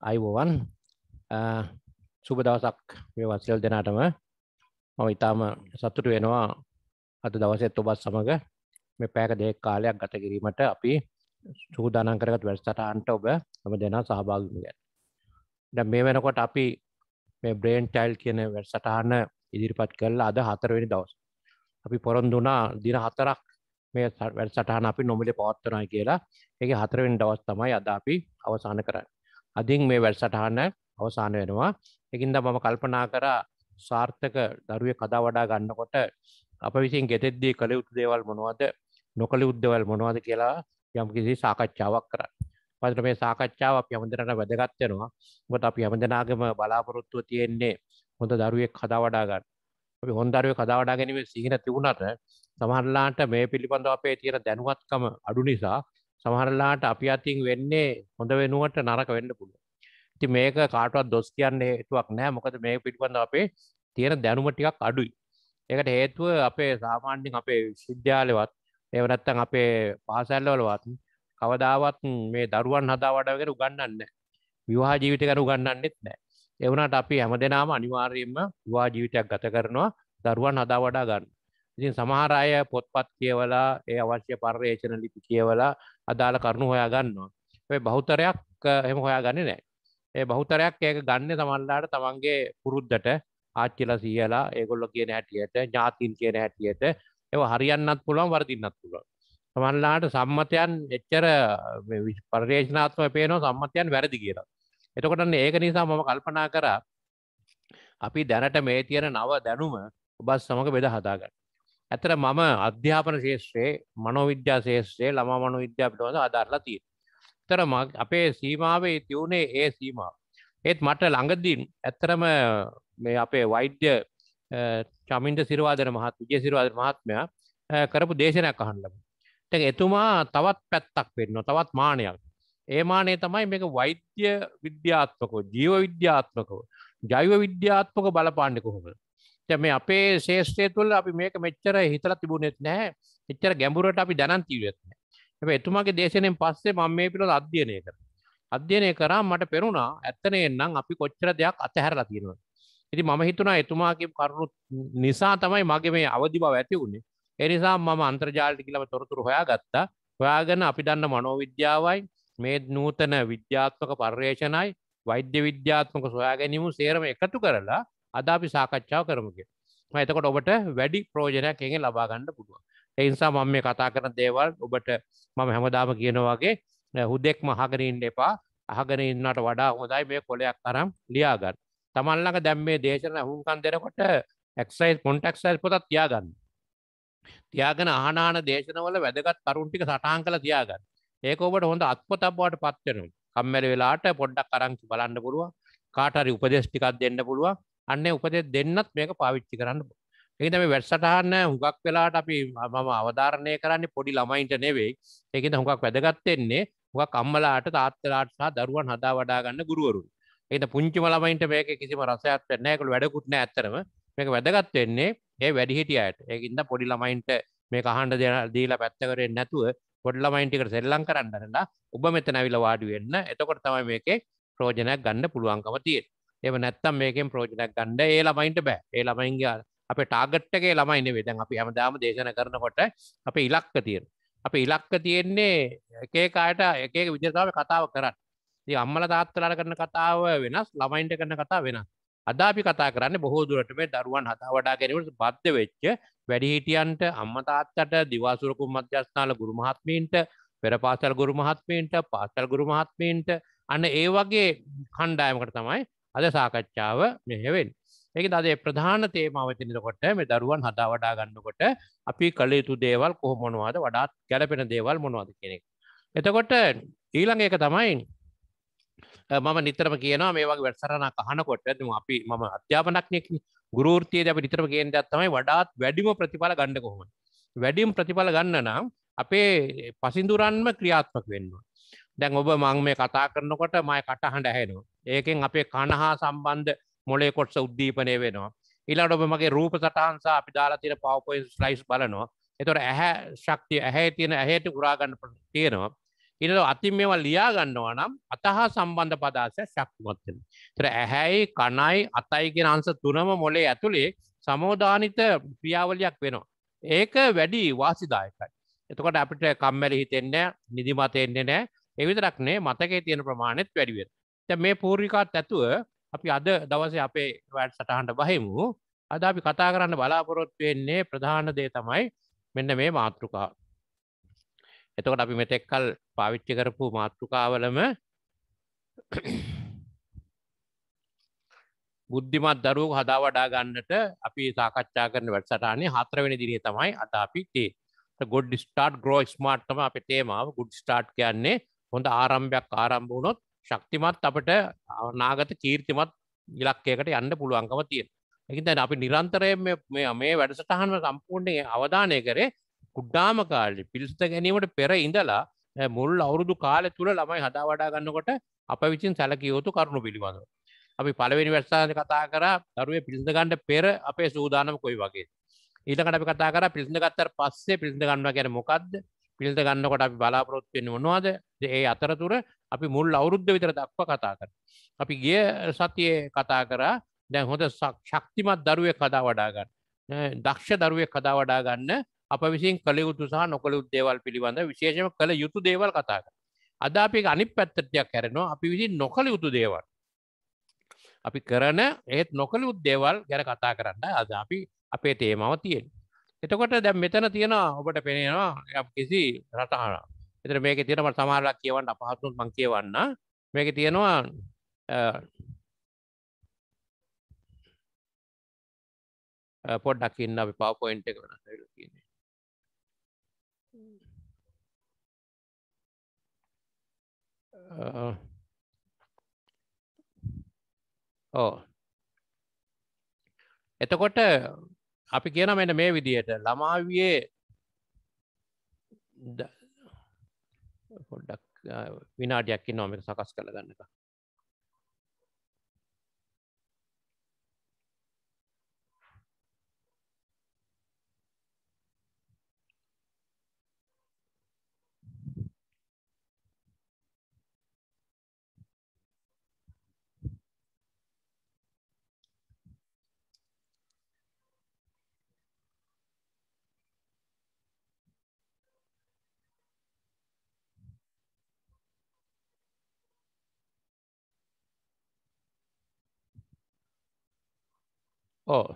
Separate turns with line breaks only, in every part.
අයිබෝවන් uh, සුබ දවසක් මේ වත්සල් දෙනාටම මම ඉතාම සතුටු වෙනවා අද දවසෙත් ඔබත් සමඟ මේ පෑක දෙෙක් කාලයක් ගත කිරීමට අපි සූදානන් කරගත් වැඩසටහන්ට ඔබ හම දෙනා සහභාගිමග ඩ මේ වෙනකොට අපි මේ බ්‍රේන් ටයිල් කියන වැඩසටහන ඉදිරිපත් කරලා අද හතරවෙනි දවස අපි පොරොන්දුනා දින හතරක් මේ වැඩසටහන අපි නොමිලේ පවත්වනයි කියලා ඒක හතරවෙනි දවස් තමයි අද අපි අවසන් කරන්නේ. අදින් මේ වැඩසටහන අවසන් වෙනවා. ඒකින්ද මම කල්පනා කරා සාර්ථක දරුවෙක් කදා වඩා ගන්නකොට අප විසින් ගෙතෙද්දී කළ යුතු දේවල් මොනවද නොකළ යුතු දේවල් මොනවද කියලා යම්කිසි සාකච්ඡාවක් කරන්න. මතට මේ සාකච්ඡාව අපි හැමදෙනාට වැදගත් වෙනවා. මොකද අපි හැමදෙනාගේම බලාපොරොත්තුව තියෙන්නේ හොඳ දරුවෙක් හදා වඩා ගන්න. අපි හොඳ දරුවෙක් හදා වඩා ගැනීමේ සිහින තිබුණාට සමහරලාට මේ පිළිබඳව අපේ තියෙන දැනුවත්කම අඩු නිසා සමහරලාට අපි අතින් වෙන්නේ හොඳ වෙනුවට නරක වෙන්න පුළුවන්. ඉතින් මේක කාටවත් දොස් කියන්න හේතුවක් නෑ. මොකද මේ පිළිබඳව අපේ තියෙන දැනුම ටිකක් අඩුයි. ඒකට හේතුව අපේ සාමාන්‍යයෙන් අපේ විශ්වවිද්‍යාලෙවත් එහෙම නැත්නම් අපේ පාසල්වලවත් කවදාවත් මේ දරුවන් හදා වඩාගෙන උගන්වන්නේ නැහැ. විවාහ ජීවිතය ගැන උගන්වන්නෙත් නැහැ. ඒ වුණාට අපි හැමදෙනාම අනිවාර්යයෙන්ම විවාහ ජීවිතයක් ගත කරනවා දරුවන් හදා වඩා ගන්න. ඉතින් සමහර අය පොත්පත් කියවලා ඒ අවශ්‍ය පර්යේෂණ ලිපි කියවලා අදාළ කරුණු හොයා ගන්නවා. ඔය බහුතරයක් එහෙම හොයාගන්නේ නැහැ. ඒ බහුතරයක් ඒක ගන්න තමන්ලාට තමන්ගේ පුරුද්දට ආච්චිලා සීයලා ඒගොල්ලෝ කියන හැටියට ඥාතින් කියන හැටියට ඒව හරියන්නත් පුළුවන් වරදින්නත් පුළුවන්. තමන්ලාට සම්මතයන් එච්චර පර්යේෂණාත්මක පේනවා සම්මතයන් වැරදි කියලා. එතකොට ඒක නිසා මම කල්පනා කරා අපි දැනට මේ තියෙන නව දැනුම ඔබත් සමග බෙදා හදාගන්න. ඇතර මම අධ්‍යාපන ශේෂත්‍රයේ මනෝවිද්‍යා ශේෂත්‍රයේ ළමා මනෝවිද්‍යා පිටවඳ ආධාරලා තියෙන. ඇතර අපේ සීමාවේ තියුණේ ඒ සීමාව. ඒත් මට ළඟදී ඇත්තරම මේ අපේ වෛද්‍ය චමින්ද සිරවාදන මහත් විජය සිරවාදන මහත්මයා කරපු දේශනයක් අහන්න ලැබුණා. දැන් එතුමා තවත් පැත්තක් වෙන්නවා තවත් මානයක්. ඒ මානය තමයි මේක වෛද්‍ය විද්‍යාත්මකව ජීව විද්‍යාත්මකව ජෛව විද්‍යාත්මක බලපාන්නේ කොහොමද? මේ අපේ ශේෂත්‍රය තුළ අපි මේක මෙච්චර හිතල තිබුණෙත් නෑ එච්චර ගැඹුරට අපි දැනන්තීවත්න ඇ එතුමාගේ දේශනයෙන් පස්සේ මං මේ පිළ අධ්‍යයනය කර අධ්‍යයනය කරා මට පෙරුණා ඇත්තනයෙන්නම් අපි කොච්චර දෙයක් අතහැරලා තියෙනවා ඉති මම හිතුනා එතුමාගේ කරුණු නිසා තමයි මගේ මේ අවධි බව ඇති වුණේ එනිසා මම අන්ත්‍රජාලි කියලම තොරතුරු හොයා ගත්තා හොයාගන්න අපි දන්න මනෝවිද්‍යාවයි මේ නූතන විද්‍යාත්මක පර්යේෂණයි වෛද්‍ය විද්‍යාත්මක සොයා ගැනීම සේරම එකතු කරලා අද අපි සාකච්ඡාව කරමුගේ එතකොට ඔබට වැඩි ප්‍රෝජනයක් එෙන් ලබාගන්න පුළුව එනිසා මම මේ කතා කරන දේවල් ඔබට මම හැමදාම කියනවාගේ හුදෙක් මහගරීන්ට එපා අහගෙන ඉන්නට වඩා හොඳයි මේ කොලයක් තරම් ලියාගන්න තමල්ලඟ දැම් මේ දේශන හුන්කන් දෙනකොට එක්සයිස් පොන්ටක්සයිල් පොතත් තියාගන්න තියාගෙන ආනාන දේශනවල වැදගත් තරුන්ටික සටහන් කළ තියාගන්න ඒක ඔබට හොඳ අත්පොතබ්බවට පත්වෙනු කම්මැලි වෙලාට පොඩ්ඩක් අරංචි බලන්න පුළුව කාටරි උපදේශ ටිකක් දෙන්න පුළුවන් අන්න උපදේ දෙන්නත් මේක පාවිච්චි කරන්න එකද මේ වැඩසටහන්න හුඟක් වෙලාට අපි මම අවධාරණය කරන්නේ පොඩි ළමයින්ට නෙවෙයි ඒකද හුඟක් වැදගත්තෙන්නේ හුඟක් අම්මලාට තාත්තලාට සහ දරුවන් හදා වඩා ගන්න ගුරුවරුන් ඒකද පුංචිම ළමයින්ට මේක කිසිම රසයක් නැහැ ඒකළු වැඩකුත් නැහැ ඇත්තරම මේක වැදගත් වෙන්නේ ඒ වැඩිහිටිය අයට ඒකින්ද පොඩි ළමයින්ට මේ අහන්ඩ දීලා පැත්තකරෙන් නැතුව පොඩි ළමයින්ටිකට සෙල්ලං කරන්නලා ඔබ මෙතන ඇවිල වාඩි වෙන්න එතකොට තමයි මේකේ ප්‍රෝජනයක් ගන්න පුළුවන්කම තියෙන්නේ එම නැත්තම් මේකෙන් ප්‍රෝජනයක් ගණ්ඩ ඒ ළමයින්ට බෑ ඒ ළමයින්ගේ අප ටාගට්ටගේ ළමයින්න වෙදන් අපි හැමදාම දේශන කරනකොට අප ඉලක්ක තියෙන අප ඉලක්ක තියෙන්නේ එකකායට එකක විජතාව කතාව කරන්න අම්මල තාත්තලාට කරන කතාව වෙනස් ළමයින්ට කරන කතා වෙන අදාපි කතා කරන්න බොහෝ දුරට මේ දරුවන් හතා වඩා ගැනීමට බද්ධ වෙච්ච වැඩිහිටියන්ට අම්මතාත්තට දිවාසුරකු මධ්‍යස්ථාල ගුරුමහත්මීන්ට පෙරපාසල් ගුරුමහත්මීන්ට පාසල් ගුරුමහත්මීන්ට අන්න ඒ වගේ කණ්ඩායමකට තමයි අද සාකච්ඡාව මෙහෙවෙන්. ඒක අදේ ප්‍රධාන තේමාවතිනකොට මේ දරුවන් හදා වඩා ගන්නකොට අපි කළ යුතු දේවල් කොහොමොනවාද වඩාත් ගැලපෙන දේවල් මොනවාද කෙනෙක්. එතකොට ඊළඟ එක තමයි මම නිතරම කියනවා මේ වගේ වැඩසටහනක් අහනකොට අපි මම අධ්‍යාපනඥයෙක් ගුරුවෘත්තියේදී අපි නිතරම කියන දේ තමයි වඩාත් වැඩිම ප්‍රතිඵල ගන්න කොහොමද වැඩිම ප්‍රතිඵල ගන්න නම් අපේ පසින්දුරන්ම ක්‍රියාත්මක වෙන්න ඕනේ දැන් ඔබ මං මේ කතා කරනකොට මම කටහඬ ඇහෙනවා ඒකෙන් අපේ කණහා සම්බන්ධ මොලේ කොටස උද්දීපනය වෙනවා ඉලාට ඔබ මගේ රූප සටහන්සා අපි දාලා තියෙන පවපොයින් ස්ලයිස් බලනවා එතොට ඇහැ ශක්තිය ඇහැ තියෙන ඇහයට උරාගන්න තියෙනවා ඉට අතින් මේවා ලියාගන්නවා නම් අතහා සම්බන්ධ පදාසය ශක්තිමත්වෙන තර ඇහැයි කණයි අතයිගෙන අන්ස තුනම මොලේ ඇතුළේ සමෝධානිත ක්‍රියාවලයක් වෙනවා ඒක වැඩි වාසිදායකයි එතකොට අපිට කම්මැලි හිතෙන්නේ නිදිමතෙන්නේ නෑ එවිතරක්නේ මතකේ තියෙන ප්‍රමාණෙත් වැඩිවෙන දැන් මේ පූර්විකාත් ඇතුව අපි අද දවසේ අපේ වැඩ සටහනට බහිමු. අද අපි කතා කරන්න බලාපොරොත්තු වෙන්නේ ප්‍රධාන දේ තමයි මෙන්න මේ මාතෘකාව. එතකොට අපි මෙතෙක්කල් පාවිච්චි කරපු මාතෘකාවලම බුද්ධිමත් දරුවෝ හදා වඩා ගන්නට අපි සාකච්ඡා කරන වැඩසටහනේ හතරවෙනි දිනේ තමයි අද අපි තේ. good start grow smart තමයි අපේ තේමාව. good start කියන්නේ හොඳ ආරම්භයක් ආරම්භ වුණොත් ශක්තිමත් අපට නාගත කීර්තිමත් ඉලක්කයකට යන්න පුළුවන්කම තියෙන එකතැන් අපි නිරන්තරය මේ වැඩසටහන්ම සම්පූර්ණය අවධානය කරේ කුඩ්ඩාම කාලි පිල්ස්ත ගැනීමට පෙර ඉඳලා මුල් අවුරුදු කාල තුළ ළමයි හදා වඩා ගන්නකොට අප විචින් සැලකියයුතු කරුණු පිළිබඳව අපි පළවෙනි වැස්සාධ කතා කර දරුවේ පිළිඳ ගණඩ පෙර අපේ සූදානම කොයි වගේ ඊටකට අපි කතා කර පිළිඳ ගත්තර පස්සේ පිළිඳ ගන්නවා ගැන මොකක්ද පිළිඳ ගන්නකොට අපි බලාපොරොත්වෙන්න මොනවාද ඒ අතරතුර අපි මුල් අවුරුද්ධ විතර දක්ව කතා කර. අපි ගිය සතියේ කතා කරා දැන් හොඳ ශක්තිමත් දරුවේ කදා වඩාගන්න. දක්ෂ දරුවේ කදා වඩා ගන්න අප විසින් කළයුතු සහ නොකළයුත් දේවල් පිළිබඳ විශේෂම කළ යුතු දේවල් කතා කර. අද අපි අනි පැත්තටයක් කරනවා අපි විසින් නොකළ යුතු දේවල්. අපි කරන ඒත් නොකළ උද්දේවල් ගැන කතා කරන්න අද අපි අපේ තේමාව තියෙන්. එතකොට දැම් මෙතන තියෙනවා ඔබට පෙනෙනවා කිසි රටහනා එතර මේක තියෙනට සමහරක් කියවන්න අපහසුන් මං කියවන්න මේක තියෙනවා පොඩ්ඩක් ඉන්න අපි පවපොයින්ට් එක වෙනස් වෙලා කියන්නේ ඕ එතකොට අපි කියන මෙන්න මේ විදියට ළමාවියේ පොඩ්ඩක් විනාඩියක් නොමික සකස් කළ ගන්නක ඕ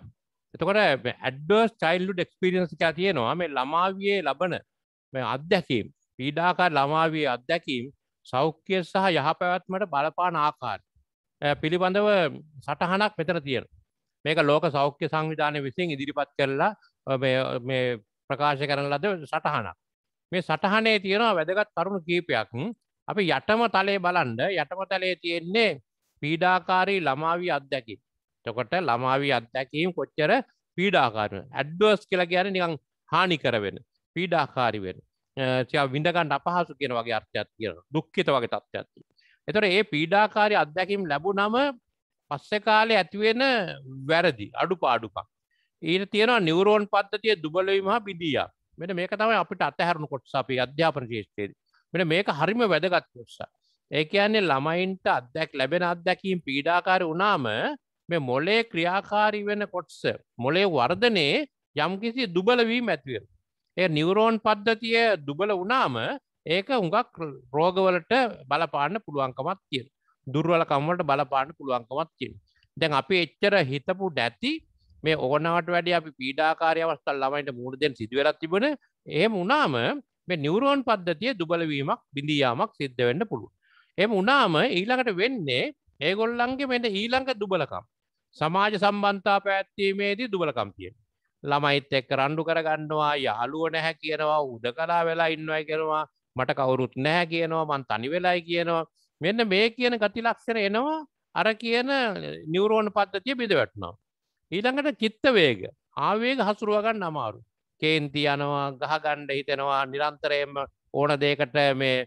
එතකොට ඇඩ්ඩර්ස් චයිල්ලුඩ් එක්ස්පිරියන්සිකා තියෙනවා මේ ළමාවියේ ලබන මේ අත්දැකීම් පීඩාකා ළමාවී අත්දැකීම් සෞඛ්‍ය සහ යහපැවැත්මට බලපාන ආකාර පිළිබඳව සටහනක් මෙතර තියෙන මේක ලෝක සෞඛ්‍ය සංවිධානය විසින් ඉදිරිපත් කරලා මේ ප්‍රකාශ කරන ලද සටහනක් මේ සටහනේ තියෙනවා වැදගත් කරුණු කීපයක් අපි යටම තලේ බලන්ඩ යටම තලේ තියෙන්නේ පීඩාකාරී ළමාවී අත්දැකීම් තොකොට ළමාවී අත්දැකීම් කොච්චර පීඩාකාරන ඇඩ්ඩෝස් කියලා කියන නිකං හානි කරවෙන පීඩාකාරි වෙන සයා විඳගන්න අපහසු කියෙන වගේ අර්ථයක් කියන දුක්කිත වගේ තත්ත්යක්ති. එතොට ඒ පීඩාකාරි අත්දැකීම් ලැබු නම පස්සෙ කාලේ ඇතිවෙන වැරදි අඩු පාඩුකක්. ඊට තියෙනවා නිවරෝන් පද්ධතිය දුබලවීම හා බිදිය මෙට මේක තමයි අපිට අතහැරුණු කොටස අපි අධ්‍යාපන ශේෂ්ටේද මෙට මේක හරිම වැදගත් කොස්ස. ඒ කියන්නේ ළමයින්ට අත්දැක් ලැබෙන අත්දැකීම් පීඩාකාරි වනාම මේ මොලේ ක්‍රියාකාරී වෙන කොටස මොලේ වර්ධනයේ යම්කිසි දුබලවීම ඇතිවෙන. ඒ නිවරෝන් පද්ධතිය දුබල වනාම ඒක උඟක් රෝගවලට බලපාන්න පුළුවන්කමත් තියෙන. දුර්වලකම්වලට බලපාන්න පුළුවන්කමත් තියෙන. දැන් අපි එච්චර හිතපු නැති මේ ඕනවට වැඩි අපි පීඩාකාරය අවස්ථල් ළමයිට මුහුණදෙන් සිදුවෙලත් තිබෙන එහෙම වුණාම මේ නිවරෝන් පද්ධතිය දුබලවීමක් බිඳියාමක් සිද්ධ වෙන්න පුළුවන්. එම උනාම ඊළඟට වෙන්නේ ඒගොල්ලන්ගේ මෙට ඊළඟ දුබලකම් සමාජ සම්බන්තා පැත්වීමේදී දුබලකම්තිය ළමයිත් එක්ක රණ්ඩු කරගන්නවා යාලුව නැහැ කියනවා උද කලා වෙලා ඉන්නවයි කරවා මට කවුරුත් නැහැ කියනවා මන් තනි වෙලායි කියනවා මෙන්න මේ කියන ගති ලක්ෂණ එනවා අර කියන නිවරෝණ පද්ධතිය බිඳ වැටනවා. ඊළඟට චිත්ත වේග ආවේග හසුරුවගන්න අමාරු කේන්ති යනවා ගහගණ්ඩ හිතෙනවා නිරන්තරයම ඕන දේකට මේ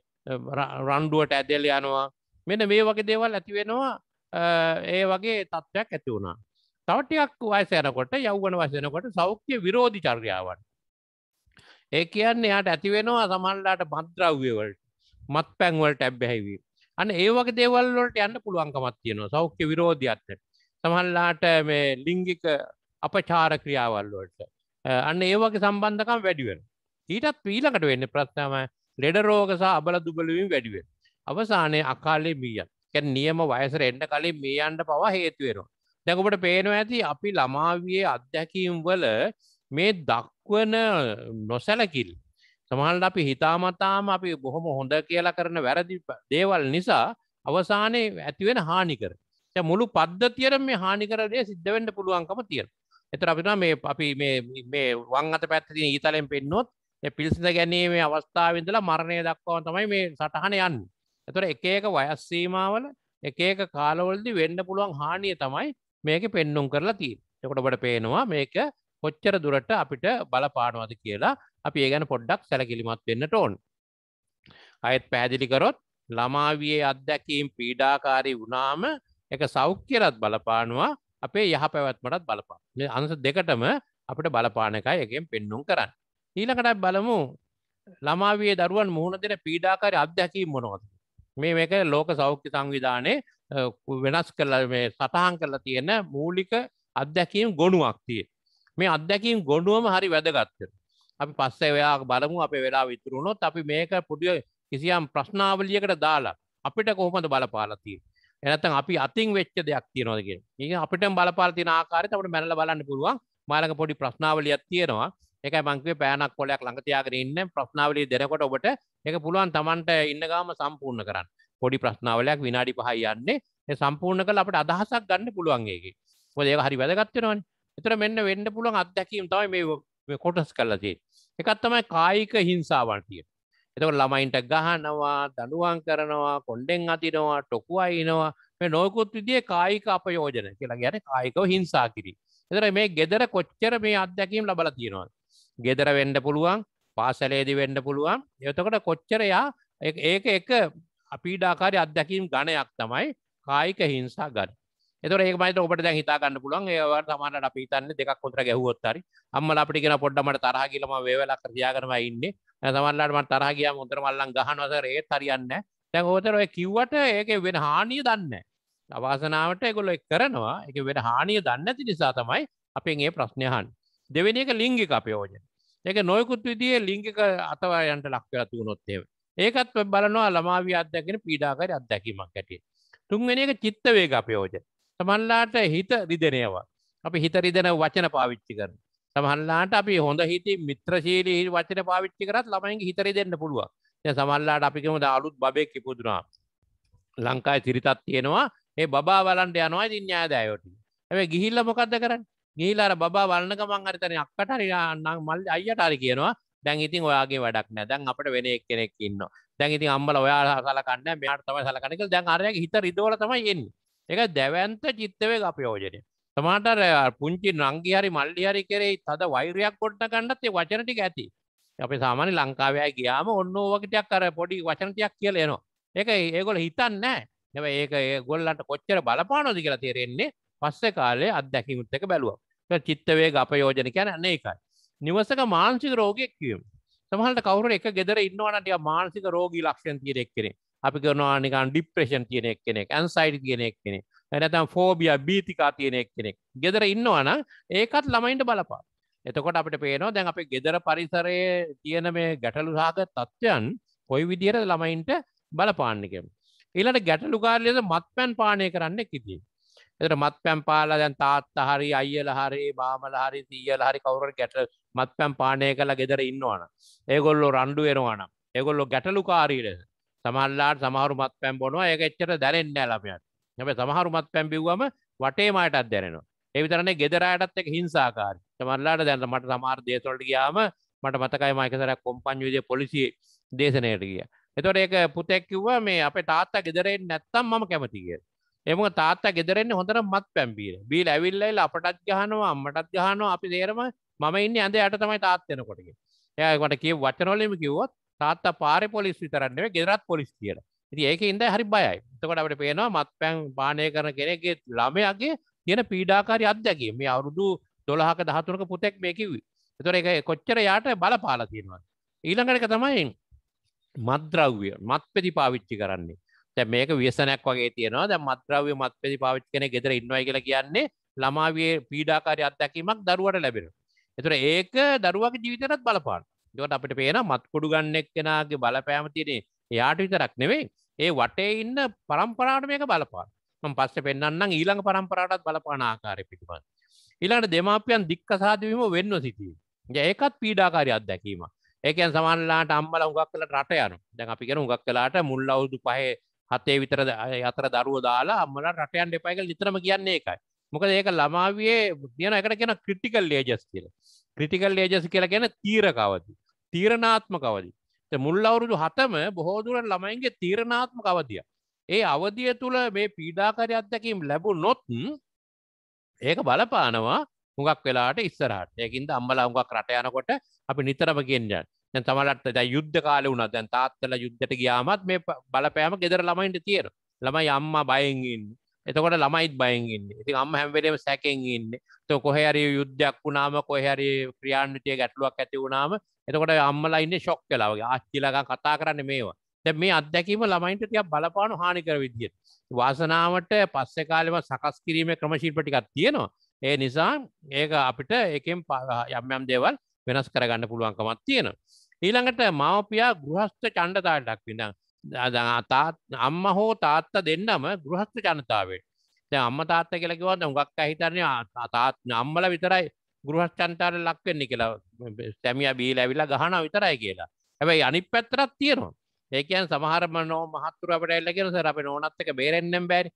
රණ්ඩුවට ඇදෙල් යනවා මෙන මේ වගේ දේවල් ඇතිවෙනවා ඒ වගේ තත්ත්වයක් ඇති වුණා. තවටියක් වයසයනකොට යව්වන වශයනකොට සෞඛ්‍ය විරෝධි චර්යාවන්. ඒ කියන්න එයාට ඇතිවෙනවා සමල්ලාට මද්‍රව්‍යවලට මත් පැන්වලට ඇබ්බැහිවී. අන්න ඒවගේ දේවල්ලට යන්න පුළුවන්කමත් තියෙනවා සෞඛ්‍ය විරෝධියත්ත. සමල්ලාට මේ ලිංගික අපචාර ක්‍රියාවල්ලට. අන්න ඒවගේ සම්බන්ධකම් වැඩිවෙන. ඊටත් පීලකට වෙන්න ප්‍රශ්නම ලෙඩරෝග සහ අබල දුබලවින් වැඩිවෙන්. අවසානය අකාලේ මීයන්. කැන නියම වයසර එන්න කලින් මේ අන්ඩ පවා හේතුවෙනවා දැකොට පේනවා ඇති අපි ළමාවියේ අත්දැකීම් වල මේ දක්වන නොසැලකිල් සමහල්ට අපි හිතාමතාම අපි බොහොම හොඳ කියලා කරන වැරදි දේවල් නිසා අවසානය ඇතිවෙන හානිකර මුළු පද්ධතියර මේ හානිකරදේ සිද්ධවෙන්ඩ පුළුවන්කම තියෙන එතර අපිට මේ අපි මේ වංගත පැත්තින ඊතලෙන් පෙන්නොත් පිල්සිඳ ගැනීමේ අවස්ථාවන්දලා මරණය දක්වා තමයි මේ සටහන යන්න ඇතුර එක එක වයස්සීමාවල එක එක කාලවලදි වෙන්න පුළුවන් හානිය තමයි මේක පෙන්නුම් කරලා තිී එකොට බට පේනවා මේක කොච්චර දුරට අපිට බලපානවද කියලා අපි ඒ ගැන පොඩ්ඩක් සැලකිලිමත් වෙන්න ටෝන් අයත් පැහැදිලිකරොත් ළමාවියේ අත්දැකීම් පීඩාකාරී වුණාම එක සෞඛ්‍යරත් බලපානවා අපේ යහ පැවැත්මටත් බලපා මේ අන්ස දෙකටම අපට බලපානකයි එකෙන් පෙන්නුම් කරන්න ඊළකට බලමු ළමාවියේ දරුවන් මුහුණ දෙන පීඩාකාරි අත්දැකීම් මොනවද මේ මේක ලෝක සෞඛ්‍ය සංවිධානය වෙනස් කරලා මේ සටහන් කරලා තියෙන මූලික අත්දැකීම් ගොනුවක් තිය මේ අත්දැකීම් ගොඩුවම හරි වැදගත්තර අපි පස්සේ ඔයා බලමු අප වෙලා විතුරුණොත් අපි මේක පුඩිය කිසියම් ප්‍රශ්නාවලියකට දාලා අපිට කොහොමද බලපාලතිය එනතන් අපි අතින් වෙච්ච දෙයක් තියෙනවාදගෙන ඒ අපිට බලපාලතින ආකාරයට අපට මැනල බලන්න පුළුවන් මාලක පොඩි ප්‍රශ්නාවලියක් තියෙනවා එක මංකවේ පෑනක් කොලයක් ළඟතියාගෙන ඉන්න ප්‍රශ්නාවලි දෙනකොට ඔබට එක පුළුවන් තමන්ට ඉන්නගාම සම්පූර්ණ කරන්න පොඩි ප්‍රශ්නාවලයක් විනාඩි පහයි යන්නේ සම්පූර්ණ කළ අපට අදහසක් ගන්න පුළුවන්ගේගේ මොද ඒක හරි වැදගත්වෙනවාන එතර මෙන්න වෙන්න පුළුවන් අත්දැකීම් තමයි මේ කොටස් කරලති එකත් තමයි කායික හිංසාවන්ටිය එතක ළමයින්ට ගහනවා දනුවන් කරනවා කොන්ඩෙන් අතිනවා ටොකුවා ඉනවා මේ නොයකුත් විදිේ කායික අපයෝජන කියලා ගැන කායිකව හිංසා කිරි එතර මේ ගෙදර කොච්චර මේ අත්දැකීම් ලබල තියෙනවා ගෙදර වෙන්ඩ පුළුවන් පාසලේදි වෙන්ඩ පුළුවන් එතකොට කොච්චරයා ඒක එක අපිඩාකාරය අත්දැකීම් ගණයක් තමයි කායික හිංසා ගන්න එතර ඒ මත ඔබට දැ හිතාගන්න පුළන් ඒවා තමට අපිතන්න දෙක් කොතර ගැහුවොත්තරි අම්මල අපිටිගෙන පොඩ්ඩමට තරහකිලම වේවලක් ක්‍රියාගරම ඉන්න තමල්ලටමට තරහගිය මුතර මල්ලන් ගහනවසර ඒ තරියන්න තැන් හෝතර ඔය කිව්වට ඒක වෙන හානිය දන්න අවාසනාවට එකොල්ල එක් කරනවා එක වෙන හානිය දන්න ති නිසා තමයි අපේ ඒ ප්‍රශ්නයහන් දෙවෙනි එක ලිංගික අපයෝජන එක නොයකුත් විදිිය ලිංගික අතවායන්ට ලක්කර තුනොත්තේව ඒකත් බලනවා ළමාවී අත්දැකෙන පීඩාකර අත්දැකීමක් ඇටිය තුන්වෙන එක චිත්තවේග අපයෝජන සමන්ලාට හිත රිදෙනයවා අපි හිත රිදෙන වචන පාවිච්චි කරන සමහල්ලාට අපි හොඳ හිති මිත්‍රශීලී වචන පාවිච්චි කරත් ළමයිගේ හිතරි දෙන්න පුළුවන් සමල්ලාට අපිකම දාලුත් බෙක් කිපුදුනා ලංකායි සිරිතත් තියෙනවා ඒ බබා වලන්ට යනවා ඉතින් ඥාදයෝට ඇ ගිහිල්ල මොකක්ද කරන්න ගීලර බා වලන්නක මං අරිතන අක්කට රියාන්නම් මල් අයියට අරි කියනවා දැන් ඉතින් ඔයාගේ වැඩක් නෑ දැන් අපට වෙන එක් කෙනෙක් ඉන්න දැන් ඉතින් අම්බල ඔයා සලකන්න මෙයාට තමයි සලකනක දැන් අරයක හිත රිදවල තමයි එන්නේ එක දැවන්ත චිත්තවේ අපයෝජනය තමාටර පුංචි නංගි හරි මල්ලි හරි කෙරෙයි තද වෛරයක් කොට්ට ගන්නත් ඒ වචන ටික ඇති. අපි සාමාන්‍ය ලංකාවේ ගියාම ඔන්න ඕවකටයක් අර පොඩි වචන ටිකක් කියලා එනවා. ඒක ඒගොල්ලෝ හිතන්නේ නැහැ. හැබැයි ඒක ඒගොල්ලන්ට කොච්චර බලපානවද කියලා තේරෙන්නේ පස්සේ කාලේ අත්දැකීමුත් එක බැලුවා. චිත්තවේග අපයෝජන කියන අන්න එකයි. නිවසක මානසික රෝගයක් කියීම. සමහට කවුර එක ගෙදර ඉන්නවනට මානසික රෝගී ලක්ෂණ තියෙන එක් කෙනෙ අපි කරනවා නිකන් ඩිප්‍රේෂන් තියෙන එක් කෙනෙක් ඇන්සයිඩ් තියෙන එක් කෙනෙ ඇනතම් ෆෝබිය බීතිකා තියෙන එක් කෙනෙක් ගෙදර ඉන්නවන ඒකත් ළමයින්ට බලපා එතකොට අපිට පේනවා දැන් අපේ ගෙදර පරිසරයේ තියෙන මේ ගැටලු සාග තත්ත්වයන් කොයි විදියට ළමයින්ට බලපාන්නකෙම ඊළට ගැටලුකාරලයද මත්පැන් පානය කරන්න කිතිී එතට මත් පැම් පාලා දැන් තාත්ත හරි අයල හරි බාමල හරි තියල හරි කවුරට ගැට මත් පැම් පානය කලා ගෙදර ඉන්නවාන ඒගොල්ලෝ රණ්ඩු වෙනවාන ඒගොල්ලො ගැටලුකාරීල සමල්ලාට සමහරු මත් පැම් බොනවා ඒ එච්චට දැනෙන්න ලපියන් හැබ සමහරු මත් පැම්බිව්වම වටේමයටත් දැනෙනවා එවිතරන ගෙදරයටත් එක හිංසාකාර සමල්ලාට දැන්ට මට සමාර් දේතොල්ට ගයාම මට මතකයි මයිකසර කොම්පංයුදය පොලිසි දේශනයට ගිය එතොට ඒක පුතැක්කිව්ව මේ අප තාත්තා ගෙදරෙන් නැත්තම් මම කැමතිගේ එම තාත්තා ගෙදරෙන්නේ හොඳට මත් පැම්බීර බීල ඇවිල්ලයිල අපටත් ගහනවා අම්මටත් ගහනවා අපි තේරම මම ඉන්න ඇඳ යට තමයි තාත්තෙන කොටක එයකට කිය වචනොලම කිවොත් තාත්තා පාර පොලිස් විතරන්නේ ගෙදරත් පොලිස් කියල ති ඒක ඉද හරි බයයි තකොට අපට පේනවා මත් පැන් පානය කරන කෙනෙගේ ළමයගේ තියෙන පීඩාකාරි අත්දැකගේ මේ අවුරුදු දොළහක දහතුනක පුතෙක් මේකිවී එතොර එක කොච්චර යාට බල පාලතියෙනවා ඊළඟටක තමයි මද්‍රව්‍ය මත් පෙති පාවිච්චි කරන්නේ මේක වියසනයක් වගේ තියෙනවා දැ මත්‍රාව මත් පෙති පාවිච් කෙන ගෙදර ඉන්නවා කියල කියන්නේ ළමාවේ පීඩාකාරය අත්දැකීමක් දරුවට ලැබෙන. එතුර ඒක දරුවගේ ජීවිතරත් බලපාන දොට අපිට පේන මත්කොඩු ගන්නෙක් කෙනගේ බලපෑම තියනේ එයාට විතරක් නෙවෙයි ඒ වටේ ඉන්න පරම්පරාට මේක බලපාන ම පස්ස පෙන්න්නම් ඊළඟ පරම්පරාටත් බලපාන ආකාරය පිටිබන්. ඊළඟට දෙමාපියන් දික්ක සාධවීම වෙන්න සිටී. ඒකත් පීඩාකාරය අත්දැකීම ඒකන් සමන්ලාට අම්මල උගක් කළ රට යනු දැන් අපි කෙන උගක් කලාට මුල් අවුදු පහේ හතේ විතර අතර දරුව දාලා අම්මලා රටයන් දෙපයික නිතරම කියන්නේ එකයි මොකද ඒක ළමාවේ කියන එකට කියෙන ක්‍රටිකල් ලේජස් කියල ක්‍රටිකල් ලේජස් කියලා ගැන තීරකවදි තීරණාත්මකවදි මුල් අවුරුදු හතම බොහෝදුරන් ළමයින්ගේ තීරණාත්ම කවදිය ඒ අවධිය තුළ මේ පීඩාකරය අත්දැකීම් ලැබු නොත්න් ඒක බලපානවා හුඟක් වෙලාට ඉස්සරහට ඒකින්ද අම්බල හුඟක් රටයනකොට අපි නිතරම ගෙන්ජන් දැන් තමලට දැන් යුද්ධ කාලේ වුණා දැන් තාත්තලා යුද්ධයට ගියාමත් මේ බලපෑම ගෙදර ළමයින්ට තියෙනවා ළමයි අම්මා බයෙන් ඉන්නේ එතකොට ළමයිත් බයෙන් ඉන්නේ ඉතින් අම්ම හැම්වලේම සැකෙන් ඉන්නේ එතකොට කොහේ හරි යුද්ධයක් වුණාම කොහේ හරි ක්‍රියාන්විතය ගැටලුවක් ඇති වුණාම එතකොට අම්මලා ඉන්නේ ෂොක් වෙලා වගේ ආච්චිලා කතා කරන්නේ මේවා දැන් මේ අත්දැකීම ළමයින්ට ටිකක් බලපාන හානි කර විදියට වාසනාවට පස්සෙ කාලෙම සකස් කිරීමේ ක්‍රමශීල්ප ටිකක් තියෙනවා. ඒ නිසා ඒක අපිට එකෙන් යම් යම් දේවල් වෙනස් කරගන්න පුළුවන්කමක් තියෙනවා. ඊළඟට මවපියා ගෘහස්ත චණ්ඩතාවටක් විඳ අම්ම හෝ තාත්ත දෙන්නම ගෘහස්ත චනතාවේ තැ අම්ම තාත්ත කලකිවද උගක් අහිතරණය තාත් අම්මල විතරයි ගෘහස් චන්තාර ලක්වෙන්නේ කියලා තැමිය බීල ඇවිලා ගහන විතරයි කියලා හැබයි අනි පැත්තරත් තියෙනවා ඒකයන් සමහරම නෝ මහත්තුරට එල්ලගෙන සර අප නෝනත්තක බේරෙන්න්නම් බැරි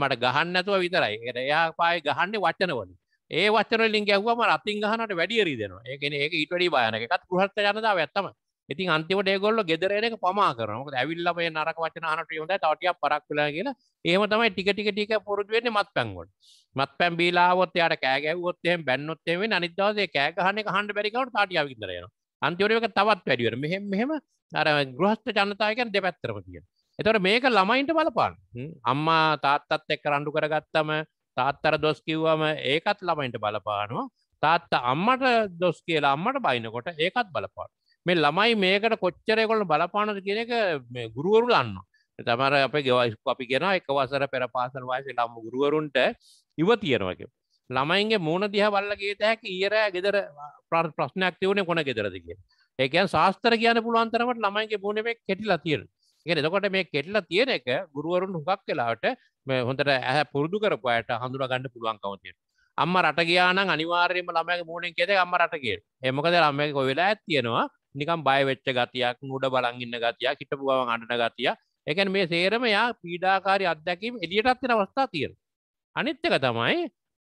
මට ගහන්නතුව විතරයි එයා පායි ගහන්නේ වචනවලින් ඒ වචනලින් ගැහුවම අතින් ගහනට වැඩියරී දෙනවා ඒකන ඒක ඊට වැඩි බයනකත් පුහත් ජනතාව ඇත්තම ඉතින් අන්තිමට ඒගොල්ල ගෙදරන එක පමා කරනක ඇවිල්ලම නරක වචනහනට යොද තටිය පරක් වෙලා කියලා ඒම තමයි ටික ටික ටික පුරුදුවෙන්න මත් පැන්ගොට මත් පැම් බීලාවොත් යාට කෑගැවොත්තයෙන් බැන්නොත්තේ අනිදවසේ කෑගහන හන්ඩ බැරිකවට තාටියාව විදරයන අන්තිවරක තවත් වැඩියර මෙහෙම මෙහෙම අර ගෘහස්ත ජනතායකන් දෙපැත්තරම තියෙන එතොට මේක ළමයින්ට බලපාන් අම්මා තාත්තත් එක්ක රණ්ඩු කරගත්තම තාත්තර දොස් කිව්වම ඒකත් ළමයින්ට බලපානවා තාත්තා අම්මට දොස් කියලා අම්මට බයිනකොට ඒකත් බලපාන මේ ළමයි මේකට කොච්චරයකොල බලපානද කියන එක ගුරුවරු ලන්න තමර අප ගෙවයිස්ක අපි ගෙන එක වසර පෙර පාසර වයස ළම ගුරුවරුන්ට ඉව තියෙනවක ළමයින්ගේ මූුණ දිහ බල්ලගේ තැක ඒරෑ ගෙදර ප්‍රශ්නයක් තිවුණේ කොන ගෙදරදිගේ ඒකන් ශාස්තර කියන පුළුවන්තරමට ළමයිගේ මූුණේ කෙටිලා තියෙනවා එතකොට මේ කෙටල තියෙන එක ගුරුවරුන් හුඟක් වෙලාවට හොඳට ඇහ පුරුදු කරපු අයට හඳුනා ගන්න පුළුවන්කම තියෙන. අම්මා රට ගියා නම් අනිවාර්යයෙන්ම ළමයාගේ මූණෙන් කියද අම්මා රට ගියේ. ඒ මොකද ළමයාගේ කොයි වෙලාවක් තියෙනවා නිකන් බය වෙච්ච ගතියක්, නුඩ බලන් ඉන්න ගතියක්, හිටපු ගමන් අඬන ගතියක්. ඒ කියන්නේ මේ සේරම යා පීඩාකාරී අත්දැකීම් එළියටත් වෙන අවස්ථා තියෙනවා. අනිත් එක තමයි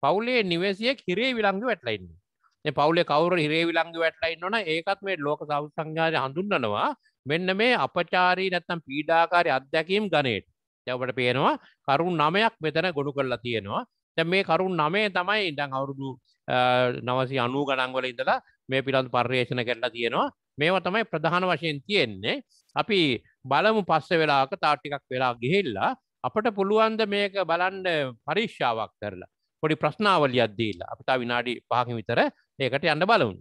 පවුලේ නිවසේ හිරේ විලංගු වැටලා ඉන්නේ. මේ පවුලේ කවුරු හිරේ විලංගු වැටලා ඉන්නවනම් ඒකත් මේ ලෝක සෞඛ්‍ය සංඥාවේ හඳුන්වනවා. මෙන්න මේ අපචාරී නැත්තම් පීඩාකාරි අත්දැකීම් ගණයට දැවට පේනවා කරුණු නමයක් මෙතන ගොඩු කරලා තියෙනවා තැ මේ කරුණු නමේ තමයි ඉඩං අවුරුදු නවසි අනු ගඩංවල ඉඳලා මේ පිළඳ පර්යේෂණ කරලා තියෙනවා මේව තමයි ප්‍රධාන වශයෙන් තියෙන්නේ අපි බලමු පස්ස වෙලාක තාට්ටිකක් වෙලා ගිහිල්ලා අපට පුළුවන්ද මේක බලන්ඩ පරීක්ෂාවක් කරලා පොඩි ප්‍රශ්නාවලි අද්දීලා අපිතා විනාඩි පහකි විතර ඒකට යන්න බලවුන්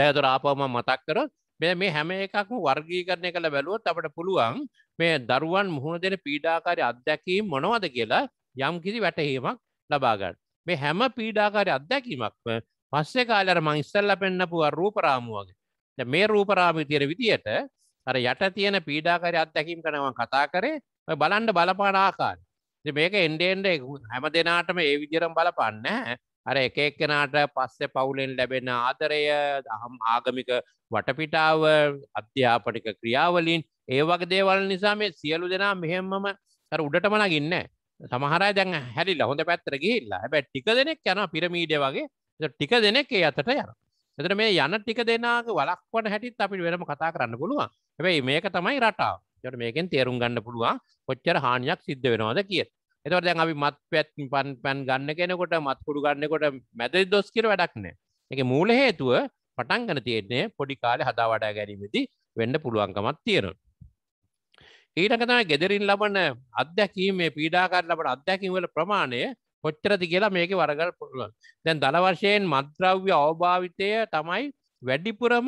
දැතුර ආපවම මතක් කරොත් මෙ මේ හැම එකක්ම වර්ගීකරණය කළ බැලුවොත් අපට පුළුවන් මේ දරුවන් මුහුණ දෙන පීඩාකාරි අත්දැකීම් මොනවද කියලා යම් කිසි වැටහීමක් ලබාගන්න මේ හැම පීඩාකාරි අත්දැකීමක්ම පස්සේ කාලර මං ඉස්සල්ල පෙන්න්නපුුව රූපරාමුවගේ මේ රූපරාමි තියෙන විදියට අර යට තියෙන පීඩාකාරි අත්දැකීම් කනවන් කතා කරේ බලන්ඩ බලපාන ආකාර මේක එන්ඩෙන්ඩ හැම දෙනාටම ඒ විදිරම් බලපන්න අර එක එක්කෙනාට පස්සෙ පවුලෙන් ලැබෙන ආදරය දහම් ආගමික වටපිටාව අධ්‍යාපනික ක්‍රියාවලින් ඒ වගේ දේවල් නිසා මේ සියලු දෙනා මෙහෙම්මම තර උඩටම නගින්න සමහරයි දැන් හැරිලා හොඳ පැත්තර ගිහිල්ලා හැබැයි ටික දෙනෙක් යනවා පිරමීඩය වගේ ටික දෙනෙක් ඒ අතට යනවා එතන මේ යන ටික දෙනාගේ වළක්වන හැටිත් අපිට වෙනම කතා කරන්න පුළුවන් හැබැයි මේක තමයි රටාව ඒකට මේකෙන් තේරුම් ගන්න පුළුවන් කොච්චර හානියක් සිද්ධ වෙනවද කියලා එතවට දැන් අපි මත් පැත් පන් පැන් ගන්න කෙනකොට මත් පුඩු ගන්නකොට මැදරි දොස් කර වැඩක්නෑ එක මූල හේතුව පටන් ගන තියෙන්නේ පොඩි කාලෙ හදා වඩා ගැනීමදී වෙන්න පුළුවන්කමත් තියෙනවා ඊටකතම ගෙදරින් ලබන අධ්‍යැකීමේ පීඩාකාර ලබන අධ්‍යැකින්වල ප්‍රමාණය කොච්චරති කියලා මේක වරගල් පුළුවන් දැන් දලවශයෙන් මද්‍රව්‍ය අවභාවිතය තමයි වැඩිපුරම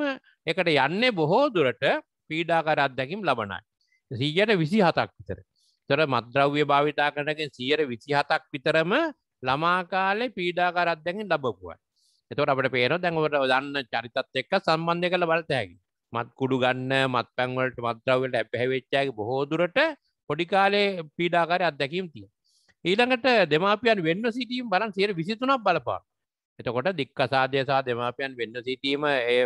එකට යන්නේ බොහෝ දුරට පීඩාකාර අත්දැකම් ලබනයි සීයට විසි හතක් විතර විතර මද්‍රව්‍ය භාවිතා කරනකින් සියර විසිහතක් විතරම ළමාකාලේ පීඩාකාර අධ්‍යයකින් ලබපුුවයි. එතකොට අපට පේන දැඟවට දන්න චරිතත් එක්ක සම්බන්ධය කළ බලතයකි. මත් කුඩු ගන්න මත් පැන්වලට මද්‍රවලට ඇපැහවෙච්චාගේ බොහෝදුරට පොඩිකාලේ පීඩාකාරය අත්දැකීම් තිය. ඊළඟට දෙමාපියන් වෙන්න සිටීම් බලන් සේර විසිතුනක් බලපා. එතකොට දික්කසාදයසා දෙමාපියන් වෙන්න සිටීම ඒ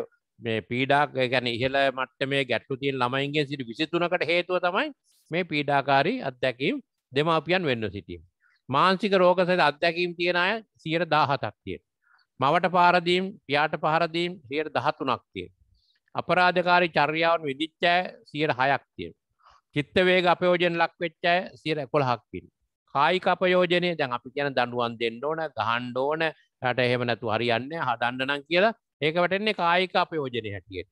මේ පීඩාක් ගැන ඉහල මට්ටමේ ගැට්ටු තියෙන් ළමයින්ගේ සිට විසිතුනකට හේතුව තමයි මේ පීඩාකාරී අත්දැකීම් දෙමාපියන් වෙන්න සිටීම. මාන්සික රෝග සහිත අත්දැකීම් තියෙන අය 117ක් තියෙනවා. මවට පාරදීම්, පියාට පහරදීම් 113ක් තියෙනවා. අපරාධකාරී චර්යාවන් විදිච්ච අය 106ක් තියෙනවා. චිත්ත වේග අපයෝජන ලක් වෙච්ච අය 111ක් ඉන්නවා. කායික අපයෝජනය දැන් අපි කියන දඬුවම් දෙන්න ඕන, ගහන්න ඕන, රට එහෙම නැතුව හරියන්නේ හදන්න නම් කියලා ඒක වැටෙන්නේ කායික අපයෝජනය හැටියට.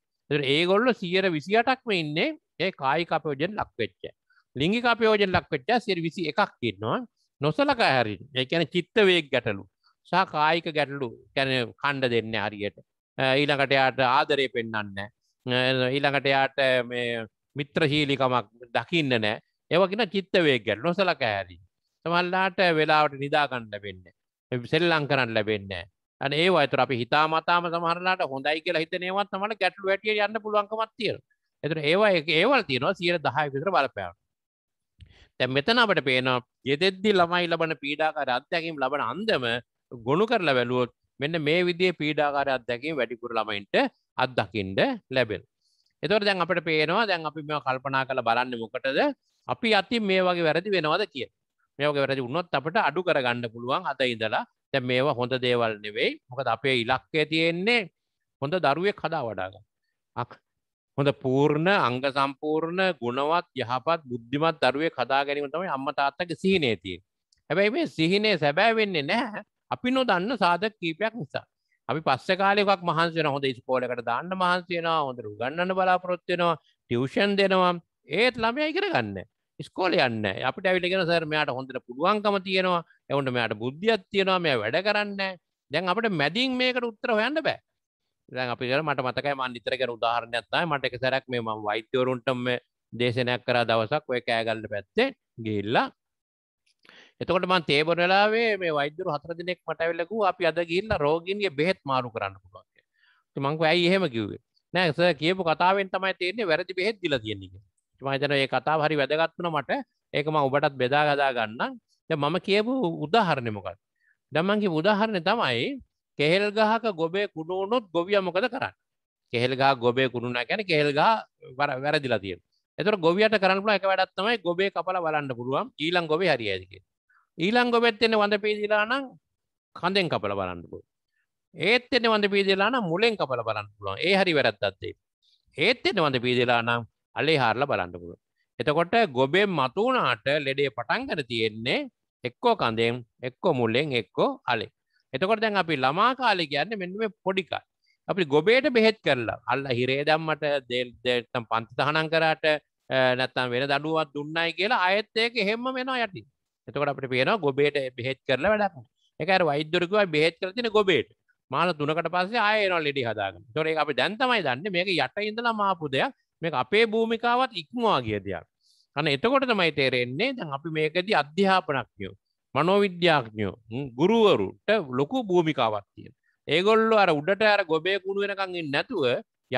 ඒගොල්ල සියර විසිටක්ම ඉන්නේ ඒ කායික අපයෝජන ලක්වෙච්චයි. ලිංගික අපයෝජන ලක්වෙච්චා සිර විසි එකක් ඉන්නවා නොසලකා හැරි එකැන චිත්තවේක් ගැටලු සා කායික ගැටලු කැන කණ්ඩ දෙන්න හරියට ඊළඟට යාට ආදරය පෙන්න්න ඊළඟට යාට මිත්‍ර හීලිකමක් දකින්න නෑ ඒවකින චිත්තවේක් ගැට නොසලක හැරි තමල්ලාට වෙලාවට නිදාගණ්ඩ වෙන්න සෙල්ලං කරන්න ලැබෙන්න අන ඒ අතර අපි හිතා මතාම සමහරලාට හොඳයි කියලා හිතනේවත් තමට ගැටලු වැටිය යන්න පුළුවන්කමත්තිය එතට ඒවා ඒවල් තියෙනවා සියට දහය විතර බලපෑන තැ මෙතන අපට පේනවා ගෙදෙද්දි ළමයි ලබන පීඩාකාර අත්දැකීම් ලබන අන්දම ගොුණු කරලා වැලුවොත් මෙන්න මේ විදිේ පීඩාකාර අත්දැකීම් වැඩිපුර ළමයින්ට අත්දකින්ට ලැබෙල්. එතොට දැන් අපට පේනවා දැන් අපි මෙ කල්පනා කළ බලන්න මොකටද අපි අති මේ වගේ වැරදි වෙනවද කිය මේක වැරදි වුණොත් අපට අඩු කරගන්න පුළුවන් අත ඉඳලා තැ මේවා හොඳ දේවල් නෙවෙයි මොකද අපේ ඉලක්කය තියෙන්නේ හොඳ දරුවේ කදා වඩාග හොඳ පූර්ණ අංග සම්පූර්ණ ගුණවත් යහපත් බුද්ධිමත් දරුවේ කදා ගැනීම තමයි අම්ම තාත්තගේ සිහිනේ තියෙන්නේ. හැබැයි මේ සිහිනේ සැබෑ වෙන්නේ නැහැ. අපි නොදන්න සාධක කීපයක් නිසා. අපි පස්සේ කාලේ එකක් මහන්සි වෙනවා. හොඳ ඉස්කෝලේකට දාන්න මහන්සි වෙනවා. හොඳට උගන්වන්න බලාපොරොත්තු වෙනවා. ටියුෂන් දෙනවා. ඒත් ළමයා ඉගෙන ගන්නෑ. ඉස්කෝලේ යන්නේ නැහැ. අපිට ඇවිල්ලාගෙන සර් මෙයාට හොඳට පුළුවන්කම තියෙනවා. එවුන්ට මෙයාට බුද්ධියක් තියෙනවා. මෙයා වැඩ කරන්නේ දැන් අපිට මැදින් මේකට උත්තර හොයන්න බෑ. දැන් අපි කර මට මතකයි මන් නිතර කර උදාහරණයක් තමයි මට එක සැරයක් මේ මම වෛද්‍යවරුන්ටම මේ දේශනයක් කරා දවසක් ඔය කෑගල්ල පැත්තේ ගිහිල්ලා එතකොට මන් තේබර වෙලාවේ මේ වෛද්‍යවරු හතර දිනක් මට ඇවිල්ලා අපි අද ගිහිල්ලා රෝගීන්ගේ බෙහෙත් මාරු කරන්න පුළුවන් කියලා. ඉතින් මං කිව්වා ඇයි එහෙම කිව්වේ? නෑ සර් කියපු කතාවෙන් තමයි තේරෙන්නේ වැරදි බෙහෙත් දීලා තියෙන්නේ කියලා. මම හිතනවා මේ කතාව හරි වැදගත් වුණා මට. ඒක මම ඔබටත් බෙදා ගදා ගන්නම්. දැන් මම කියපු උදාහරණය මොකක්ද? දැන් මං කියපු උදාහරණය තමයි කෙහෙල් ගහක ගොබේ කුණු වුණොත් ගොවිය මොකද කරන්න කෙහෙල් ගහ ගොබේ කුණුනා ගැන කෙහෙල් ගහ වැරදිලා තියෙන එතර ගොවියට කරන්න එක වැඩත්තමයි ගොබේ කපල බලන්න පුළුවන් ඊළං ගොබේ හරි ඇතික ඊළං ගොබෙත් එන්න වඳ පීදිලා නම් කඳෙන් කපල බලන්නපු ඒත් එන්න වඳ පීදිලා නම් මුලෙන් කපල බලන්න පුළුවන් ඒ හරි වැරත්තත්තේ ඒත් එන්න වඳ පීදිලා නම් අලේ හාරලා බලන්න පුළුවන් එතකොට ගොබෙන් මතුවනාට ලෙඩේ පටන්ගර තියෙන්නේ එක්කෝ කඳෙන් එක්කෝ මුල්ලෙන් එක්කෝ අලේ එතකොට දැන් අපි ළමා කාලේ කියන්නේ මෙන්න මේ පොඩි කාලේ. අපි ගොබේට බෙහෙත් කරලා අල්ලා හිරේ දැම්මට දෙන්නම් පන්ති තහනම් කරාට නැත්තම් වෙන දඩුවක් දුන්නයි කියලා අයත් ඒක එහෙම්ම වෙනවා යටින්. එතකොට අපිට පේනවා ගොබේට බෙහෙත් කරලා වැඩක් නැහැ. ඒක අර වෛද්‍යවරු කිව්වා බෙහෙත් කරලා තියෙන ගොබේට. මාස තුනකට පස්සේ ආයෙ එනවා ලෙඩි හදාගන්න. ඒතකොට ඒක අපි දැන් තමයි දන්නේ මේක යට ඉඳලා මාපු දෙයක්. මේක අපේ භූමිකාවත් ඉක්මවා ගිය දෙයක්. අන්න එතකොට තමයි තේරෙන්නේ දැන් අපි මේකදී අධ්‍යාපනක් කියමු. මනෝවිද්‍යාඥයෝ ගුරුවරුට ලොකු භූමිකාවක් තියෙන ඒගොල්ලො අර උඩට අර ගොබේ කුණු වෙනකංගින් නැතුව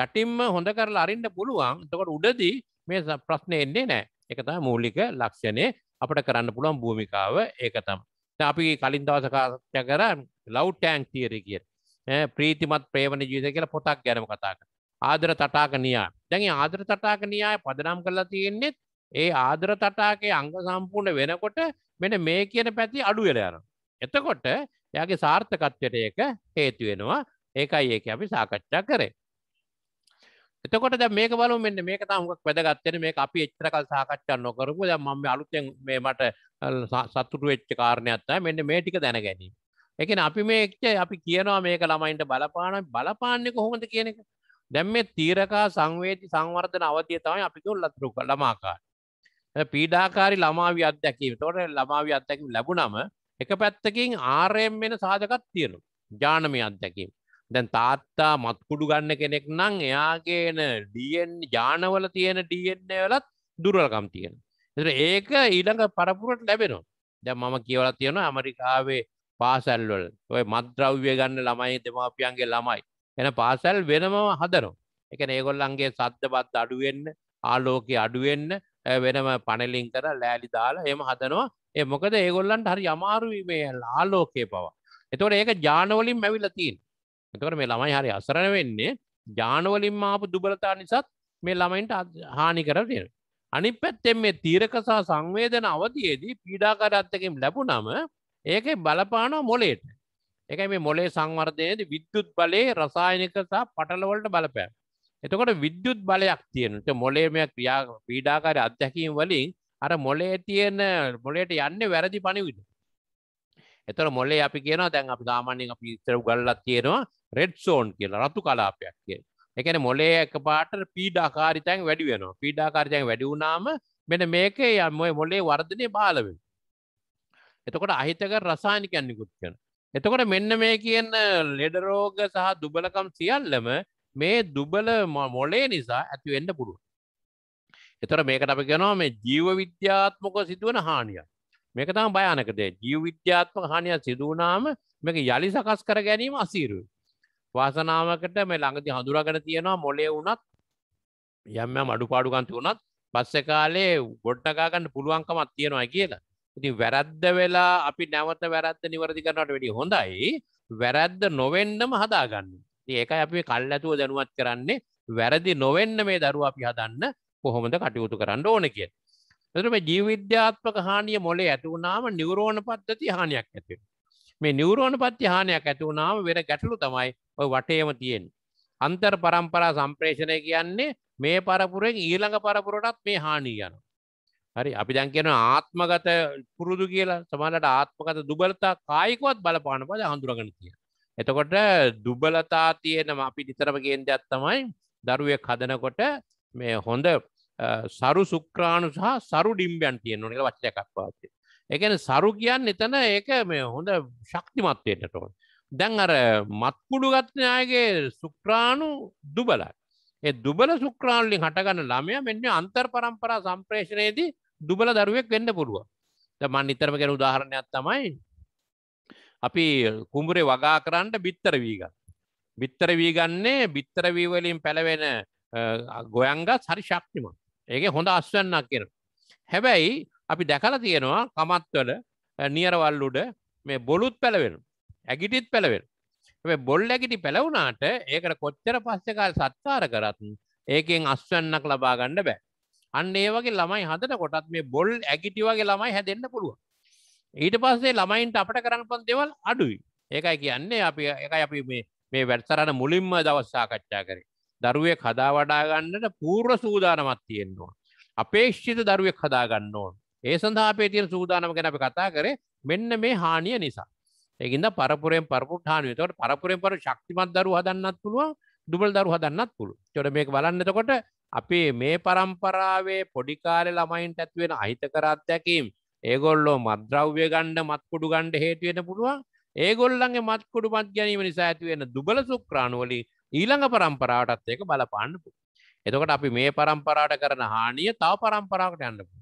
යටින්ම හොඳ කරලා අරින්ට පුළුවන් තකොට උඩදී මේ ප්‍රශ්නය එන්නේ නෑ එකතම මූලික ලක්ෂණය අපට කරන්න පුළුවන් භූමිකාව ඒකතම් අපි කලින් දවසකාය කර ලව් ටෑන්ක් තීරය කිය ප්‍රීතිමත් ප්‍රේමණ ජීවිත කියලා පොතක් ගැනම කතාක ආදර තටාක නියා දැන් ආදර තටාක නියාය පදනම් කරලා තියෙන්නේෙත් ඒ ආදර තටාකේ අංග සම්පූර්ණ වෙනකොට මෙට මේ කියන පැති අඩු වෙලා යන. එතකොට යාගේ සාර්ථකත්වයට ඒක හේතු වෙනවා ඒකයි ඒක අපි සාකච්ඡා කරේ. එතකොට දැන් මේක බලමු මෙන්න මේක තමයි මුගක් වැදගත් වෙන්නේ මේක අපි එච්චර කල් සාකච්ඡා නොකරපු දැන් මම මේ අලුතෙන් මේ මට සතුටු වෙච්ච කාරණයක් තමයි මෙන්න මේ ටික දැන ගැනීම. ඒ කියන්නේ අපි මේ අපි කියනවා මේක ළමයින්ට බලපාන බලපාන්නේ කොහොමද කියන එක. දැන් මේ තීරකා සංවේදී සංවර්ධන අවධිය තමයි අපි කියොල්ලතුරු ළමාකාර. පීඩාකාරි ළමාවි අත්දැකීම තොට ළමාවි අත්දැකම් ලැබුණම එක පැත්තකින් ආරයෙන් වෙන සාධකත් තියෙනු ජානමය අත්දැකීම් දැන් තාත්තා මත්කුඩු ගන්න කෙනෙක් නම් එයාගේන ඩියෙන් ජානවල තියෙන ඩියන්නේ වලත් දුරලකම් තියෙන ඒක ඊළඟ පරපුරට ලැබෙනවා දැ මම කියවල තියෙන ඇමරිකාවේ පාසැල්වල ඔය මද්‍රව්‍ය ගන්න ළමයි දෙමාපියන්ගේ ළමයි එන පාසැල් වෙනම හදරෝ එක ඒගොල්ලන්ගේ සද්ධ බත් අඩුවෙන්න්න ආලෝකය අඩුවෙන්න්න වෙනම පනෙලින් කර ලෑලි දාලා එම හදනවා ඒ මොකද ඒගොල්ලන්ට හරි අමාරුවීමේ ආලෝකය පවා එතවට ඒක ජානවලින් මැවිලතින් එතවට මේ ළමයි හරි අසරණ වෙන්නේ ජානවලින් ආපු දුබලතා නිසාත් මේ ළමයින්ට හානි කර තියෙන අනි පැත්තෙන් මේ තීරකසා සංවේදන අවතියේදී පීඩාකරත්තකින් ලැබුනම ඒක බලපානෝ මොලේට එක මේ මොලේ සංවර්ධයද විද්‍යුත් බලේ රසායනිකසා පටලවලට බලපෑ එතකොට විද්‍යුත් බලයක් තියෙනට මොලේම ක්‍රියා පීඩාකාර අත්දැකීම් වලින් අර මොලේ තියෙන මොලේට යන්න වැරදි පණිවිඩ එතර මොලේ අපි කියන දැන් අපි සාමාන්‍යෙන් අපි ඉතර ගල්ලත් තියෙනවා රෙඩ් සෝන් කියලා රතු කලාපයක් කිය එකන මොලේ එක පාට පීඩාකාරිතැන් වැඩි වෙනවා පීඩාකාරිතයන් වැඩි වුනාම මෙන මේක යම්මයි මොලේ වර්ධනය බාලවෙන් එතකොට අහිතක රසායනිකයන් නිකුත් කියන එතකොට මෙන්න මේ කියන ලෙඩරෝග සහ දුබලකම් සියල්ලම මේ දුබල මොලේ නිසා ඇතිවෙන්න පුළුව. එතර මේකට අප ගෙනවා මේ ජීව විද්‍යාත්මක සිදුවන හානිය මේක තම භයනකදේ ජීව විද්‍යාත්මක හානියක් සිදුවනාම මේක යළි සකස් කර ගැනීම අසීරු. වාසනාවකට මේ ළඟති හඳුරගෙන තියෙනවා මොලේ වුනත් යම්ම අඩු පාඩුගන්ති වුනත් පස්සෙ කාලේ ගොඩ්ඩකාගන්න පුළුවන්කමත් තියෙනවා කියලා. ඉතින් වැරද්ද වෙලා අපි නැවත වැරද්ද නිවැරදි කරනවට වැඩිය හොඳයි වැරද්ද නොවෙන්නම හදාගන්න ඒකයි අපි කල් ඇතුව දැනුවත් කරන්නේ වැරදි නොවෙන්න මේ දරුව අපි හදන්න කොහොමද කටයුතු කරන්න ඕන කිය. එතුම ජීවිද්‍යාත්මක හානිය මොලේ ඇතිවුණාම නිවරෝණ පද්ධති හානියක් ඇති. මේ නිවරෝණ පත්ති හානියක් ඇතිවුණාම වෙන ගැටලු තමයි ඔය වටේම තියෙන්. අන්තර් පරම්පරා සම්ප්‍රේෂණය කියන්නේ මේ පරපුරෙන් ඊළඟ පරපුරටත් මේ හානී යන. හරි අපි දැන් කියන ආත්මගත පුරුදු කියලා සමහරට ආත්මගත දුබලතා කායිකවත් බලපාන පද හඳුරගෙන තියෙනවා. එතකොට දුබලතා තියෙනම අපි නිතරම ගේන්දයක් තමයි දරුවය හදනකොට මේ හොඳ සරු සුක්‍රාණු සහ සරු ඩිම්බයන් තියෙන නිල වචනයක් පාති. එකන සරු කියන්න එතන ඒක මේ හොඳ ශක්තිමත්වයටට ඕන්. දැන් අර මත්කුඩු ගත්නයාගේ සුක්‍රාණු දුබලයි. ඒ දුබල සුක්‍රාණලින් හටගන්න ළමය මෙන්න අන්තර් පරම්පරා සම්ප්‍රේෂණයේදී දුබල දරුවෙක් වෙන්න පුළුව. මන් නිතරම කෙන උදාහරණයක් තමයි අපි කුඹුරේ වගා කරන්න බිත්තර වීගන්න. බිත්තර වීගන්නේ බිත්තර වීවලින් පැලවෙන ගොයන්ගත් හරි ශක්තිම. ඒක හොඳ අස්වන්නක් කෙන. හැබැයි අපි දැකලා තියෙනවා කමත්වල නියරවල් උඩ මේ බොලුත් පැලවෙන. ඇගිටිත් පැලවෙන. බොල් ඇගිටි පැලවුනාට ඒකට කොච්චර පස්සකාල් සත්කාර කරත් ඒකෙන් අස්වන්නක් ලබාගන්න බෑ. අන්න ඒ වගේ ළමයි හදට කොටත් මේ බොල් ඇගිටි වගේ ළමයි හැදෙන්න්න පුළුවන්. ඊට පස්සේ ළමයින්ට අපට කරන්න පොන් දෙවල් අඩුයි ඒකයි කියන්නේ අපි එකයි අපි මේ මේ වැඩසරන මුලින්ම දවස්සාකච්ඡා කරේ දරුවෙක් හදා වඩාගන්නට පූර්ව සූදානමත් තියෙන්නවා අපේක්ෂිත දරුවෙක් හදාගන්න ඕන් ඒ සඳහා අපේ තියෙන සූදානම ගැන අපි කතා කරේ මෙන්න මේ හානිය නිසා ඒකින්ද පරපුරෙන් පරපුට හානිය එතකොට පරපුරෙන් පර ශක්තිමත් දරුවෝ හදන්නත් පුළුවන් දුබල දරු හදන්නත් පුළුවන් එතකොට මේක බලන්නකොට අපේ මේ පරම්පරාවේ පොඩි කාලේ ළමයින්ට ඇති වෙන අහිතකර අත්දැකීම් ඒගොල්ලෝ මද්‍රව්‍ය ගණ්ඩ මත්කුඩු ගණ්ඩ හේතුවෙන පුළුවන් ඒගොල්ලන්ගේ මත්කුඩු මත් ගැනීම නිසා ඇතිවෙන දුබල සුක්‍රාණුවලි ඊළඟ පරම්පරාවටත් ඒක බලපාන්නපු. එතකොට අපි මේ පරම්පරාට කරන හානිය තව පරම්පරාවට යන්නපු.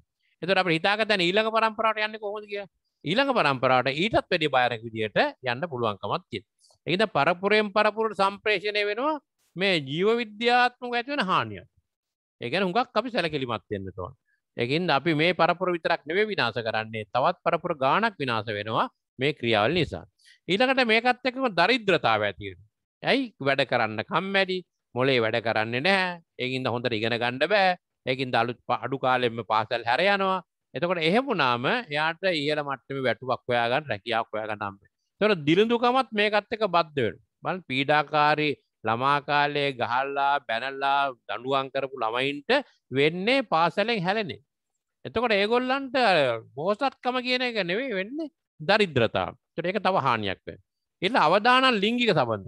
එතකොට අපි හිතාගතන ඊළඟ පරම්පරාවට යන්නේ කොහොමද කියලා. ඊළඟ පරම්පරාවට ඊටත් වැඩි බයරක විදියට යන්න පුළුවන්කමක් තියෙනවා. ඒකද පරපුරෙන් පරපුරට සම්ප්‍රේෂණය වෙනවා මේ ජීව විද්‍යාත්මක ඇතිවෙන හානිය. ඒ කියන්නේ හුඟක් අපි සැලකිලිමත් වෙන්න ඕන. එකින් අපි මේ පරපුර විතරක් නෙවෙයි විනාශ කරන්නේ තවත් පරපුර ගාණක් විනාශ වෙනවා මේ ක්‍රියාවල් නිසා. ඊළඟට මේකත් එක්කම දරිද්‍රතාව ඇති වෙනවා. ඇයි වැඩ කරන්න කම්මැලි, මොලේ වැඩ කරන්නේ නැහැ. ඒකින්ද හොඳට ඉගෙන ගන්න බෑ. ඒකින්ද අලුත් අඩු කාලෙම පාසල් හැර යනවා. එතකොට එහෙම වුණාම එයාට ඉහළ මට්ටමේ වැටුපක් හොයාගන්න රැකියාවක් හොයාගන්න හම්බෙනවා. ඒතකොට දිලිඳුකමත් මේකත් එක්ක බද්ධ වෙනවා. බලන්න පීඩාකාරී ළමාකාලයේ ගහල්ලා බැනල්ලා දඩුවන් කරපු ළමයින්ට වෙන්නේ පාසලෙන් හැලෙනේ. එතකොට ඒගොල්ලන්ට බෝසත්කම කියන එක නෙවේ වෙන්නේ දරිද්‍රතා තුට එක තව හානියක්ව. එල්ල අවදානන් ලිංගික සබඳ.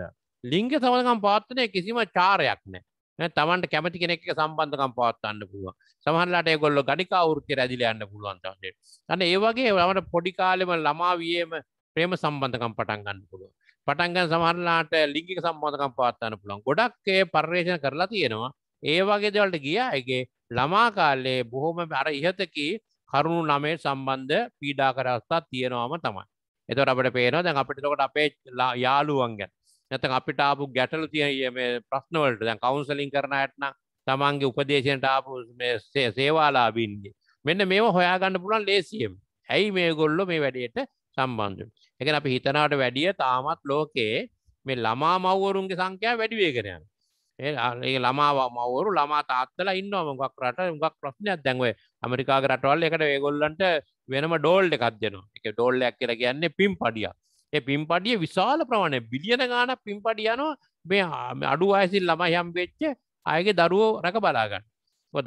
ලිංග සමඳකම් පාත්තනය කිසිම චාරයක් නෑ තමන්ට කැමති කෙනෙක් සම්බන්ධකම් පවත්වන්න පුළුව සහල්ලට ගොල්ල ගනිකා වෘත්ති රැදිලයන්න පුළුවන්තන්ට අන්න ඒවගේ වට පොඩිකාලෙම ළමාවියම ප්‍රේම සම්බන්ධකම් පටන්ගන්න පුළුව පටන්ගන් සමහරලාට ලිංගික සම්බෝධකම් පවත්වන්න පුළන් ගොඩක් ඒ පර්යේෂණ කරලා තියෙනවා ඒ වගේ දෙවලට ගියාගේ ළමා කාලයේ බොහොම අර ඉහතකි කරුණු නමේ සම්බන්ධ පීඩා කරස්ථා තියෙනවාම තමයි එතොට අපට පේනවා දැන් අපිට තොකට අපේ යාළුවන් ගැන නැතන් අපිට ආපු ගැටලු තියෙන මේ ප්‍රශ්නවලට දැන් කවුන්සලින් කරන ඇත්නම් තමන්ගේ උපදේශයට ආපු සේවාලාබින්ගේ මෙන්න මේවා හොයාගන්න පුළන් ලේසියම් ඇයි මේ ගොල්ලො මේ වැඩට සම්බන්ධ එක අපි හිතනාට වැඩිය තාමත් ලෝකයේ මේ ළමා මව්වරුන්ගේ සංඛ්‍යා වැඩිවේගෙනයන් ඒ ළමාව මවරු ළමා තාත්තලා ඉන්නවා මොකක් රට මොකක් ප්‍රශ්නයක් දැන්වේ ඇමරිකාග රටවල් එකට ඒගොල්ලන්ට වෙනම ඩෝල්් එකක් දෙනවා එක ඩෝල්ලයක් කියලා කියන්නේ පිම් පඩිය ඒ පිම් පඩිය විශාල ප්‍රමාණය බිලියන ගාන පිම් පඩියනවා මේ අඩු අයසිල් ළමයි යම් වෙච්ච අයගේ දරුවෝ රක බලාගන්න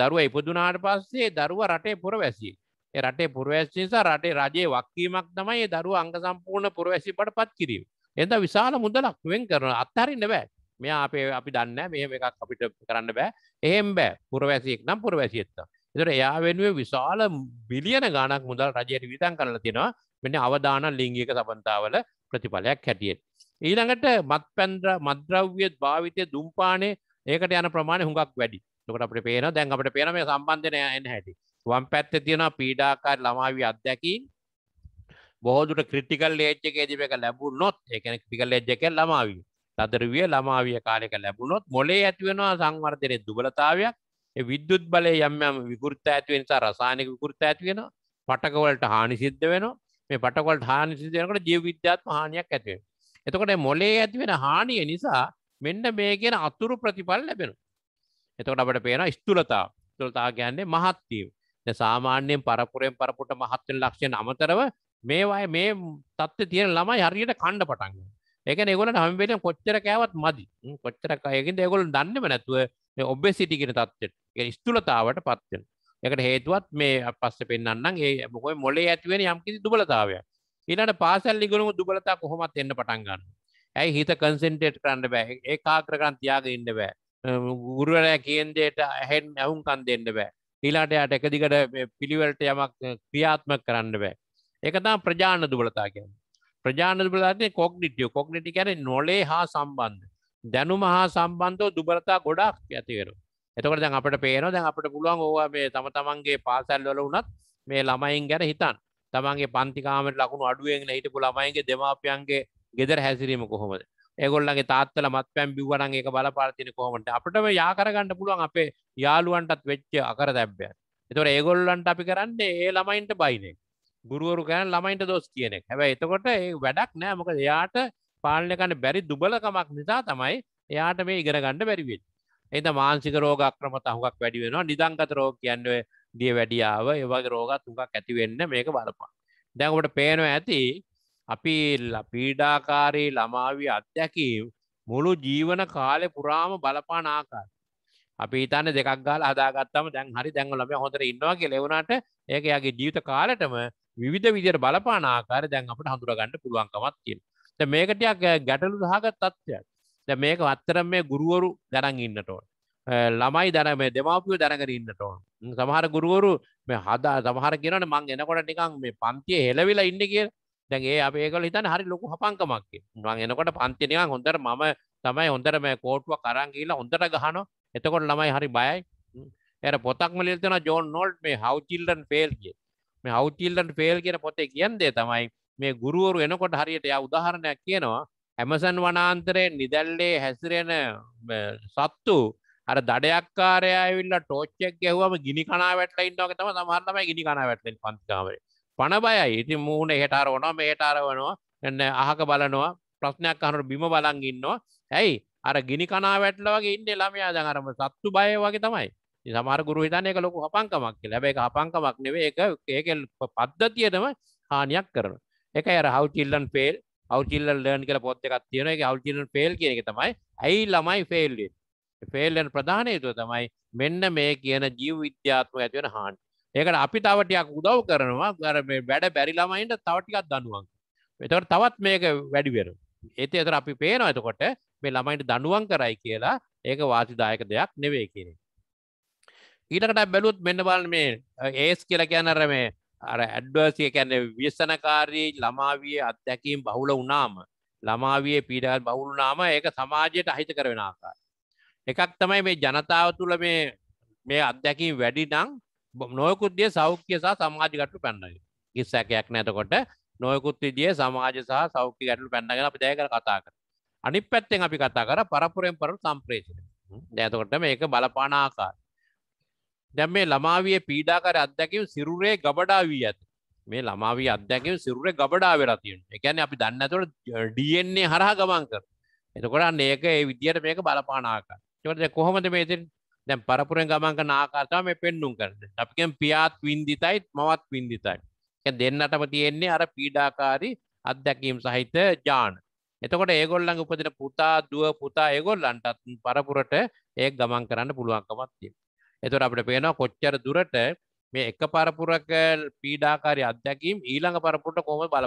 දරුව ඉපදුනාට පස්සේ දරුව රටේ පුර වැසිී රටේ පුරවැස් නිසා රටේ රජයේ වක්කීමක් තමයි දරු අංග සම්පූර්ණ පුරවැසි බට පත් කිරීම. එද විශාල මුදලක් වෙන් කරන අත්හරින්න බෑ මෙ අපේ අපි දන්න මෙහම එකක් අපිට කරන්න බෑ එහෙම් බෑ පුරවැසියෙක් නම් පුරවැසියත්ත. එතට එයා වෙනුවේ විශාල බිලියන ගානක් මුදල් රජයට විතන් කරලා තිනවා මෙන්න අවධාන ලිංගික සබන්තාවල ප්‍රතිඵලයක් හැටියෙන්. ඊළඟට මත් පැන්ද්‍ර මද්‍රව්‍යත් භාවිතය දුම්පානේ ඒකට යන ප්‍රමාණය හුඟක් වැඩි ොකට අපට පේන දැන් අපට පේන මේ සම්බන්ධනය එන්න හැටි වම් පැත්ත තියෙනවා පීඩාකාර ළමාවී අත්දැකීම් බොහෝදුට ක්‍රිටිකල් ලේච්චකේදී එක ලැබුණොත් ඒ කියන්නේ ක්‍රිටිකල් ලේජ් එකෙන් ළමාවිය. තදරවිය ළමාවිය කාලයක ලැබුණොත් මොලේ ඇති වෙනවා සංවර්ධනයේ දුබලතාවයක්. ඒ විද්‍යුත් බලයේ යම් යම් විකෘත ඇති වෙන නිසා රසායනික විකෘත ඇති වෙනවා. පටක වලට හානි සිද්ධ වෙනවා. මේ පටක වලට හානි සිද්ධ වෙනකොට ජීව විද්‍යාත්මක හානියක් ඇති වෙනවා. එතකොට මොලේ ඇති වෙන හානිය නිසා මෙන්න මේ කියන අතුරු ප්‍රතිඵල ලැබෙනවා. එතකොට අපිට පේනවා ස්ථූලතාව. ස්ථූලතාව කියන්නේ මහත් වීම. සාමාන්‍යයෙන් පරපුරෙන් පරපුට මහත්වෙන ලක්ෂණ අමතරව මේවාය මේ තත්ත්ව තියෙන ළමයි හරියට කණ්ඩ පටන්ග එක නෙගොල හම්වෙල කොච්චර කෑවත් මදි කොච්චරකයකින් දෙගොල දන්නම නැතුව ඔබේ සිටිගෙන තත්වට ස්තුලතාවට පත්වෙන එකට හේතුවත් මේ පස්ස පෙන්න්නම් ඒ මොකයි මොලේ ඇතිවෙන යම්කිසි දුබලතාවය ඉන්නට පාසල් ඉගුණම දුබලතා කොහොමත් එන්න පටන්ගන්න ඇයි හිත කන්සෙන්ටේට් කරන්න බෑ ඒ කාක්‍රකන් තියාග ඉන්න බෑ ගුරුවරය කියන්දේට ඇහෙන් ඇවුම් කන් දෙන්න බෑ ඊලාට යාට එක දිගට පිළිවෙලට යමක් ක්‍රියාත්මක කරන්න බෑ එකතා ප්‍රජාන දුබලතාකය ප්‍රජාන දුබලතාය කොක්ඩිටිය කොක්නිටි කැන නොලේ හා සම්බන්ධ දැනුම හා සම්බන්ධව දුබලතා ගොඩක් ඇතිකරු එතකට දැන් අපට පේන දැන් අපට පුළුවන් ඕවා මේ තම තමන්ගේ පාසැල්වල වනත් මේ ළමයින් ගැන හිතන් තමන්ගේ පන්තිකාමට ලකුණු අඩුවෙන් හිටපු ළමයින්ගේ දෙමාපියන්ගේ ගෙදර හැසිරීම කොහොමද ඒගොල්ලගේ තාත්තල මත් පැම් බිවරන් එක බලපාතින කොමට අපට යාකරගන්න පුළුවන් අපේ යාළුවන්ටත් වෙච්ච අකර දැබ්බය එතොට ඒගොල්ලන්ට අපි කරන්නේ ඒ ළමයින්ට බයිනෙක් ගුරුවරු කෑන් ළමයින්ට දොස් කියනෙක් හැබයි එතකොට ඒ වැඩක් නෑ මොක එයාට පාලනකන්න බැරි දුබලකමක් නිසා තමයි එයාට මේ ඉගරගණඩ බැරිවෙන් එත මාන්සික රෝග ක්‍රම තහුක් වැඩි වෙනවා නිදංගත රෝග කියන්නුව දිය වැඩියාව ඒවගේ රෝගත් තුකක් ඇතිවෙන්න මේක බලපා දැකට පේනවා ඇති අපි පීඩාකාරී ළමාවී අත්දැකීම් මුළු ජීවන කාලෙ පුරාම බලපාන ආකාර. අපි තන දෙකක් ගාල හදාගත්තම දැන් හරි දැන්වලම හොඳට ඉන්නවාගේ ලෙවුණට ඒක යාගේ ජීවිත කාලටම විධ විදිර බලපාන ආකාර දැන් අපට හඳුරගන්න පුළුවන්කමත් තියෙන. මේකටයක් ගැටලු දහගත් තත්ත්වයක්. ද මේක අත්තරම් මේ ගුරුවරු දැනන් ඉන්නටෝන්. ළමයි දැන මේ දෙමාපිය දැනකර ඉන්නටෝන්. සමහර ගුරුවරු මේ හදා සමහර කියෙනට මං එනකොට නිකං මේ පන්තිය හෙලවෙලා ඉන්න කියලා දැන් ඒ අප ඒකල හිතන හරි ලොකු හපංකමක් මං එනකොට පන්ති නිකන් හොඳට මම තමයි හොඳට මේ කෝට්ටුවක් අරන් ගිහලා හොඳට ගහනවා එතකොට ළමයි හරි බයයි එර පොතක්ම ලියලා තියෙනවා ජෝන් නෝල්ට් මේ how children fail කිය මේ how children fail කියන පොතේ කියන්නේ තමයි මේ ගුරුවරු එනකොට හරියට යා උදාහරණයක් කියනවා ඇමසන් වනාන්තරයේ නිදැල්ලේ හැසිරෙන සත්තු අර දඩයක්කාරයා ඇවිල්ලා ටෝච් එක ගැහුවම ගිනි කණා වැටලා ඉන්නවා වගේ තමයි සමහර ළමයි ගිනි කණා වැටලා ඉන්නේ පන්ති කාමරේ පණ බයයි ඉතින් මූුණ එහෙට අරවනවා මෙහෙට අරවනවා එන්න අහක බලනවා ප්‍රශ්නයක් අහනට බිම බලන් ඉන්නවා ඇයි අර ගිනි කනා වැටල වගේ ඉන්න ළමයා දැන් අරම සත්තු බය වගේ තමයි සමහර ගුරු හිතන්නේ ඒක ලොකු හපංකමක් කියලා. හැබැයි ඒක හපංකමක් නෙවෙයි ඒක ඒකේ පද්ධතියටම හානියක් කරනවා. ඒකයි අර how children fail, how children learn කියලා පොත් එකක් තියෙනවා. ඒක how children fail කියන එක තමයි ඇයි ළමයි fail වෙන්නේ. fail වෙන ප්‍රධාන හේතුව තමයි මෙන්න මේ කියන ජීව විද්‍යාත්මක ඇති වෙන හානි. ඒකට අපි තවටයක් උදව් කරනවා ගර මේ වැඩ බැරිලාමයින්ට තවටිකත් දනුවන් එතකට තවත් මේක වැඩිවෙරු ඒති එතර අපි පේනවා එතකොට මේ ළමයින්ට දනුවන් කරයි කියලා ඒක වාසිදායක දෙයක් නෙවේ කියෙන ඊටකට බැලුත් මෙන්න බල මේ ඒස් කියලා කියන්නර මේ අර ඇඩ්වර්සිය කැන විස්සනකාරී ළමාවිය අත්දැකීම් බහුල වනාම ළමාවිය පීඩල් බහුලුනාම ඒක සමාජයට අහිත කරවෙනආකාර එකක් තමයි මේ ජනතාව තුළ මේ මේ අත්දැකීම් වැඩි නං නොයකුත් දිය සෞඛ්‍ය සහ සමාජ ගටු පැන්නයි කිස්සැකයක් නැතකොට නොයකුත් විදිිය සමාජ සහ සෞඛ්‍ය ගැටලු පැන්නගෙන අපි දැකර කතා කර අනි පැත්තෙන් අපි කතා කර පරපුරෙන් පරු සම්ප්‍රේෂණ දැතකොට මේක බලපාන ආකාර දැම් මේ ළමාවිය පීඩාකර අත්දැකව සිරුරේ ගබඩා වී ඇත මේ ළමාවී අධ්‍යැකව සිරුරේ ගබඩා වෙරතියෙන් එකැන අපි දන්නතුට ඩන්නේ හරහා ගමන් කර එතකොට ඒක ඒ විදියට මේක බලපානාකා චොට කොහොමද මේතින් දැම් පරපුරෙන් ගමන් කරන ආකාරතාව මේ පෙන්නුම් කරන අපිකෙන් පියාත් වින්දිතයිත් මවත් වින්දිතයි දෙන්නටම තියෙන්නේ අර පීඩාකාරී අත්දැකීම් සහිත ජාන එතකොට ඒගොල්ලන් උපදින පුතා දුව පුතා ඒගොල්ලන්ටත් පරපුරට ඒ ගමන් කරන්න පුළුවන්කමත්තිය එතුර අපට පේනවා කොච්චර දුරට මේ එක පරපුරක පීඩාකාරි අත්දැකීම් ඊළඟ පරපුරට කොම බලපාන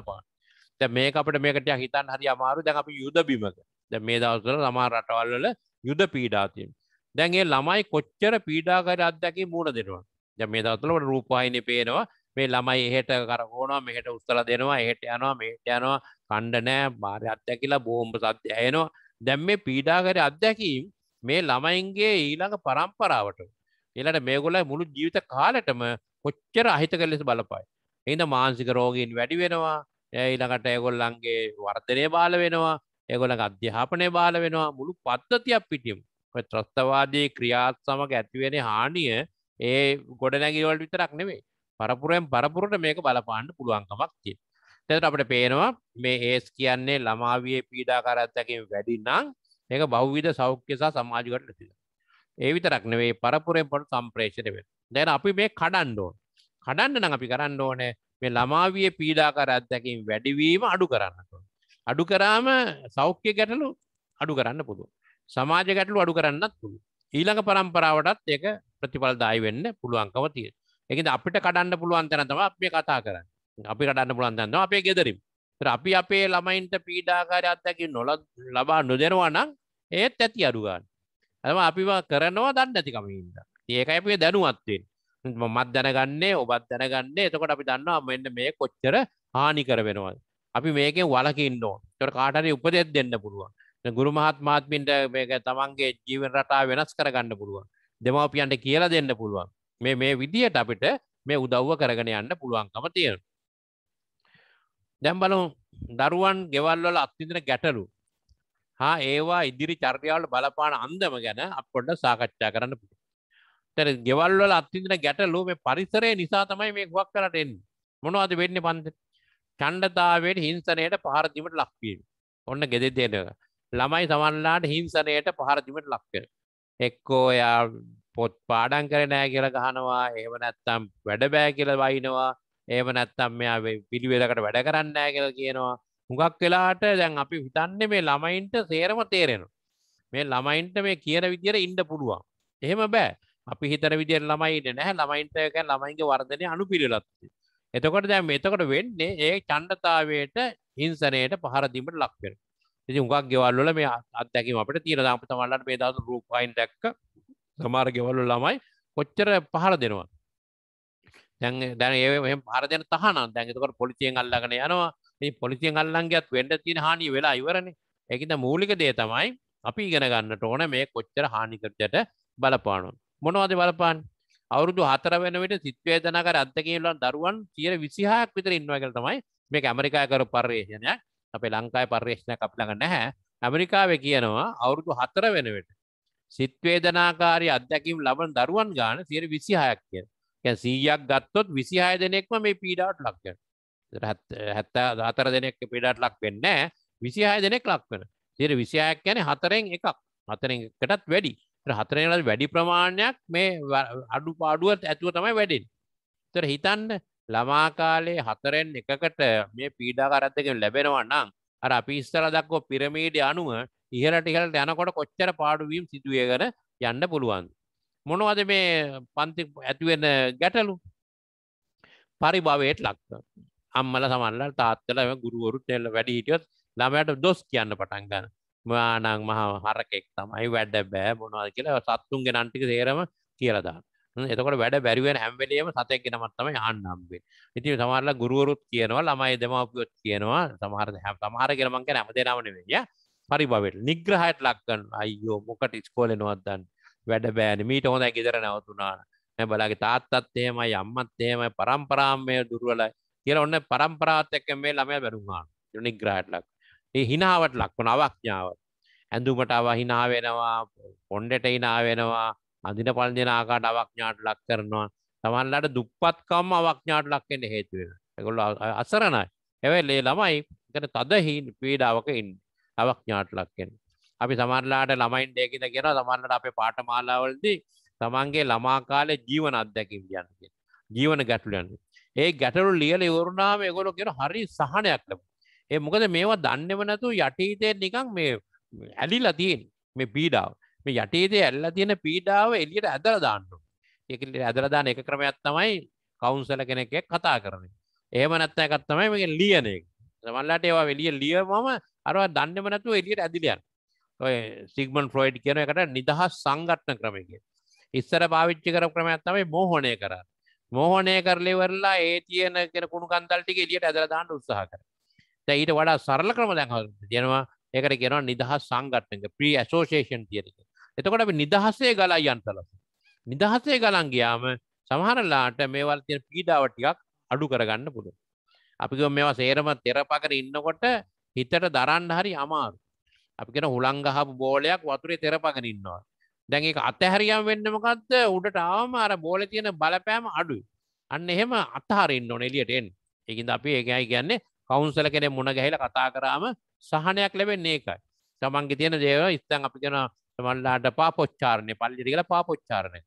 ද මේ අපට මේකට හිතන් හරි අමාරු දැන් අපි යුද බිමක ද මේ දවසර සමා රටවල්වල යුද පීඩාතියෙන් දැන්ගේ ළමයි කොච්චර පීඩාකර අත්දැකි මූුණ දෙනවා ය මේ දවතුලට රූපාහිනි පේනවා මේ ළමයි එහෙට කර ඕනවා මෙහෙට උත්තල දෙනවා එහෙට යනවා මේට යනවා කණ්ඩ නෑ බාරය අත්දැකිලා බෝම්බ සත්‍ය අයනවා දැම් මේ පීඩාකර අත්දැකීම් මේ ළමයින්ගේ ඊළඟ පරම්පරාවට එලට මේගොලයි මුළු ජීවිත කාලටම කොච්චර අහිතක ලෙස බලපයි එඳ මාන්සික රෝගීන් වැඩි වෙනවා ඊළඟට ඒගොල්ලන්ගේ වර්ධනය බාල වෙනවා ඒගොලඟ අධ්‍යාපනය බාල වෙනවා මුළු පද්ධතියක් පිටියම් ත්‍රස්තවාදී ක්‍රියාත් සමග ඇතිවෙන හානිය ඒ ගොඩනැගිවලට විතරක් නෙමේ පරපුරෙන් පරපුරට මේක බලපාන්න පුළුවන්කමක් තිය. තැට අපට පේනවා මේ ඒස් කියන්නේ ළමාවිය පීඩාකාරත්තැකින් වැඩින්නම් ඒක බෞ්විධ සෞඛ්‍යසා සමාජිකට ලතිද. ඒ විතරක් නෙවේ පරපුරෙන් පොට සම්ප්‍රේෂණ වෙන දැන අපි මේ කඩන්්ඩෝ කඩන්න නම් අපි කරන්න ඕනෑ මේ ළමාවිය පීඩාකාර අත්දැකින් වැඩිවීම අඩු කරන්නට. අඩු කරාම සෞඛ්‍ය ගැටලු අඩු කරන්න පුළුව සමාජ ගැටලු අඩු කරන්නත් පුළු ඊළඟ පරම්පරාවටත් ඒක ප්‍රතිඵලදායි වෙන්න පුළුවන්කව තිය එකද අපිට කඩන්න පුළුවන් තැන තම අපේ කතා කරන්න අපි කඩන්න පුළුවන් තන්න අපේ ගෙදරම් අපි අපේ ළමයින්ට පීඩාකාරය අත්තැකි නොල ලබා නොදෙනවා නම් ඒත් ඇති අඩුගන්න ඇම අපිවා කරනවා දන්න ඇතිකමින්ද ඒකයි අපේ දැනුවත්වෙන් මත් දැනගන්නේ ඔබත් දැනගන්නේ එතකොට අපි දන්නවා මෙන්න මේ කොච්චර හානි කර වෙනවාද අපි මේකෙන් වලකින්න ඕ තොට කාටරි උපදෙත් දෙන්න පුළුවන් ගුරු මහත් මාත්මින්ට මේක තමන්ගේ ජීවන රටා වෙනස් කරගන්න පුළුවන් දෙමවපියන්ට කියලා දෙන්න පුළුවන් මේ මේ විදියට අපිට මේ උදව්ව කරගෙන යන්න පුළුවන්කම තියෙන දැම් බලු දරුවන් ගෙවල්වල අත්විදින ගැටලු හා ඒවා ඉදිරි චර්යාවල බලපාන අන්දම ගැන අපොඩ සාකච්ඡා කරන්න පුළුව තැන ගෙවල්වල අත්විදින ගැටලු මේ පරිසරය නිසා තමයි මේ ගුවක් කරට එන්න මොනවාද වෙන්න පන්ත චණ්ඩතාවයට හිංසනයට පහරදිීමට ලක්වීම ඔන්න ගෙදෙදේනවා ළමයි සමන්ලාට හිංසනයට පහරදිමට ලක්වෙන. එක්කෝ එයා පොත් පාඩන් කර නෑ කියල ගහනවා ඒම නැත්තම් වැඩබෑ කියල වයිනවා ඒම නැත්තම් මෙයා පිළිවෙලකට වැඩ කරන්න නෑ කියල කියනවා හුඟක් වෙලාට දැන් අපි හිතන්නේ මේ ළමයින්ට සේරම තේරෙන මේ ළමයින්ට මේ කියන විදියට ඉන්න පුළුවන් එහෙම බෑ අපි හිතර විදිය ළමයිට නැහැ ළමයින්ටක ළමයින්ගේ වර්ධනය අනු පිළිලත්ති එතකොට දැම් එතකොට වෙන්නේ ඒ චණ්ඩතාවයට හිංසනයට පහරදිීමට ලක්වෙන ඉති උගක් ගෙවල්ල මේ අත්දැකීම අපට තියෙන දම තමල්ලට මේ දස රූපයින් දැක්ක සමාර ගෙවල්ලු ළමයි කොච්චර පහර දෙනවා දැන් දැන ඒ පහර දෙන තහන දැඟතකට පොලිතියෙන් අල්ලගෙන යනවා මේ පොලිතියෙන් අල්ලන්ගේත් වෙන්ඩ තියෙන හානි වෙලා ඉවරණ එකත මූලික දේ තමයි අපි ඉගෙන ගන්නට ඕන මේ කොච්චර හානිකරජට බලපානු මොනවද බලපාන් අවුරුදු හතර වෙනට සිත්වේදනකර අත්දකේලන් දරුවන් තියර විසිහායක් විතර ඉන්නවකල් තමයි මේ ඇමරිකා කර පර්යේෂණයක් අප ලංකායි පර්යේෂණයක් අප ළඟ නැහැ ඇමරිකාවේ කියනවා අවුරුදු හතර වෙනවට සිත්වේදනාකාරී අධ්‍යැකීම් ලබන දරුවන් ගාන සියයට විසිහයක් කිය සීයක් ගත්තොත් විසිහය දෙනෙක්ම මේ පීඩාට ලක්ය හැත්තා දාතර දෙනෙක් පිඩාට ලක් වෙන්න විසිහය දෙනෙක් ලක් වෙන සිර විසිහයක් යැන හතරෙන් එකක් හතරකටත් වැඩි හතරෙන් වැඩි ප්‍රමාණයක් මේ අඩු පාඩුවත් ඇතුව තමයි වැඩින් තර හිතන්න ළමා කාලේ හතරෙන් එකකට මේ පීඩා කරත්තකින් ලැබෙනවා නම් අර අපි ඉස්සර දක්ව පිරමීඩ අනුව ඉහලට ඉහලට යනකොට කොච්චර පාඩුවීම් සිදුවයගෙන යන්න පුළුවන්. මොනවද මේ පන්ති ඇතිවෙන ගැටලු පරිභවයට ලක්ව අම්මල සමල්ල තාත්තල ගුරුවරුත් එල්ල වැඩි හිටියොත් ළමයට දොස් කියන්න පටන් ගන්න මයානං මහ හරකෙක් තමයි වැඩ බෑ මොනවද කියලා සත්තුන්ගේ නන්ටික සේරම කියලදාන්න එතකොට වැඩ බැරිවෙන හැම්වලේම සතෙක් ගෙනමත්තම යහන්නම් ඉති සමරලා ගුරුවරුත් කියනවා ළමයි දෙමපියොත් කියනවා සමහර හැම සමහර ගෙනමන් ගැන හැමදේ නම නෙවෙයි පරිබවෙට නිග්‍රහයට ලක්කන් අයියෝ මොකට ඉස්කෝලේ නොවත්දන් වැඩ බෑනේ මීට හොඳයි ගෙදර නැවතුණා නෑ බලාගේ තාත්තත් එහෙමයි අම්මත් එහෙමයි පරම්පරාමය දුර්වලයි කියලා ඔන්න පරම්පරාවත් එක්ක මේ ළමයා බැරුණා නිග්‍රහයට ලක් ඒ හිනාවට ලක් වන අවඥාව ඇඳුමට අව හිනා වෙනවා පොණ්ඩට හිනා වෙනවා අඳින පල්දින ආකාට අවක්ඥාට ලක් කරනවා තමන්ලට දුප්පත්කම් අවක්ඥාට ලක්කෙන්ට හේතුවෙන ඇකොල්ල අසරණයි ඇවැල්ලේ ළමයි කර තදහි පීඩාවක ඉන් අවක්ඥාට ලක්කෙන් අපි සමරලාට ළමයින් ඩේකිත කියෙන තමන්ලට අපේ පාට මාලාවලදී තමන්ගේ ළමාකාලේ ජීවන අත්දැකින් යන්න ජීවන ගැටලුයන් ඒ ගැටලු ලියල ඉවරුණාම ගොලො කියෙන හරි සහනයක් ලබ ඒ මොකද මේවා දන්නව නැතු යටීතය නිකං මේ ඇලිලතින් මේ පීඩාව මේ යටේදේ ඇල්ල තියෙන පීඩාව එලියට ඇදල දාන්න එකලට ඇදලදාන එක ක්‍රමයක් තමයි කවුන්සල කෙනෙක් කතා කරන ඒම නැත්තෑ කත්තමයි මේ ලියන සමල්ලාට ඒවා වෙලිය ලිය මම අරවා දන්නම නැතුව එලියට ඇදිලියන් ඔය සිගමන් ෆ්‍රොයිඩ් කියන එකට නිදහස් සංගට්න ක්‍රමක ඉස්සර පාවිච්චි කර ක්‍රමයක් තමයි මෝහනය කර මෝහනය කරලෙවරලා ඒ තියෙන කෙන කුණු කන්දල්ටික එලියට ඇදලදාන්න උත්සාහ කර ඊට වඩා සරල ක්‍රම දැහ තියෙනවා ඒකට කෙනවා නිදහස් සංගට්නක ප්‍රී ඇසෝෂේෂන් තියරික එතකොට අපි නිදහසේ ගලයි යන්තලස. නිදහසේ ගලන් ගියාම සමහරලාට මේවල් තියෙන පීඩාව ටිකක් අඩු කරගන්න පුළුවන්. අපි කියමු මේවා සේරම තෙරපකර ඉන්නකොට හිතට දරන්න හරි අමාරු. අපි කියන හුලං ගහපු බෝලයක් වතුරේ තෙරපකර ඉන්නවා. දැන් ඒක අතහැරියම් වෙන්න මොකද්ද? උඩට ආවම අර බෝලේ තියෙන බලපෑම අඩුයි. අන්න එහෙම අතහරින්න ඕනේ එළියට එන්න. ඒකින්ද අපි ඒකයි කියන්නේ කවුන්සල කෙනෙක් මුණ ගැහිලා කතා කරාම සහනයක් ලැබෙන්නේ ඒකයි. තමන්ගේ තියෙන දේව ඉස්සන් අපි කියන මල්ලාට පාපොච්චාරණය පල්ලිට කියලා පාපොච්චාරණය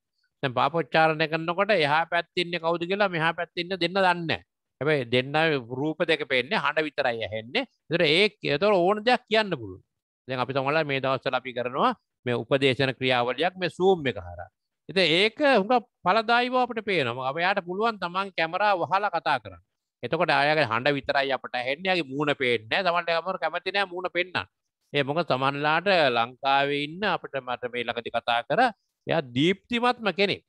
පාපොච්චාරණය කරන්නකොට එහා පැත්තින්න කවුද කියලා මෙහා පැත්තින්න දෙන්න දන්න හැබයි දෙන්න රූප දෙක පෙන්නේ හඬ විතරයි ඇහෙන්නේ දර ඒ තොර ඕන දෙයක් කියන්න පුළුව දෙ අපි තමලා මේ දවස්සල අපි කරනවා මේ උපදේශන ක්‍රියාවලයක් මේ සූම් එක හර එත ඒක හුඟ පලදායිව අපට පේනම අපයාට පුළුවන් තමන් කැමරා වහලා කතා කරන්න එතකොට අයගේ හඬ විතරයි අපට හෙන්නගේ මූුණ පේන්න තමට මර කැමතිනෑ මූුණ පෙන්න්න ඒ මොක සමන්ලාට ලංකාවේ ඉන්න අපට මට මේ ලකති කතා කර එය දීප්තිමත්ම කෙනෙක්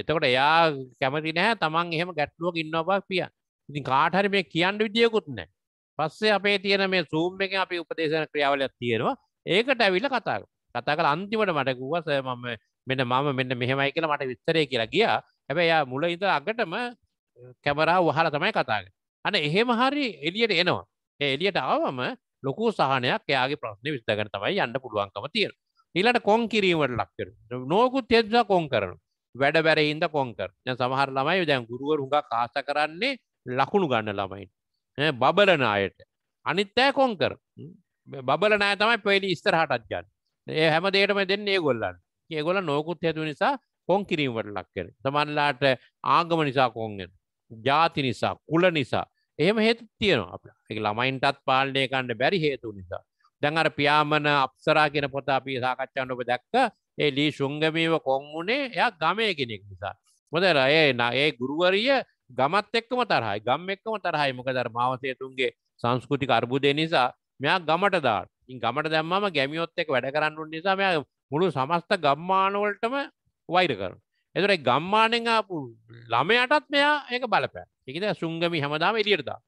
එතකොට එයා කැමති නෑ තමන් එහෙම ගැට්ලුවක් ඉන්න බක් පිය ඉතින් කාටහරි මේ කියන්න විදියකුත් නෑ පස්සේ අපේ තියෙන මේ සූම් එක අපි උපදේශන ක්‍රියාවලයක් තියෙනවා ඒකට ඇවිල්ල කතාක කතා කළ අන්තිමට මටකුවස මම මෙන්න මම මෙන්න මෙහෙමයි කියලා මට විස්තරය කියලා ගියා හැබැයි යා මුල ඉඳ අගටම කැමරාව වහලා තමයි කතාග අන එහෙම හරි එලියට එනවා එලියට ආවම ලොකු සහනයක් එයාගේ ප්‍රශ්න විස්තගන තමයි යන්න පුළුවන්කම තියෙන ඊලට කොන් කිරීමට ලක්කර නෝකුත් යෙද කොන් කරන වැඩ බැරහින්ද කොන්කර සමහර ළමයි දැන් ගුරුවර හුඟ කාස කරන්නේ ලකුණු ගන්න ළමයින් බබලන අයට අනිත්තෑ කොන්කර බල නෑ තමයි පෙලි ස්තර හටත් ගන්න ඒ හැම දේටම දෙන්නේ ගොල්ලන් ඒගොල නෝකුත් හැතු නිසා කොන් කිරීමට ලක්කර තමන්ලාට ආගම නිසා කොන්ගෙන් ජාති නිසා කුල නිසා එහෙම හේතු තියෙනවා අප එක ළමයින්ටත් පාලනය කණ්ඩ බැරි හේතු නිසා දැන් අර පියාමන අප්සරා කියෙන පොත අපි සාකච්ඡන්න ඔබ දැක්ක ඒ ලී ශුංගමීව කොංගුණේ එය ගමය කෙනෙක් නිසා මොදර ඒ නඒ ගුරුවරිය ගමත් එක්කම තරහයි ගම් එක්කම තරහයි මොක දර මාවසේතුන්ගේ සංස්කෘතික අර්බුදය නිසා මෙයා ගමට දාට ඉන් ගමට දැම්මම ගැමියොත් එක වැඩ කරන්නු නිසා මෙයා මුළු සමස්ත ගම්මානවලටම වෛර කරන එතුර ගම්මානෙන් ආපු ළමයටත් මෙයා ඒක බලපෑ එකද සුංගමි හැමදාම එලියටදා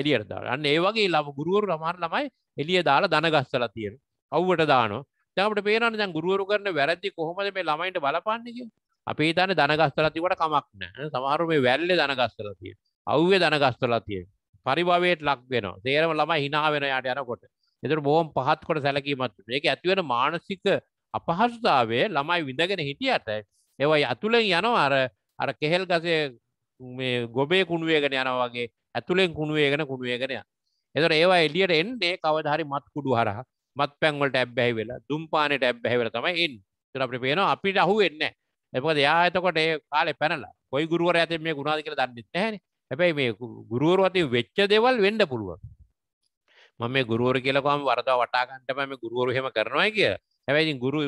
එලියටදා අන්න ඒ වගේ ලබ ගුරුවරු රමාර ළමයි එලිය දාලා දනගස්සල තියෙන අව්වට දානො තකට පේරන දැන් ගුරුවරු කරන වැරදි කොහොමද මේ ළමයිට බලපන්නක අපේ තන දනගස්තල තිවට කමක් නෑ සමහරු මේ වැල්ල දනගස්තල තිය අව්‍ය දනගස්තල තිය පරිභවයට ලක් වෙන තේරම ළමයි හිනාවෙන යට යනකොට එතර බොහොම පහත් කොට සැලකීමත් ඒක ඇතිවෙන මානසික අපහසුතාවේ ළමයි විඳගෙන හිටියට ඒවයි ඇතුළෙන් යනවා අර අර කෙහෙල් ගසේ මේ ගොබේ කුණුවේගෙන යනවා වගේ ඇතුළෙන් කුණුවේගෙන කුණුවේගෙනය එතර ඒවා එලියට එන්නේ කවදහරි මත් කුඩු හර මත් පැන්වලට ඇබ්බැහි වෙලා දුම්පානයට ඇබ්බැහිවල තමයි එන් තර අපි පේන අපිට අහු වෙන්න එපකද යා එතකොට ඒ කාලෙ පැනලා කොයි ගුරුවර ඇති මේ ගුණාද කියලා දන්නෙත් නැහැ හැබැයි මේ ගුරුවරු අති වෙච්ච දේවල් වෙන්න පුළුවන් මම මේ ගුරුවරු කියලා කොහම වරදවා වටා ගන්නට මම ගුරුවරු එහෙම කරනවා කියලා හැබැයි ගුරු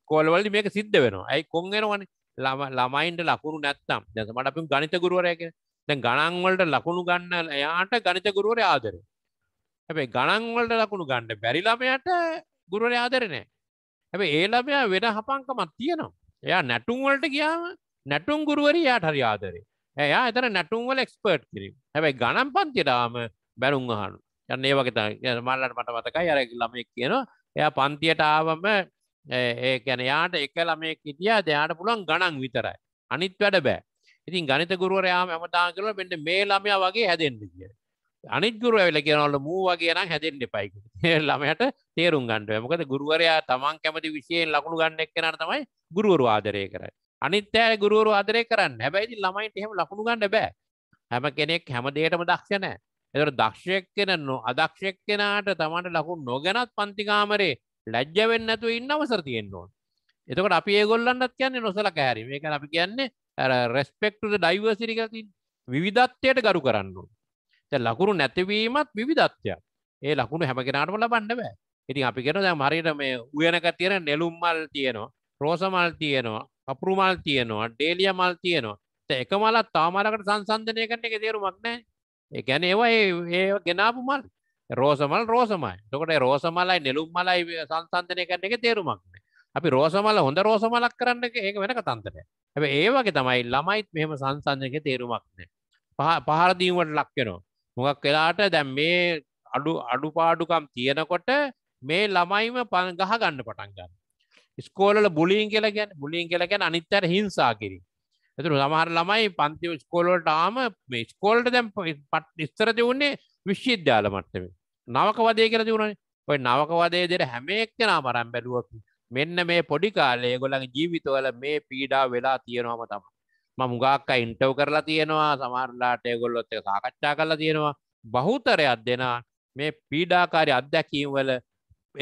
ස්කෝලවලද මේක සිද්ධ වෙනවා ඇයි කොන්ගෙනවන ළම ළමයින්ට ලකුණු නැත්තම් දැසමට අපිම ගනිත ගුරුවරයක දැ ගණන්වලට ලකුණු ගන්න එයාට ගනිත ගුරුවර ආදර හැබේ ගණන්වලට ලකුණු ගණ්ඩ බැරිලාමයට ගුරුවර ආදරනෑ හැබ ඒලාමයා වෙන හපංකමත් තියනවා එයා නැටුම්වලට කියාම නැටුම් ගුරුවර යාට හරි ආදරේ එයා එතර නැටුම්වල එක්ස්පර්ට් කිරීම හැබැයි ගණන් පන්තිරාම බැරුම් අහනු යන්න ඒ වගේ මල්ලට මට මතකයි අරග ළමෙක් කියනවා එයා පන්තියට ආවම ඒ ගැන යාට එක ළමය කිටිය දෙයාට පුළුවන් ගණන් විතරයි අනිත් වැඩ බෑ ඉතින් ගනිත ගුරුවරයා ඇමතා කරල පෙන්ට මේ ළමයා වගේ හැදෙන්න්න කිය අනිත් ගුරුව වෙල කියනවල මූ වගේ නම් හැදෙන්න්න පයික ළමයට තේරුම් ගන්නඩ මොකද ගුරුවරයා තමන් කැමති විශයෙන් ලකුණු ගන්න එක්කෙන තමයි ගුරුවරු ආදරය කර අනිත්‍යය ගුරුවරු ආදරය කරන්න හැබැයිති ළමයිට එහෙම ලකුණු ගන්න බෑ හැම කෙනෙක් හැමදේටම දක්ෂ නෑ එතට දක්ෂයක් කෙන නො අදක්ෂයක් කෙනාට තමන්ට ලකු නොගැනත් පන්තිකාමරේ ලැජ්ජවෙන්න නැතුව ඉන්න අවසර තියෙන්නවා. එතකට අපි ඒගොල්ලන්නත් කියන්නේ නොසල කෑරීම එක අපි කියන්නේ රෙස්පෙක්ට ඩයිවර්සිරිකති විවිධත්වයට ගරු කරන්න. ලකුණු නැතිවීමත් විවිධත්වයක් ඒ ලකුණු හැමගෙනටම ලබන්න බෑ ඉතින් අපි කෙන දැ මරිට මේ උයනක තියෙන නෙලුම්මල් තියෙනවා රෝසමල් තියෙනවා අපරුමල් තියෙනවා ඩේලිය මල් තියෙනවා එක මලත් තාමරකට සංසන්ධනය කරන එක තේරුමක් නෑ ගැන ඒවා ඒ ගෙනාපු මල් රෝසමල් රෝසමයි තකොට රෝසමලයි නෙලුම් මලයි සංසන්ධනය කරන එක තේරුමක්න අපි රෝසමල හොඳ රෝසමලක් කරන්න ඒක වෙන කතන්තර ඇ ඒවගේ තමයි ළමයිත් මෙහම සංසන්ධක තේරුමක්නේ පහරදීමට ලක්කෙනවා මොකක් වෙලාට දැම් මේ අඩු අඩුපාඩුකම් තියෙනකොට මේ ළමයිම පන් ගහ ගන්න පටන්ගන්න ස්කෝල බුලින් කියලගෙන බුලින් කියලගෙන අනිත්තර හිංසා කිරින් ඇතුරු සමහර ළමයි පන්ති ස්කෝලට ආම මේ ස්කෝල්ට දැම් පට ඉස්තරති වන්නේ විශ්්‍යද්‍යාල මට්ටම නවක වදය කර තිවුණේ ඔයි නවක වදේ දෙර හැමෙක්කෙනා පරම් බැලුවක් මෙන්න මේ පොඩි කාලේ ගොලන් ජීවිතවල මේ පීඩා වෙලා තියෙනවාම තම මමුගාක්ක ඉන්ටව් කරලා තියෙනවා සමරලාට ගොල්ලොත් සාකච්ඡා කරලා තියෙනවා බහුතරයක් දෙෙන මේ පීඩාකාරය අත්දැකීම්වල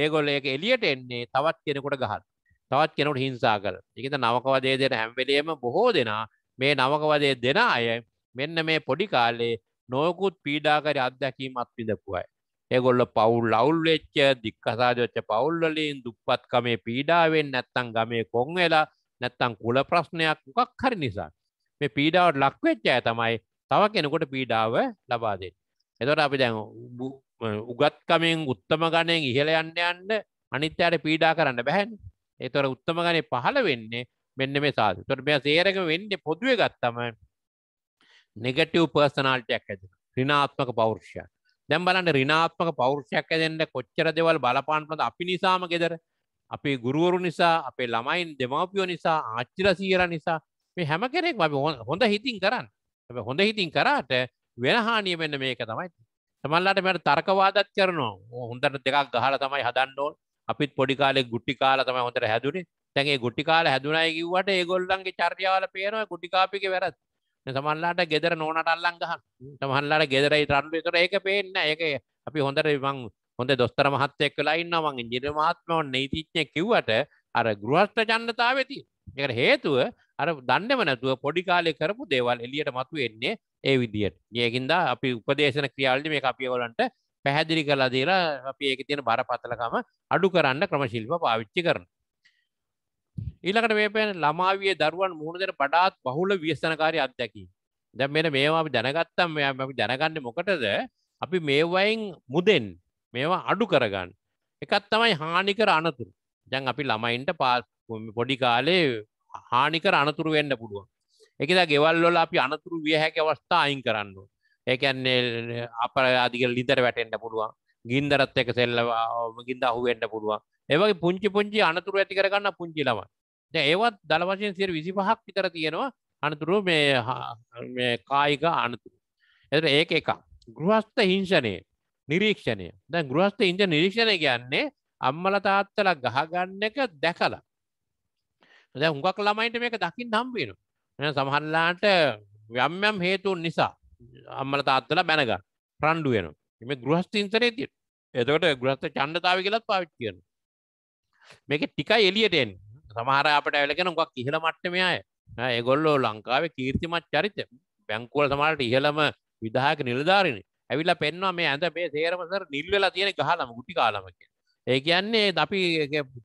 ඒගොල්ල එක එලියට එන්නේ තවත් කෙනෙකුට ගහත් තවත් කෙනට හිංසා කර එකත නවකවදේ දෙන හැම්වෙලේම බොහෝ දෙනා මේ නවකවදේ දෙන අය මෙන්න මේ පොඩි කාලේ නොයකුත් පීඩාකරි අත්දැකීමත් පිදපුුවයි. ඒගොල්ල පවුල් අවුල්වෙච්ච දික්කසාජච්ච පවුල්වලින් දුප්පත්කමේ පීඩාවෙන් නැත්තං ගමේ කොන් වෙලා නැත්තං කුල ප්‍රශ්නයක් මොකක් හරි නිසා. මේ පීඩාවට ලක්වෙච්ච ඇය තමයි තව කෙනෙකොට පීඩාව ලබාදෙන්. එතොට අපි දැන් උගත්කමින් උත්තම ගණයෙන් ඉහළ යන්න යන්න අනිත්‍යයට පීඩා කරන්න බැහැන් එතොර උත්තම ගණය පහළ වෙන්නේ මෙන්න මේ සාධ තොට මෙයා සේරක වෙන්න පොදුව ගත්තම නෙගටව් පර්සනාල්ටයක් ඇද රිනාත්මක පෞරුෂයක් දැම් බලන්න රිනාත්මක පෞරුෂයක් ඇදෙන්ට කොච්චර දෙවල් බලපාන්පද අපි නිසාම ගෙදර අපේ ගුරුවරු නිසා අපේ ළමයින් දෙමාපියෝ නිසා ආච්චිල සීර නිසා මේ හැම කෙනෙක් හොඳ හිතින් කරන්න ඇ හොඳ හිතින් කරාට වෙනහානිය මෙන්න මේක තමයි තමල්ලාට මට තර්කවාදත් කරනවා හොඳට දෙකක් ගහල තමයි හදන්නඩෝල් අපිත් පොඩිකාලෙ ගුට්ටි කාල තම හොඳට හැදුනේ තැන්ගේ ගුට්ටි කාල හැදුනයි කිව්වට ඒගොල්ලන්ගේ චර්යාවල පේනවා ගුටිකාපික වැරත් සමල්ලාට ගෙදර නෝනට අල්ලන් ගහන් තමහල්ලාට ගෙදරයි රන්ඩු තර ඒක පේන්න ඒක අපි හොඳට මං හොඳ දොස්තර මහත්තයෙක් කලා ඉන්න මගේ ජිර මහත්ම නීතිච්ඥය කිව්වට අර ගෘහස්ට ජන්නතාවති එකට හේතුව අර දන්නම නැතුව පොඩිකාලය කරපු දේවල් එලියට මතු එන්නේ ඒ විදියට ඒකින්ද අපි උපදේශන ක්‍රියාල්ජි මේ අපියවලන්ට පැහැදිලි කරලා දීලා අපි ඒක තියෙන බරපතලකම අඩු කරන්න ක්‍රමශිල්ප පාවිච්චි කරන. ඊළඟට මේ පෙන් ළමාවියේ දරුවන් මුහුණ දෙන වඩාත් බහුල ව්‍යසනකාරී අත්දැකීම්. දැන් මෙන්න මේවා අපි දැනගත්තම අපි දැනගන්නේ මොකටද? අපි මේවයින් මුදෙන් මේවා අඩු කරගන්න. එකක් තමයි හානිකර අනතුරු. දැන් අපි ළමයින්ට පොඩි කාලේ හානිකර අනතුරු වෙන්න පුළුවන්. ඒකද ගෙවල් වල අපි අනතුරු විය හැකි අවස්ථා අයින් කරන්න ඕනේ. ඒකන්නේ අපරාධික ලිදර වැටෙන්ට පුළුවන් ගින්දරත් එක සෙල්ලවා ගින්ද අහුවෙන්ට පුළුවන් ඒවගේ පුංචි පුංචි අනතුර ඇති කරගන්න පුංචි ළම ඒවත් දළවශයෙන් සිර විසි පහක් විතර තියෙනවා අනතුරු මේ කායික අනතුරු එ ඒක එක ගෘහස්ත හිංසනය නිරීක්ෂණය දැ ගෘහස්ත ඉංජ නිරීක්ෂණය කියන්නේ අම්මල තාත්තල ගහගන්න එක දැකලා ද හුඟක් ළමයිට මේක දකිින් හම්බේෙන සමහල්ලාට යම්යම් හේතුන් නිසා අම්මල තාත්තල බැනග රණ්ඩු වෙන එම ගෘහස්තින්තරේ තිය එතකට ගෘහස්ත චන්ඩතාව කියලත් පවිච් කියන මේක ටිකයි එලියටෙන් සමහර අපට ඇලගෙන ගක් ඉහළ මට්ටමයය ඒගොල්ලෝ ලංකාවේ කීර්තිමත් චරිත බැංකුවල් සමට ඉහළම විදාහක නිලධාරණ ඇවිල්ල පෙන්වා මේ ඇඳ මේ සේරමසර නිල්වෙලා තියෙන ගහලම ගුටි කාලමක ඒ කියන්නේ අපි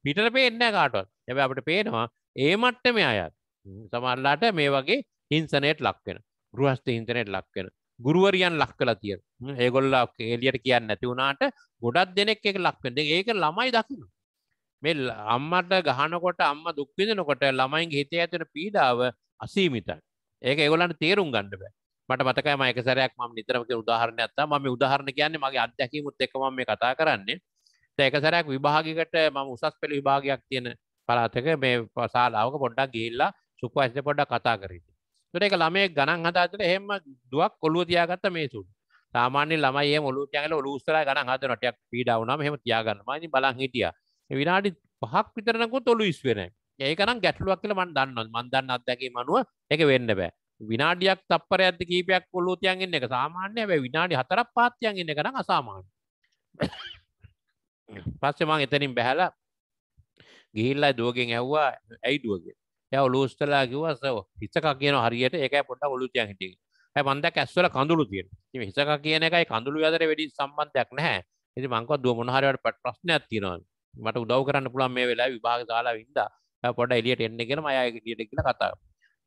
පිටර පේන්න කාටවත් ඇැ අපට පේනවා ඒ මට්ටම අයත් සමල්ලාට මේ වගේ හිංසනයට ලක්වෙන ගෘහස්ථීන්තනයට ලක්වෙන ගුරුවරියන් ලක් කලා තිය ඒගොල්ල එලියට කියන්න නැති වුණට ගොඩක් දෙනෙක් එක ලක්වෙද ඒක ළමයි දකින මේ අම්මට ගහනකොට අම්ම දුක්විදනකොට ළමයින් හිතේ ඇතෙන පීඩාව අසීමිතයි ඒක ඒගොලන්න තේරුම් ගණඩ බෑ මට මතකයි මයක සරයක් ම නිතරමක උදාහරණ ඇත්ත ම උදාහරණ කියන්නේ මගේ අධ්‍යැකීමුත් එකම මේ කතා කරන්නේ ඒක සරයක් විභාගිකට මම උසස් පෙළ විභාගයක් තියෙන පලාතක මේ පසාලාවක පොඩ්ඩක් ගේල්ලා සුක්වාශන පොඩ්ඩක් කතා කරට තුර එක ළමය ගණන් හතාතට එහෙම දුවක් කොළුව තියාගත්ත මේ තුන් සාමාන්‍ය ළමයි මුළු තියගල ලූස්තර ගන හත නොටයක් පීඩාවනම හෙම තියාගන්නවා ඉතින් බලන් හිටිය විනාඩි පහක් විතරනකොත් ඔලු ඉස්වෙනයි ඒකනම් ගැටලුවක් කියල මන් දන්න මන්දන්න අත්දැකේ මනුව එක වෙන්න බෑ විනාඩියක් තපර ඇද කීපයක් කොල්ලෝතියන්ගෙන් එක සාමාන්‍ය බැ විනාඩි හතරක් පාත්තියන්ගෙන් එක නම් අසාමාන්‍ය පස්සෙ මං එතනින් බැහැලා ගිහිල්ලා දුවගෙන් ඇව්වා ඇයිඩුවගේ ය ඔලුස්තලා කිවස හිසක කියන හරියට ඒක පොඩ ඔලුතියන් හිටිය ඇ බන්ද ඇස්වල කඳුළු තියෙන හිසක කියන එකයි කඳුළු අදර වැඩි සම්බන්ධයක් නැහැ ඇති මංකව දුව මොහරවට පට ප්‍රශ්නයක් තියෙනවා මට උදව් කරන්න පුළන් මේ වෙලා විභාග දාලා වින්ද පොඩ එලියට එන්නගෙන මයගේ ලියට කියල කතා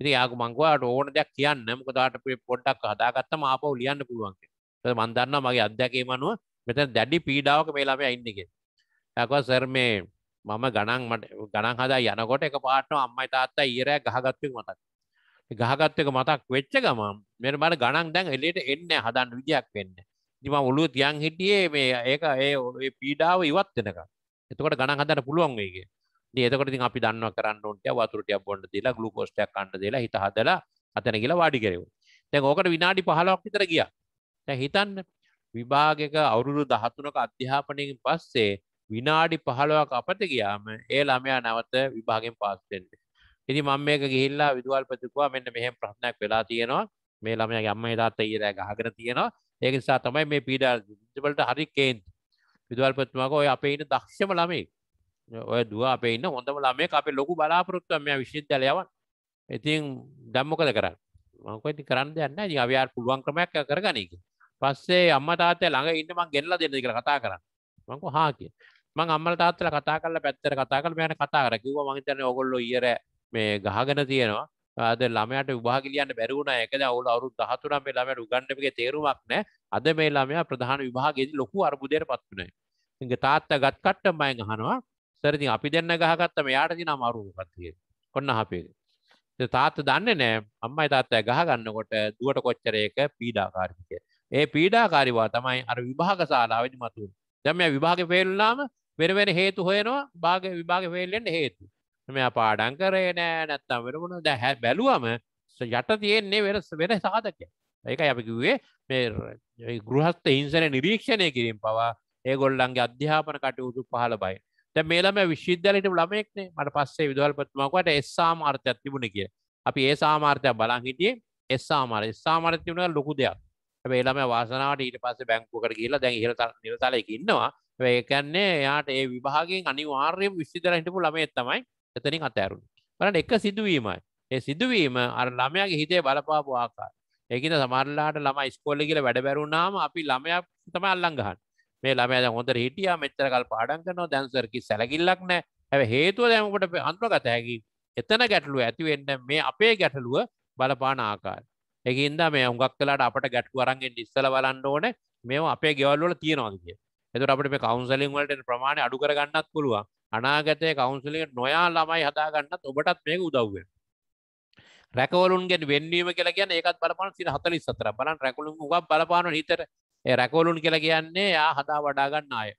ඉති යාක මංකවාට ඕන දෙයක් කියන්න මක දාට පොඩ්ඩක් හදාගත්තම ආපව ලියන්න පුළුවන් මන්දන්න මගේ අධ්‍යැකීමනුව මෙත දැඩි පීඩාවක මේලාම ඉන්නගෙන් ඇකවා සර් මේ මම ගණන් මට ගණන් හදා යනකොට එක පාටන අම්මයි තාත්තා ඊරෑ ගහගත්වක මතක් ගහගත්තක මතක් වෙච්ච ගමම් මෙ මට ගණන් දැන් එලට එන්න හදන්න විදියක් වෙන්න දිම ඔලුව තියන් හිටියේ මේ ඒක ඒ පීඩාව ඉවත් වෙනක එතකට ගණන් හදන්න පුළුවන් වේගේ ඒකට ති අපි දන්න කරන්න ොට වතුරට බොඩ දෙලා ගලු කෝස්ටයක් කන්ඩ දෙලා හිත හදලා අතන කියලා වාඩි කරෙව තැන් ඕකට විනාඩි පහලක් විතර ගිය හිතන්න විභාගක අවුරුදු දහතුනක අධ්‍යාපනයකින් පස්සේ විනාඩි පහළොවක් අපට ගියාම ඒ ළමයා නැවත විභාගෙන් පාස්සෙන්ට ඉති මං මේක ගිහිල්ලා විදුවල් පතිකවා මෙන්න මෙහෙම ප්‍රශ්නයක් වෙලා තියෙනවා මේ ළමය ගම්ම තාත්ත ඒරෑ ගහගෙන තියෙනවා ඒක නිසා තමයි මේ පීඩල්ට හරිකේන් විදුවල්පත්තුමාක ඔය අපේ ඉන්න දක්ෂම ළමේ ඔය දුව අපේ ඉන්න හොඳම ළමේ අපේ ලොකු බලාපොරොත්තුවම විශ්ද්‍යලයවන් ඉතින් දම්මොකද කරන්න මංකොති කරන්න යන්න ඉ අවයාර් පුළුවන් ක්‍රමයක් කරගනක පස්සේ අම්ම තාතය ළඟ ඉන්නමං ගෙල්ල දෙන්න කර කතා කරන්න මංකු හාකිය මං අම්මල තාත්තල කතා කල පැත්තර කතා කල යන කතා කරකිව මහිතන ඔගොල්ලො ඉර මේ ගහගෙන තියෙනවා අද ළමයට විභාගලියන්න බැරුණ එකද ඔවුල අවරු දහතුනම් මේ ළමයට උගන්නමගේ තේරුමක් නෑ අද මේ ළමයා ප්‍රධාන විභාගෙදි ලොකු අර්බුදයට පත්වනේ ඉ තාත්ත ගත්කට්ට මය ගහනවා සරති අපි දෙන්න ගහගත්ත මෙයාට තින අමාරුපත්තිය කොන්න හපේද තාත්ත දන්න නෑ අම්මයි තාත්තය ගහගන්නකොට දුවට කොච්චරයක පීඩාකාරිකය ඒ පීඩාකාරිවා තමයි අර විභාග සාලාවෙදි මතුන් දැම විභාග පේල්ලාම වෙනවෙන හේතු හොයනවා භාග විභාග වෙල්ලෙන්ට හේතු මෙයා පාඩන් කරේ නෑ නැත්තම් වෙනමුණ දැහැ බැලුවම යට තියෙන්නේ වෙනස් වෙන සාධකය ඒක අපිකිවේ මේ ගෘහස්ත හිංසන නිරීක්ෂණය කිරීම පවා ඒගොල්ලන්ගේ අධ්‍යාපන කටයුතු පහල බයි තැ මේලම විශ්ද්ධලට ළමෙක්නේ මට පස්සේ විදවල්පත්මකට එස්සාමාර්ථයක් තිබුණ කිය අපි ඒ සාමාර්ථයක් බලන් හිටියේ එස්සාමාර එස්සාමාර්ථ තිබුණ ලොකු දෙයක් ඒලම වාසනාවට ඊට පස්ස බැංකුකට කියලා දැන් හිරතල නිරතලයකින්නවා ඒකන්නේ යාට ඒ විභාගෙන් අනිවාර්යම විශ්ිතර හිටපු ළමය තමයි එතනින් අතෑරුණ බලට එක සිදුවීමයි ඒ සිදුවීම අර ළමයාගේ හිතේ බලපාපු ආකාර ඒකන සමරලාට ළම ස්කොල්ල කියල වැඩ බැරුණාම අපි ළමයක් තම අල්ලංගහන් මේ ළමය හොඳ හිටිය මෙච්චර කල් පාඩන්ගන දැන්සරකි සැලකිල්ලක් නෑ ඇ හේතුව දැමකට අන්ත්‍රගත හැකි එතන ගැටලුව ඇතිවෙන්න මේ අපේ ගැටලුව බලපාන ආකාර එකන්ද මේ උගක් කලාට අපට ගැට්ුවරන්ගෙන් ඉස්සල බලන්න ඕන මෙම අපේ ගෙවල්ලොල තියෙනවාද කිය එතුට අපට මේ කවුන්සලින් වලට ප්‍රමාණය අඩු කරගන්නත් පුළුවන් අනාගතය කවුන්සලිට නොයා ළමයි හදාගන්නත් ඔබටත් මේක උදව්ව රැකවලුන්ගෙන් වෙන්වීම කියලා කියන්න ඒකත් බලපන සිට හතලි සතර බලන් රැකුළුම් ගක් බලපාන හිතර රැකවලුන් කියලා කියන්නේ යා හදා වඩාගන්න අය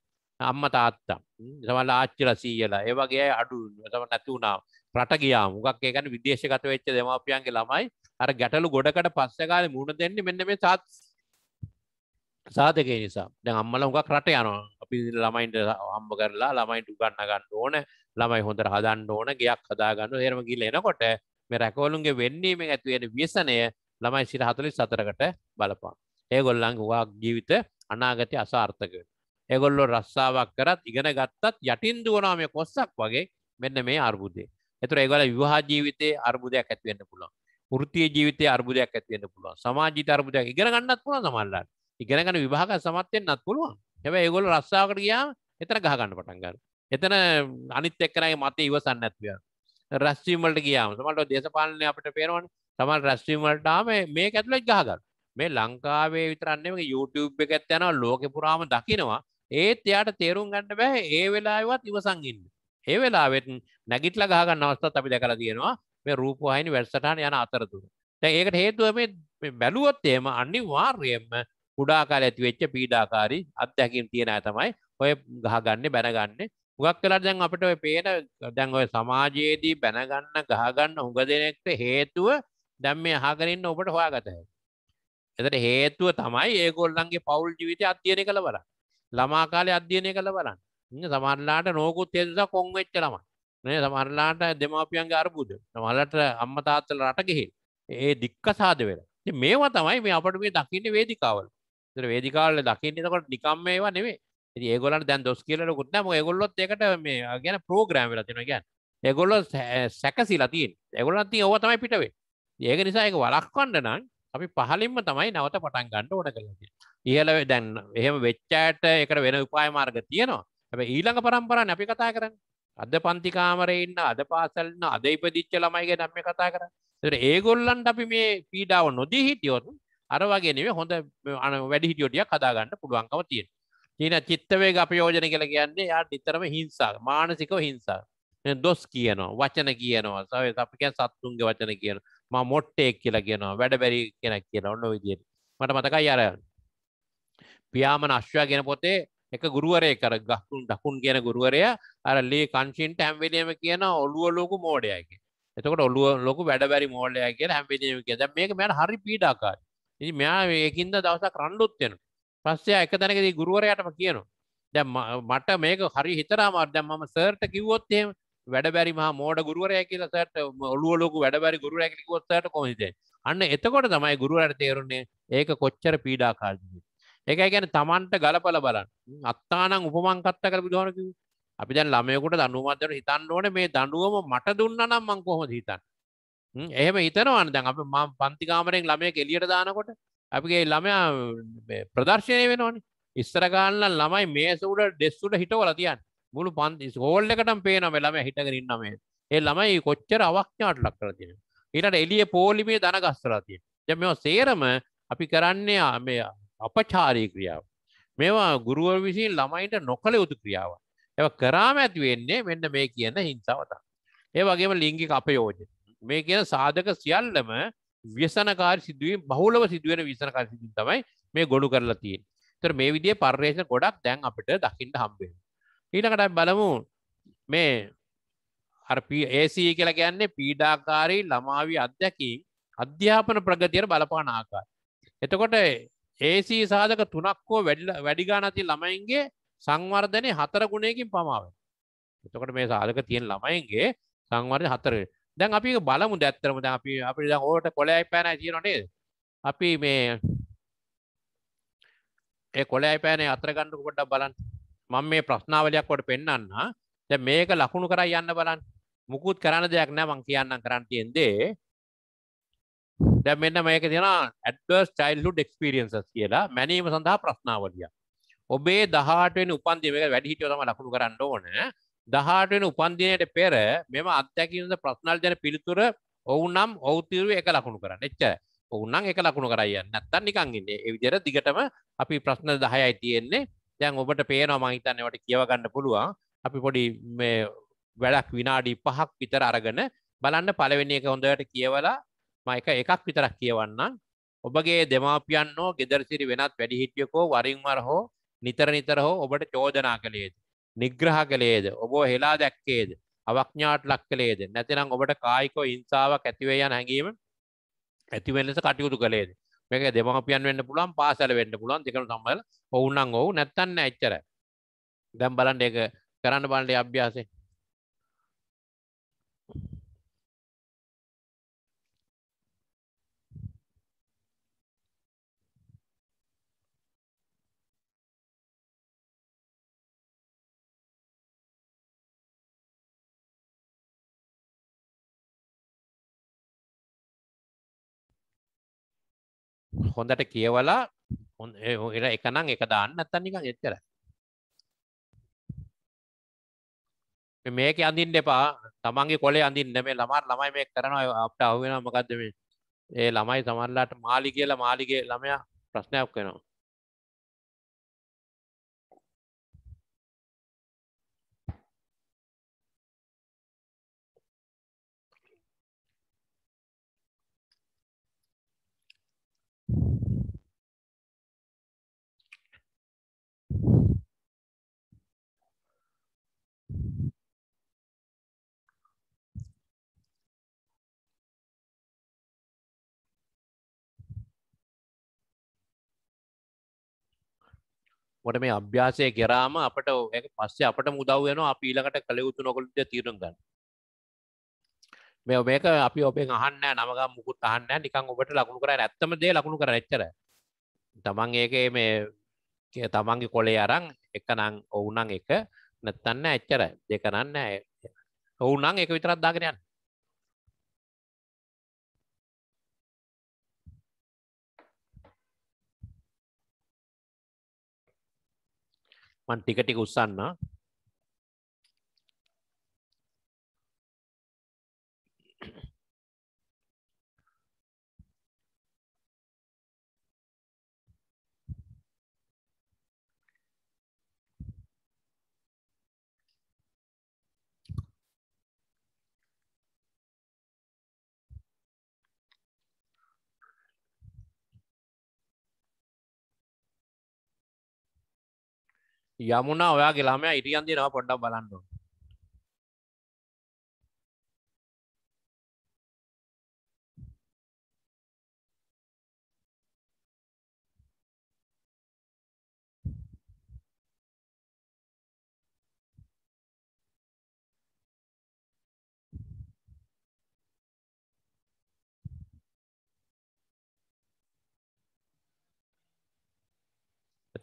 අම්ම තාත්තා සමල් ආච්චිල සීයලා ඒවගේ අඩු තම නැති වුණාව රට ගියා මුගක් ඒකන විදේශගත වෙච්ච දෙමාපියන්ගේ ළමයි අර ගැටලු ගොඩකට පස්සකාල මුණ දෙන්නේ මෙන්න මේ සාත්ස් සාධකය නිසා දැන් අම්මල හුඟක් රට යනවා අපි ළමයින්ට හම්බ කරලා ළමයින්ට උගන්න ගන්න ඕන ළමයි හොඳට හදන්න ඕන ගයක් හදාගන්න හෙරම ගිල්ල එනකොට මේ රැකවලුන්ගේ වෙන්නේ මේ ඇතිවෙන ව්‍යසනය ළමයි සිට හතුලිස් සතරකට බලපා ඒ ගොල්ලන් වාක් ජීවිත අනාගතය අසාර්ථක ඒගොල්ලො රස්සාාවක් කරත් ඉගෙන ගත්තත් යටින් දුවනා මේ කොස්සක් වගේ මෙන්න මේ අර්බුදේ එතුර ඒගල විවාහ ජීවිතය අර්බුදයක් ඇත්වෙන්න පුළුවන් ෘතිය ජීවිතය අර්බුදයක් ඇත්වෙන්න පුළුවන් සමාජීත අර්බුදයක් ඉගෙන ගන්නත් පුළුව සමල්ලන්න ඉගෙනගන විභාග සමත්වෙන්න්නත් පුළුවන් හැබ ඒගොල රස්සාාවට ගියා එතන ගහගන්න පටන්ගන්න එතන අනිත් එක්කනයි මත ඉවසන්න ඇත්විය රැස්වීමට ගියාම සමට දේශපාලනය අපට පේරවන් තමන් රැස්වීමටාම මේ ඇතුලෙක් ගහගන්න මේ ලංකාවේ විතරන්නේ YouTube එක ඇත් යන ලෝක පුරාම දකිනවා ඒත් එයාට තේරුම් ගන්න බෑ ඒ වෙලාවත් ඉවසංගින්න ඒ වෙලාවෙත් නැගිටල ගහගන්න අවස්ථත් අපි දැකලා තියෙනවා මේ රූපවාහිනි වැඩසටහන යන අතරතුර දැන් ඒකට හේතුව මේ බැලුවොත් එහෙම අනිවාර්යයෙන්ම කුඩාකාල ඇති වෙච්ච පීඩාකාරී අත්දැකීම් තියෙන අය තමයි ඔය ගහගන්නේ බැනගන්නේ මුගක් වෙලා දැන් අපිට ඔය පේන දැන් ඔය සමාජයේදී බැනගන්න ගහගන්න හුඟ දෙනෙක්ට හේතුව දැන් මේ අහගෙන ඉන්න ඔබට හොයාගත හැකියි. එතන හේතුව තමයි ඒගොල්ලන්ගේ පෞල් ජීවිතය අධ්‍යයනය කළ බලන්න. ළමා කාලේ අධ්‍යයනය කළ බලන්න. ඉන්න සමහරලාට නෝකුත් හේතුව කොන් වෙච්ච ළමයි. නේ සමහරලාට දෙමාපියන්ගේ අරුබුද. සමහරලාට අම්මා තාත්තලා රට ගිහින් ඒ දික්කසාද වෙලා. ඉතින් මේවා තමයි මේ අපිට මේ දකින්නේ වේදිකාවල. තර වේදිකාල දකින්නකොට නිකම් මේවා නෙවේ ඒගොල දැන් දොස් කියල කුත්නම ඒගොල්ලොත් එකට මේ ගැන පෝග්‍රම් ලතින ගැන් ඒගොල්ල සැකසි ලතින් ඒගොල්ලන්ති ඔව තමයි පිටවේ ඒක නිසා එක වලක්කොන්න නම් අපි පහලින්ම තමයි නවත පටන් ගන්නඩ ඕන කරති ඉහල දැන් එහෙම වෙච්චාට එකට වෙන උපාය මාර්ග තියෙනවා ඇ ඊළඟ පරම්පරා අපි කතා කරන්න අද පන්තිකාමර ඉන්න අද පාසල්න්න අද ඉපදිච්ච ළමයිගේ නම්ම කතා කර ඒගොල්ලන්ට අපි මේ පීඩාව නොදී හිටියොත් අර වගේනේ හොඳ අන වැඩි හිටියෝටියක් හදාගන්න පුළුවන්කම තියෙන තින චිත්තවේ අප යෝජන කළ කියන්නේ යා නිතරම හිංසා මානසිකව හිංසා දොස් කියනවා වචන කියනවා සවය අපිකැන් සත්තුන්ගේ වචන කියන ම මොට්ටෙක් කියලා කියනවා වැඩ බැරි කෙනක් කියන ඔන්න විදියට මට මතකයි අර පියාමන අශ්වා ගෙන පොතේ එක ගුරුවරය කර ගහකුන් ඩකුන් කියන ගුරුවරය අර ලේ කංශින්ට හැම්විලියම කියන ඔළුව ලෝකු මෝඩයගේ එතකට ඔළුව ලොකු වැඩබැරි මෝඩය කිය හැම්විලියම කිය මේක මෙට හරි පීඩාකාරි ඉ මෙයා ඒකින්ද දවසක් රණ්ඩුත් වෙන පස්සේ එක තැනකදී ගුරුවරයටම කියනවා දැ මට මේක හරි හිතරාමට දැම් ම සර්ට කිවොත් එෙම වැඩබැරි මහා මෝඩ ගුරුවරය කියල සට ඔලුවලෝක වැඩබැරි ගුරුවරයකිකොත්තට කොමද අන්න එතකොට තමයි ගුරුවරට තේරුන්නේ ඒක කොච්චර පීඩා කාල්දිී එක ගැන තමන්ට ගලපල බලන්න අත්තානම් උපමන් කත්ත කර විදහනක අපි දැන් ළමයකුට දනුවමදර හිතන්න ඕන මේ දනුවම මට දුන්නනම් මංකොහොම හිතන් එහෙම හිතනවන දැන් අප ම පන්තිකාමරෙන් ළමය කෙලියට දානකොට අපිගේ ළමයා ප්‍රදර්ශනය වෙනවානි ඉස්සරගන්න ළමයි මේසුට ඩෙස්සුට හිටවල තියන් මුළු පන්ති හෝල් එකටම පේනම ළම හිටකරන්නමේ ඒ ළමයි කොච්චර අවක්ඥාට ලක් කර තියෙන ඉට එලිය පෝලිමේ දන ගස්තරලා තිය ජම සේරම අපි කරන්නේ මේ අපචාරී ක්‍රියාව මේවා ගුරුවර් විසින් ළමයින්ට නොකළ යුතු ක්‍රියාව එ කරාම ඇති වෙන්නේ මෙන්න මේ කියන්න හිංසාවතා ඒ වගේම ලිංගික අපයෝජන මේ කියන සාධක සියල්ලම ව්‍යසනකාරි සිදුවීම් බහුලව සිදුවෙන විසනකාරි සිදුවීම් තමයි මේ ගොඩු කරලා තියෙන්නේ. ඒතර මේ විදිහේ පර්යේෂණ ගොඩක් දැන් අපිට දකින්න හම්බ වෙනවා. ඊළඟට අපි බලමු මේ අර AC කියලා කියන්නේ පීඩාකාරී ළමාවි අධ්‍යක්ීම් අධ්‍යාපන ප්‍රගතියට බලපාන ආකාරය. එතකොට AC සාධක තුනක් හෝ වැඩි ගානති ළමයින්ගේ සංවර්ධනය හතර ගුණයකින් පමාවෙන. එතකොට මේ සාධක තියෙන ළමයින්ගේ සංවර්ධන හතර දැන් අපි බලමු දැත්තරම දැන් අපි අපිට දැන් ඕකට කොළයයි පෑනයි තියෙනවා නේද? අපි මේ ඒ කොළයයි පෑනේ අතර ගන්නකො පොඩ්ඩක් බලන්න. මම මේ ප්‍රශ්නාවලියක් ඔයාලට පෙන්නන්න. දැන් මේක ලකුණු කරා යන්න බලන්න. මුකුත් කරන්න දෙයක් නෑ මං කියන්නම් කරන්න තියෙන දේ. දැන් මෙන්න මේක තියෙනවා adverse childhood experiences කියලා මැනීම සඳහා ප්‍රශ්නාවලියක්. ඔබේ 18 වෙනි උපන්දින මේක වැඩි හිටියෝ තමයි ලකුණු කරන්න ඕනේ. දහට වෙන උපන්දිනයට පෙර මෙම අත්දැකීමද ප්‍රශ්නල් ජන පිළිතුර ඔවුනම් ඔවුතිරුව එක ලකුණු කරන්න එච්චර ඔවුන්නම් එක ලකුණු කරය නැත්තන් නිකන්ගන්නේ එවිදර දිගටම අපි ප්‍රශ්න දහයයි තියෙන්නේ දැන් ඔබට පේනවා මහිතන්නවට කියවගන්න පුළුවන් අපි පොඩි වැඩක් විනාඩි පහක් විතර අරගෙන බලන්න පලවෙනි එක හොඳට කියවලා මයික එකක් විතරක් කියවන්න ඔබගේ දෙමාපියන්නෝ ගෙදරසිරි වෙනත් වැඩිහිටියකෝ වරින්වර හෝ නිතර නිතර හෝ ඔබට චෝදනා කළේතු නිග්‍රහ කළේද ඔබෝ හෙලා දැක්කේද අවක්ඥාට ලක් කළේද නැතිනම් ඔබට කායිකෝ ඉන්සාවක් ඇතිවේ යන හැඟීම ඇතිවෙලෙස කටයුතු කළේද මේක දෙමපියන් වෙන්න පුළුවන් පාසල වෙන්න පුළුවන් දෙකම සම්බන්ධ ඔවුනම් ඔව් නැත්තම් නෑ එච්චර දැන් බලන්න ඒක කරන්න බලන්න අභ්‍යාසෙ හොඳට කියවලා එ එකනම් එක දාන්න ඇත්තනික එච්චර මේක අඳින් දෙපා තමන්ගේ කොලේ අඳින්න මේ ළමාර ළමයි මේ කරනවා අපට අහුවෙන මොකක්ද මේ ඒ ළමයි සමල්ලාට මාලි කියලා මාලිගේ ළමයා ප්‍රශ්නයක් වෙනවා මොට මේ අභ්‍යාසය කෙරාම අපට පස්සේ අපට මුදව් වෙන අප ඊළඟට කළ යුතු නොකොලද තීරුම් ගන්න මේ මේක අපි ඔබෙන් අහන්න නමග මුකුත් අහන්න නිකං ඔබට ලකුණු කර ඇත්තම දේ ලකුණු කර එච්චර තමන් ඒක මේ තමන්ගේ කොලේ අරං එක නං ඔවුනං එක නැත්තන්න එච්චර දෙකරන්න ඔවුනං එක විතරත් දාගෙනයන්න mantika tikusan na යමුණ ඔයාගේ ළමයා ඉටියන් දෙනවා පොඩ්ඩක් බලන්න ඕනේ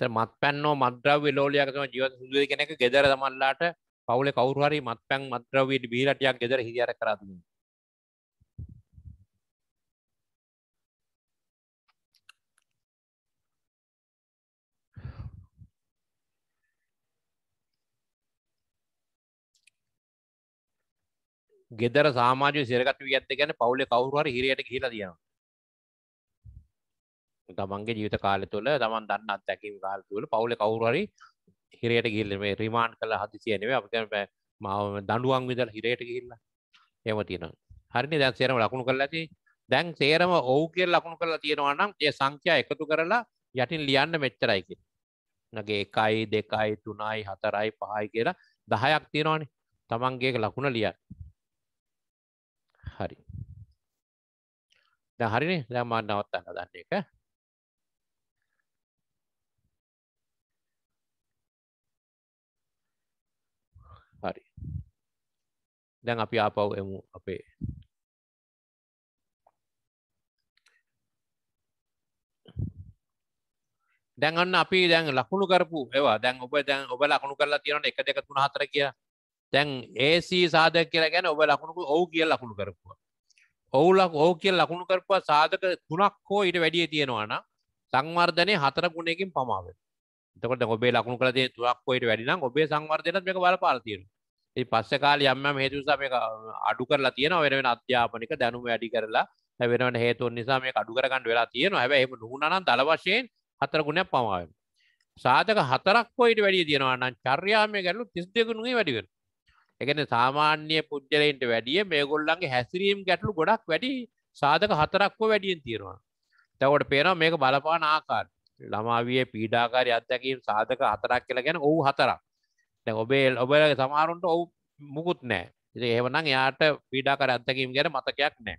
එත මත් පැන්නෝ මද්‍රව්‍ය ලෝලයක් තම ජීවත් සුදුව කෙනෙක් ගෙදර තමන්ලාට පවුල කවුරු හරි මත් පැන් මද්‍රව්‍යයට බීලටියක් ගෙදර හිරියර කරා දුන්නා ගෙදර සාමාජය සිරගත් වී ඇත්ත ගැන පවුල කවරුහර හිරයට කියලා තියෙනවා තමන්ගේ ජීවිත කාල තුළ තමන් දන්න අත්තැකම් කාල තුළ පවුල කවුරරි හිරයට ගිල්ල මේ රිමාන්් කළ හදිසියනවේ අප දඩුවන් විදල් හිරයට ගිල්ලා එම තියෙන හරිනි දැන් සේරම ලකුණු කරලා ඇති දැන් සේරම ඔවු කියල් ලකුණු කරලා තියෙනවා නම් ඒ සංඛ්‍යා එකතු කරලා යටින් ලියන්න මෙච්චරයිකි නගේ එකයි දෙකයි තුනයි හතරයි පහයි කියලා දහයක් තියෙනවානේ තමන්ගේ ලකුණ ලියන්න හරි හරිනි දැම්මන්න අවත්තන්න දන්න එක දැන් අපි ආපහු එමු අපේ දැන් අන්න අපි දැන් ලකුණු කරපු ඒවා දැන් ඔබ දැන් ඔබ ලකුණු කරලා තියෙනවනේ 1 2 3 4 කියලා දැන් AC සාධක කියලා කියන්නේ ඔබ ලකුණු ඔව් කියලා ලකුණු කරපුවා ඔව් ලකු ඔව් කියලා ලකුණු කරපුවා සාධක තුනක් හෝ ඊට වැඩිය තියෙනවා නම් සංවර්ධනයේ හතර ගුණයකින් පමා වෙනවා එතකොට දැන් ඔබේ ලකුණු කරලා තියෙන තුනක් හෝ ඊට වැඩි නම් ඔබේ සංවර්ධනයත් මේක බලපාලා තියෙනවා පස්ස කාල යම්ම හේතුසා මේ අඩු කරලා තියෙන වෙනවෙන අධ්‍යාපනික දැනුම වැඩි කරලා හැවෙනවට හේතුන් නිසා මේ අඩු කරගන්න වෙලා තියෙන හැබ එම නුනන් දල වශයෙන් හතර ගුණයක් පමාවෙන් සාධක හතරක් පොයිට වැඩි තියෙනවාන චර්යාමය ගැලු තිස් දෙකුණුගේ වැඩිවෙන එකන සාමාන්‍ය පුද්ජලයින්ට වැඩිය මේ ගොල්ලන්ගේ හැසිරීම් ගැටලු ගොඩක් වැඩි සාධක හතරක්ව වැඩියෙන් තියෙනවා තවට පේනවා මේක බලපාන ආකාර ළමාවිය පීඩාකාරය අත්දැකීම් සාධක හතරක් කියලා ගැන ඔහු හතරක් දැ ඔබේ ඔබල සමාරුන්ට ඔවු මුකුත් නෑ ඉති එහෙමනම් යාට පීඩා කර අත්තකීම ගැන මතකයක් නෑ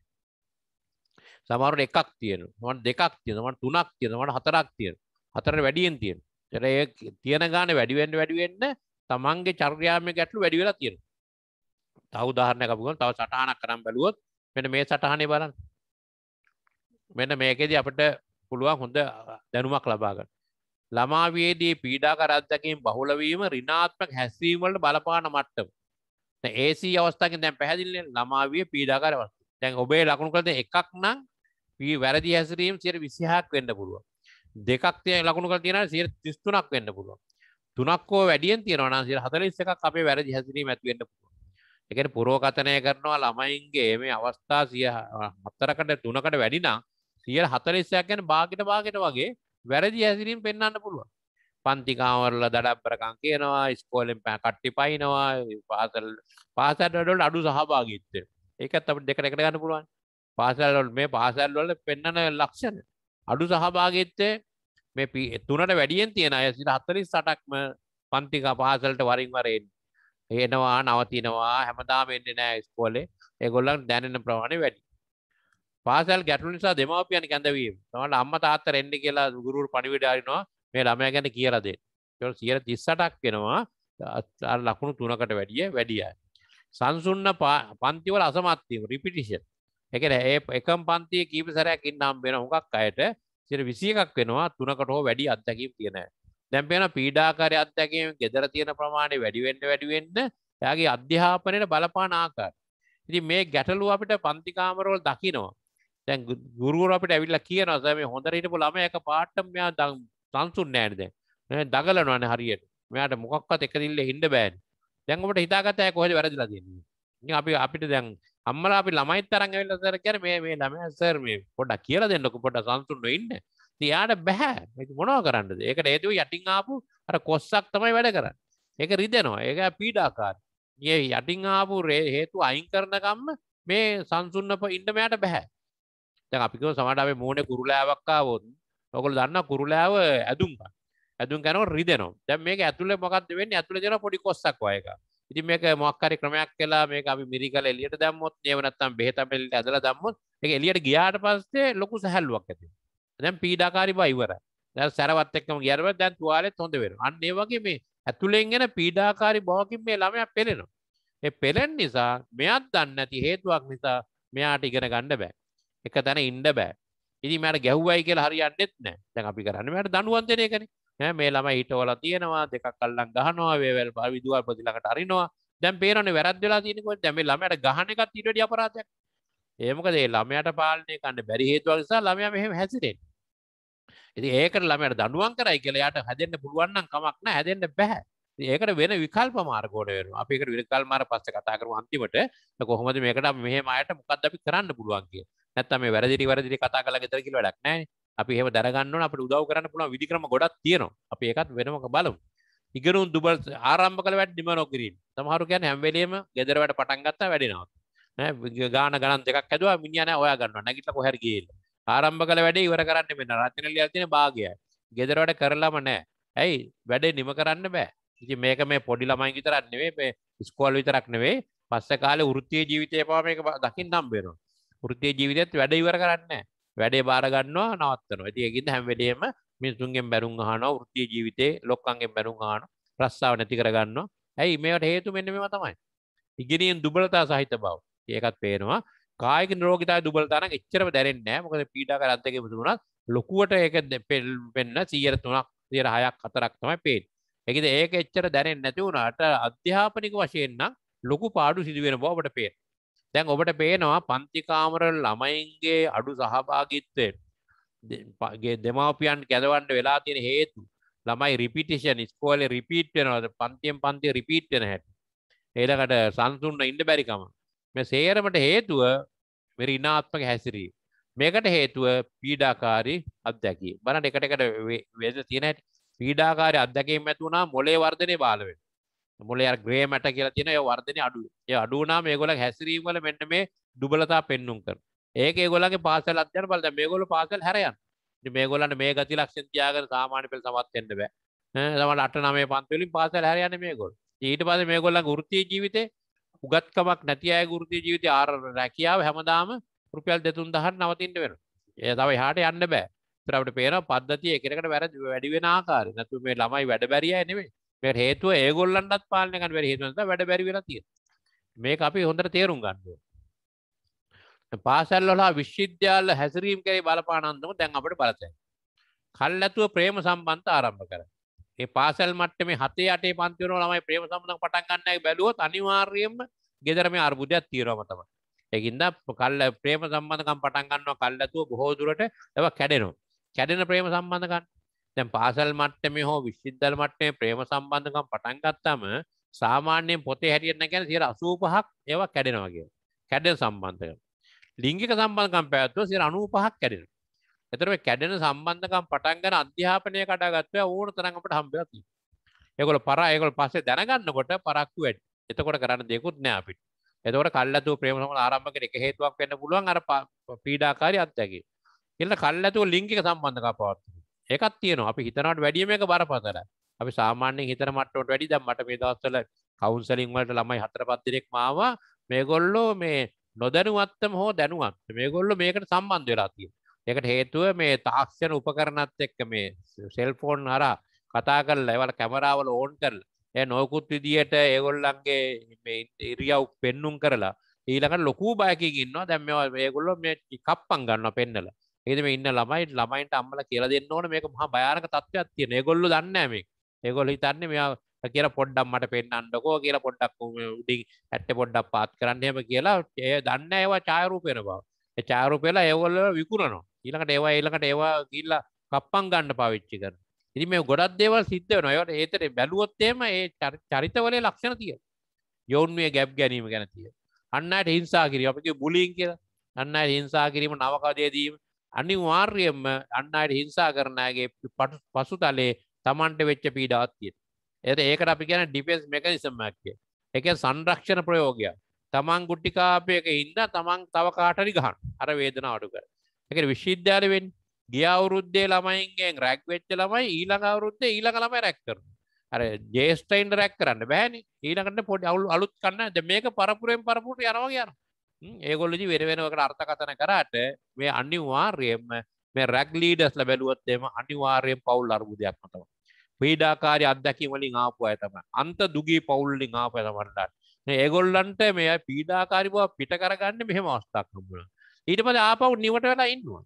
සමරුට එකක් තියෙන මට දෙකක් තියෙනවට තුනක් තියෙනවට හතරක් තියෙන හතර වැඩියෙන් තියෙන තර තියෙන ගාන වැඩිවෙන්ට වැඩිවෙන්න තමන්ගේ චර්යාමය ගැටලු වැඩිවෙලා තියෙන තව දාහරණ කපුගන් තව සටහනක් කරම් බැලුවොත් මෙට මේ සටහනේ බලන්න මෙන්න මේකෙද අපට පුළුවන් හොඳ දැනුමක් ලබාගන්න ළමාවේදී පීඩාකර අත්දැකීම් බහුලවීම රිනාත්මක හැස්වීම වලට බලපාන මට්ටම. දැන් AC අවස්ථාවකින් දැන් පැහැදිලිනේ ළමාවිය පීඩාකර අවස්ථාව. දැන් ඔබේ ලකුණු කළ දෙන එකක් නම් පී වැරදි හැසිරීම 26ක් වෙන්න පුළුවන්. දෙකක් තියෙන ලකුණු කළ තියෙනවා 33ක් වෙන්න පුළුවන්. තුනක් හෝ වැඩියෙන් තියෙනවා නම් 41ක් අපේ වැරදි හැසිරීම ඇති වෙන්න පුළුවන්. ඒ කියන්නේ පුරෝකථනය කරනවා ළමයින්ගේ මේ අවස්ථා 104කට 3කට වැඩි නම් 46ක් කියන්නේ භාගයට භාගයට වගේ වැරදි හැසිරීම් පෙන්න්න පුළුවන් පන්තිකාවරල දඩබ්බරකං කියනවා ස්කෝලෙන් පෑ කට්ටි පයිනවා පාසල් පාසැටඩොල් අඩු සහභාගිත්ත ඒකත් අපට දෙකට එකට ගන්න පුළුවන් පාසැල්ලොල් මේ පාසැල්වල පෙන්න්නන ලක්ෂණ අඩු සහභාගිත්තේ මේ පි තුනට වැඩියෙන් තියෙන අය සිට හත්තලින් සටක්ම පන්තිකා පාසල්ට වරින් වරෙන් එනවා නවතිනවා හැමදාම එන්නේ නෑ ස්කෝලේ ඒගොල්ලන් දැනෙන ප්‍රමාණය වැඩි පාසල් ගැටලු නිසා දෙමවපියන් කැඳවීම තමට අම්ම තාත්තර එන්ඩි කියලා ගුරුරු පණිවිඩාරිනවා මේ ළමය ගැන කියලදේ ට සියර තිස්සටක් වෙනවා ලකුණු තුනකට වැඩිය වැඩිය සංසුන්න පන්තිවල අසමත්වීම රිපිටිෂන් එකන ඒ එකම් පන්තිය කීප සරයක් ඉන්නම් වෙන හොකක් අයට සිර විසියකක් වෙනවා තුනකට හෝ වැඩි අත්දැකීම් තියෙන දැම්පෙන පීඩාකාරය අත්දැකීම ගෙදර තියෙන ප්‍රමාණය වැඩිවෙන්ඩ වැඩිවෙන්න යාගේ අධ්‍යාපනයට බලපාන ආකාර ඉති මේ ගැටලු අපිට පන්තිකාමරවල් දකිනවා දැන් ගුරුවර අපිට ඇවිල්ලා කියනවා දැන් මේ හොඳට හිටපු ළමයා එක පාටම මෙයා සංසුන් නෑනේ දැන්. නෑ දගලනවානේ හරියට. මෙයාට මොකක්වත් එක දිල්ලේ හින්න බෑනේ. දැන් ඔබට හිතාගත්ත අය කොහෙද වැරදිලා තියෙන්නේ. ඉතින් අපි අපිට දැන් අම්මලා අපි ළමයිත් තරන් ඇවිල්ලා සර් කියන්නේ මේ මේ ළමයා සර් මේ පොඩක් කියලා දෙන්නකෝ පොඩක් සංසුන් වෙන්න. ඉතින් යාට බෑ. මේක මොනව කරන්නද? ඒකට හේතුව යටින් ආපු අර කොස්සක් තමයි වැඩ කරන්නේ. ඒක රිදෙනවා. ඒක පීඩාකාරී. මේ යටින් ආපු හේතු අයින් කරනකම්ම මේ සංසුන්නප ඉන්න මෙයාට බෑ. දැන් අපි කියමු සමහරට අපි මූණේ කුරුලෑවක් ආවොත් ඔයගොල්ලෝ දන්නා කුරුලෑව ඇදුම් ගන්න. ඇදුම් ගන්නකොට රිදෙනවා. දැන් මේක ඇතුලේ මොකක්ද වෙන්නේ? ඇතුලේ තියෙන පොඩි කොස්සක් වගේ එකක්. ඉතින් මේක මොකක් හරි ක්‍රමයක් කියලා මේක අපි මිරිකල එළියට දැම්මොත් එහෙම නැත්නම් බෙහෙත බෙල්ලට ඇදලා දැම්මොත් ඒක එළියට ගියාට පස්සේ ලොකු සැහැල්ලුවක් ඇති වෙනවා. දැන් පීඩාකාරී බව ඉවරයි. දැන් සැරවත් එක්කම ගියාට පස්සේ දැන් තුවාලෙත් හොඳ වෙනවා. අන්න ඒ වගේ මේ ඇතුලෙන් එන පීඩාකාරී බවකින් මේ ළමයා පෙළෙනවා. ඒ පෙළෙන නිසා මෙයක් දන්නේ නැති හේතුවක් නිසා මෙයාට ඉගෙන ගන්න බෑ. එක තැන ඉන්ඩ බෑ ඉදි මට ගැහ්වයි කියලා හරියන්නෙත් නෑ දැන් අපි කරන්න මට දනුවන් දෙන එකන මේ ළම හිටවල තියෙනවා දෙක කල්ලන් ගහනවා වේවල් පා විදුවල් පදිලකට අරිනවා දැම් පේරන වැරද වෙලා තියෙනකොට දැම ළමට ගහන එකක් ඉටට අපරාධයක් ඒමකදේ ළමයට පාලනය කන්න බැරි හේතුව නිසා ළමයා මෙහෙම හැසිරෙන් ඉති ඒකට ළමයට දනුවන් කරයි කියලා යට හැදෙන්න්න පුළුවන්න්න කමක් නෑ හැදෙන්න්න බැහැ ඒකට වෙන විකල්ප මාර්ගෝඩ වෙන අපිකට විකල් මාර පස්ස කතා කරු අන්තිමට කොහොමද මේකට මෙහමයට මොකක්ද අපි කරන්න පුළුවන්ගේ නැත්තම මේ වැරදිරි වැරදිරි කතා කළා ගෙදර කියලා වැඩක් නැහැ අපි එහෙම දැනගන්න ඕන අපිට උදව් කරන්න පුළුවන් විධික්‍රම ගොඩක් තියෙනවා අපි ඒකත් වෙනම බලමු ඉගෙනුම් දුබල් ආරම්භ කළ වැඩ නිම නොකිරීම සමහරු කියන්නේ හැම වෙලෙම ගෙදර වැඩ පටන් ගත්තා වැඩිනවා ගාන ගණන් දෙකක් ඇදුවා මිනිහා නෑ ඔයා ගන්නවා නැගිටලා කොහරි ගිහිල්ලා ආරම්භ කළ වැඩේ ඉවර කරන්න මෙන්න රත්නලියල් තියෙන භාගයයි ගෙදර වැඩ කරලම නෑ ඇයි වැඩේ නිම කරන්න බෑ ඉති මේක මේ පොඩි ළමයි විතරක් නෙවෙයි මේ ස්කෝල් විතරක් නෙවෙයි පස්ස කාලේ වෘත්තීය ජීවිතය පවා මේක දකින්න හම්බ වෙනවා ෘතිය ජීවිතයත් වැඩ ඉවර කරන්න වැඩේ බාරගන්නවා නවත්තන ඇතියකින් හැම්වැඩේම මිනිසුන්ගෙන් බැරුම් හන ෘතිය ජීවිතේ ලොක්කන්ගේ බැරුම් හන රස්සාාව නැති කරගන්න ඇයි මේට හේතු මෙන්න මෙම තමයි ඉගෙනියෙන් දුබලතා සහිත බව ඒකත් පේනවා කායක නරෝගතා දුබලතාන එච්චරම දැරෙන්නෑ මොකද පීඩා කරන්තක පුතුුණත් ලොකුවට ඒක පෙල් වෙන්න සීර තුනක් සියර හයක් අතරක් තමයි පේෙන් එකද ඒක එච්චර දැරෙන් නැතිවුණට අධ්‍යාපනික වශයෙන්න්න ලොකු පාඩු සිදුවෙන බවට පේෙන් දැන් ඔබට පේනවා පන්තිකාමර ළමයින්ගේ අඩු සහභාගිත්වයගේ දෙමවපියන් කැදවන්ට වෙලා තියෙන හේතු ළමයි රිපිටිෂන් ස්කෝල රිපීට් වෙනවද පන්තියෙන් පන්ති රිපීට් වෙන හැට ඒලකට සංසුන්න ඉන්ඩ බැරිකම මේ සේරමට හේතුව වෙරි ඉනාත්මක හැසිරී මේකට හේතුව පීඩාකාරි අත්දැකි බණ එකට එකට වෙද තියෙන පීඩාකාරි අත්දැකීම ඇතුුණා මොලේ වර්ධනය බාලවෙන් මුල ග්‍රේ මට කියලා තියෙන ය වර්ධනය අඩු ය අඩුනා මේ ගොල හැසිරීමල මෙට මේ දුබලතා පෙන්නුම් කර ඒක ගොලගේ පාසල් අධ්‍යන බලද මේ ගොල පාසල් හැරයන් මේ ගොලන්න මේ ගති ලක්ෂන්තියාගෙන සාමාන්‍ය පෙල් සමත් එෙන්ට බෑ තමට අට නමේ පන්තුලින් පාසල් හැරයන මේ ගොල් ඊට පස මේ ගොල්ල ගෘතිය ජීවිතය උගත්කමක් නැති අය ගෘතිය ජීවිත ආර රැකියාව හැමදාම රුපියල් දෙතුන් දහන් නවතින්ට වෙන ඒ තවයි හාට යන්න බෑ තරට පේන පද්ධතිය එකකට වැර වැඩිවෙන ආකාර නැතු මේ ළමයි වැඩ බැරිය නෙවේ මේට හේතුව ඒගොල්ලන්ටත් පාලනය කරන්න බැරි හේතුව නිසා වැඩ බැරි වෙලා තියෙනවා මේක අපි හොඳට තේරුම් ගන්න ඕනේ පාසල් වල විශ්වවිද්‍යාල හැසිරීම් කරේ බලපාන අන්දම දැන් අපිට බලතැන් කල්ැතුව ප්‍රේම සම්බන්ධ ආරම්භ කරා ඒ පාසල් මට්ටමේ 7 8 පන්ති වෙනකොට ළමයි ප්‍රේම සම්බන්ධ පටන් ගන්නයි බැලුවොත් අනිවාර්යයෙන්ම ගෙදර මේ අර්බුදයක් තියෙනවම තමයි ඒකින්ද කල්ල ප්‍රේම සම්බන්ධකම් පටන් ගන්නවා කල්ැතුව බොහෝ දුරට ඒවා කැඩෙනවා කැඩෙන ප්‍රේම සම්බන්ධකම් දැන් පාසල් මට්ටමේ හෝ විශ්වවිද්‍යාල මට්ටමේ ප්‍රේම සම්බන්ධකම් පටන් ගත්තාම සාමාන්‍යයෙන් පොතේ හැටියට නම් කියන්නේ 85ක් ඒවා කැඩෙනවා කියන. කැඩෙන සම්බන්ධකම්. ලිංගික සම්බන්ධකම් පැවැත්වුවා 95ක් කැඩෙනවා. එතකොට මේ කැඩෙන සම්බන්ධකම් පටන් ගන්න අධ්‍යාපනය කඩාගත්තා ඕන තරම් අපිට හම්බෙලා තියෙනවා. ඒගොල්ලෝ පරා ඒගොල්ලෝ පස්සේ දැනගන්නකොට පරක්කු වැඩි. එතකොට කරන්න දෙයක්වත් නෑ අපිට. එතකොට කල්ලාතු ප්‍රේම සම්බන්ධ ආරම්භකෙන එක හේතුවක් වෙන්න පුළුවන් අර පීඩාකාරී අත්දැකීම. ඊළඟ කල්ලාතු ලිංගික සම්බන්ධකම් පවත්වනවා. ඒකත් තියෙනවා අපි හිතනට වැඩියම එක බරපතල අපි සාමාන්‍යෙන් හිතන මට්ටට වැඩි දම් මට මේ දවස්සල කවුන්සලින් වලට ළමයි හතර පත්තිරෙක් මාව මේගොල්ලෝ මේ නොදැනුවත්තම හෝ දැනුවත් මේගොල්ලෝ මේකට සම්බන්ධ වෙලා තියෙන ඒකට හේතුව මේ තාක්ෂණ උපකරණත් එක්ක මේ සෙල්ෆෝන් හර කතා කරල එවල කැමරාවල ඕන් කරල ඒ නොකුත් විදියට ඒගොල්ලන්ගේ ඉරියව් පෙන්නුම් කරලා ඊළඟට ලොකු බයකින් ඉන්නවා දැන් මේවා මේගොල්ලෝ මේ කප්පම් ගන්නවා පෙන්නලා ඒද මේ ඉන්න ළමයි ළමයින්ට අම්මල කියලා දෙන්න ඕන මේක මහා භයානක තත්ත්වයක් තියෙන ඒගොල්ලෝ දන්නේ මේක ඒගොල්ලෝ හිතන්නේ මෙයා කියලා පොඩ්ඩක් මට පෙන්නන්නකෝ කියලා පොඩ්ඩක් උඩින් ඇට්ට පොඩ්ඩක් පාත් කරන්න එහෙම කියලා ඒ දන්න ඒවා ඡායරූපේන බව. ඒ ඡායරූපේලා ඒවල විකුණනවා. ඊළඟට ඒවා ඊළඟට ඒවා ගිහිල්ලා කප්පම් ගන්න පාවිච්චි කරනවා. ඉතින් මේ ගොඩක් දේවල් සිද්ධ වෙනවා. ඒවට හේතරේ බැලුවොත් එහෙම ඒ චරිතවලේ ලක්ෂණ තියෙනවා. යෝන්ුවේ ගැප් ගැනීම ගැන තියෙනවා. අන් අයට හිංසා කිරීම අපි කිව්ව බුලින් කියලා. අන් අයට හිංසා කිරීම නවකදේ දීම අනිවාර්යයෙන්ම අන්න අයට හිංසා කරන අයගේ පසුතලයේ Tamanට වෙච්ච පීඩාවක් තියෙනවා. ඒත් ඒකට අපි කියන්නේ ඩිෆෙන්ස් මෙකනිසම් එකක් කියලා. ඒ කියන්නේ සංරක්ෂණ ප්‍රයෝගයක්. Taman ගුටි කාපයක ඉන්න Taman තව කාට හරි ගහන. අර වේදනාව අඩු කර. ඒ කියන්නේ විශ්වවිද්‍යාලෙ වෙන්නේ. ගිය අවුරුද්දේ ළමයින්ගෙන් රැග් වෙච්ච ළමයි ඊළඟ අවුරුද්දේ ඊළඟ ළමයි රැග් කරනවා. අර ජේස්ටයින් රැක් කරන්න බෑනි ඊළඟට පොඩි අවුල් අලුත් කන්න ද මේක පරපුරෙන් පරපුරට යනවා කියනවා. ඒගොල්ලජි වෙනවෙනකට අර්ථකතන කරාට මේ අනිවාර්යයෙන්ම මේ රැක් ලීඩස්ල බැලුවත්තේම අනිවාර්යෙන් පවුල් අර්බුදයක් මතම පීඩාකාරය අත්දැකිවලින් ආපු අයතම අන්ත දුගී පවුල්ලින් ආපයතමටට ඒගොල්ලන්ට මෙය පීඩාකාරිබව පිට කරගන්න මෙහෙම අවස්ථක් මුණ ඊට පද ආපව් නිවට වෙලා ඉන්නවා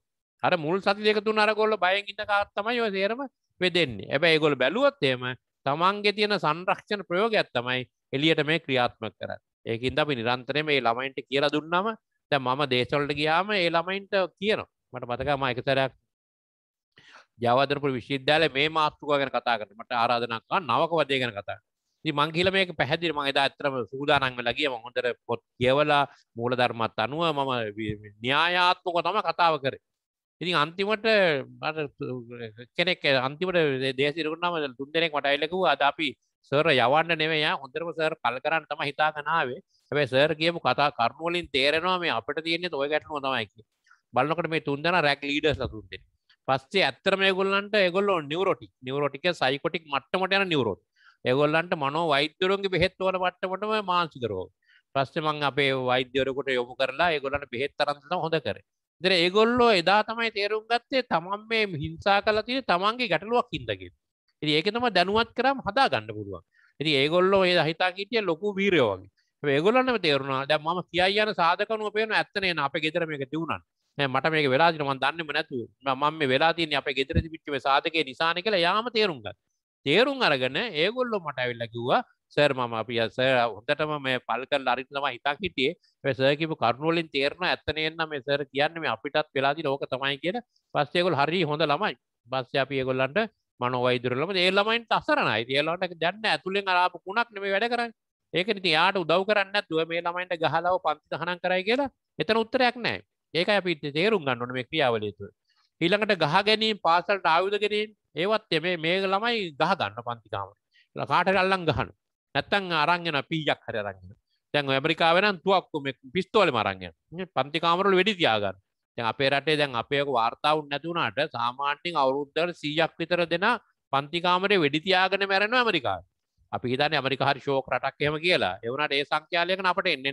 අර මුල් සති දෙකතු අරගොල්ල බයගින්න කාත්තමයි ඔය තේරම වෙදෙන්නේ ඇබ ඒගොල් බැලුවත්තේම තමන්ගේ තියෙන සංරක්ෂණ ප්‍රයෝගයක් තමයි එලියට මේ ක්‍රියාත්ම කරන්න ඒකින්ද අපි නිරන්තරයම ඒ ළමයින්ට කියලා දුන්නම දැ මම දේශවලට ගියාම ඒ ළමයින්ට කියනවා මට මතකම එකතරයක් ජවදරපු විශද්‍යාල මේ මාතෘකා ගැන කතා කරට මට ආරාධනක්කා නවක වදය ගැන කතා මං කියල මේක පැහැදිලි මගේ අතරම සූදානංග ලගිය හොඳට පොත් කියවලා මූල ධර්මත් අනුව මම න්‍යායාත්මක තම කතාව කර ඉතින් අන්තිමට කෙනෙක් අන්තිමට දේසිරුුණම තුන් දෙනෙක් මටයිලකු අද අපි සර් යවන්න නෙවෙයි හොඳටම සර් කල් කරන්න තමයි හිතාගෙන ආවේ. හැබැයි සර් කියපු කතා කරුණු වලින් තේරෙනවා මේ අපිට තියෙන්නේ ඔය ගැටලුව තමයි කියලා. බලනකොට මේ තුන් දෙනා රැග් ලීඩර්ස්ලා තුන් දෙනෙක්. පස්සේ ඇත්තටම ඒගොල්ලන්ට ඒගොල්ලෝ නියුරොටික්, නියුරොටික් සයිකොටික් මට්ටමට යන නියුරොටික්. ඒගොල්ලන්ට මනෝ වෛද්‍යවරුන්ගේ බෙහෙත් වල මට්ටමටම මානසික රෝග. පස්සේ මම අපේ වෛද්‍යවරයෙකුට යොමු කරලා ඒගොල්ලන්ට බෙහෙත් තරම් තමයි හොඳ කරේ. ඉතින් ඒගොල්ලෝ එදා තමයි තේරුම් ගත්තේ තමන් මේ හිංසා කළා තියෙන්නේ තමන්ගේ ගැටලුවක් හින්දා කියලා. ඇති ඒක තම දැනුවත් කරම් හදා ගන්න පුළුවන් ඇති ඒගොල්ලෝ ඒ හිතා කිටිය ලොකු වීරයෝගේ ඒගොල්ලන්නම තේරුණා දැ ම කිය යන සාධකනුව පේන ඇත්තනේන අප ගෙදර මේක තිවුණන් මට මේක වෙලා මන් දන්නම නැතු මම වෙලා තියන අප ගෙදර පිච්චව සාධකය නිසාන කළ යාම තේරුම්ග තේරුම් අරගන්න ඒගොල්ලො මට ඇවිල්ල කිව්වා සර් මම අපි අස හොඳටම මේ පල්කල් අරිතම හිතා හිටියේ වෙසකිපු කරුණුවලින් තේරන ඇත්තනයන්න මේ සර කියන්න මේ අපිටත් වෙලාදි ලෝක තමයි කියෙන පස්සයකොල් හරි හොඳ ළමයි බස්්‍ය අපි ඒගොල්ලන්ට මනොවෛදුරලම ඒල්ලමයින්ට අසරනයි ඒලට දැන්න ඇතුළෙන් අරාපු කුණක් නෙම වැඩ කර ඒක නති යාට උදව් කරන්න තුව මේ ළමයින්ට ගහලාව පන්ති දහනන් කරයි කියලා එතන උත්තරයක් නෑ ඒක අපි තේරුම් ගන්නන මේ ක්‍රියාවලේතු ඊළඟට ගහ ගැනීම පාසල්ට ආයුධ ගැනීම ඒවත් එමේ මේ ළමයි ගහ ගන්න පන්තිකාමට කාට රල්ලන් ගහන නැත්තන් අරංගෙන පීයක් හර රගෙන තැන් ඇමරිකාවෙන තුවක්කුම පිස්තෝල මරංග පන්තිකාමරල වැඩි තියාගන්න අපේ රටේ දැන් අපයක වාර්තාවන් නැතුනාට සාමාන්‍යෙන් අවුරුද්ධර සීයක් විතර දෙෙන පන්තිකාමට වෙඩිතියාගෙන මැරෙන ඇමරිකා අපි හිතන ඇමරිකාර ශෝක රටක් එම කියලා එවනට ඒ සංඛ්‍යාලයකන අපට එන්නේ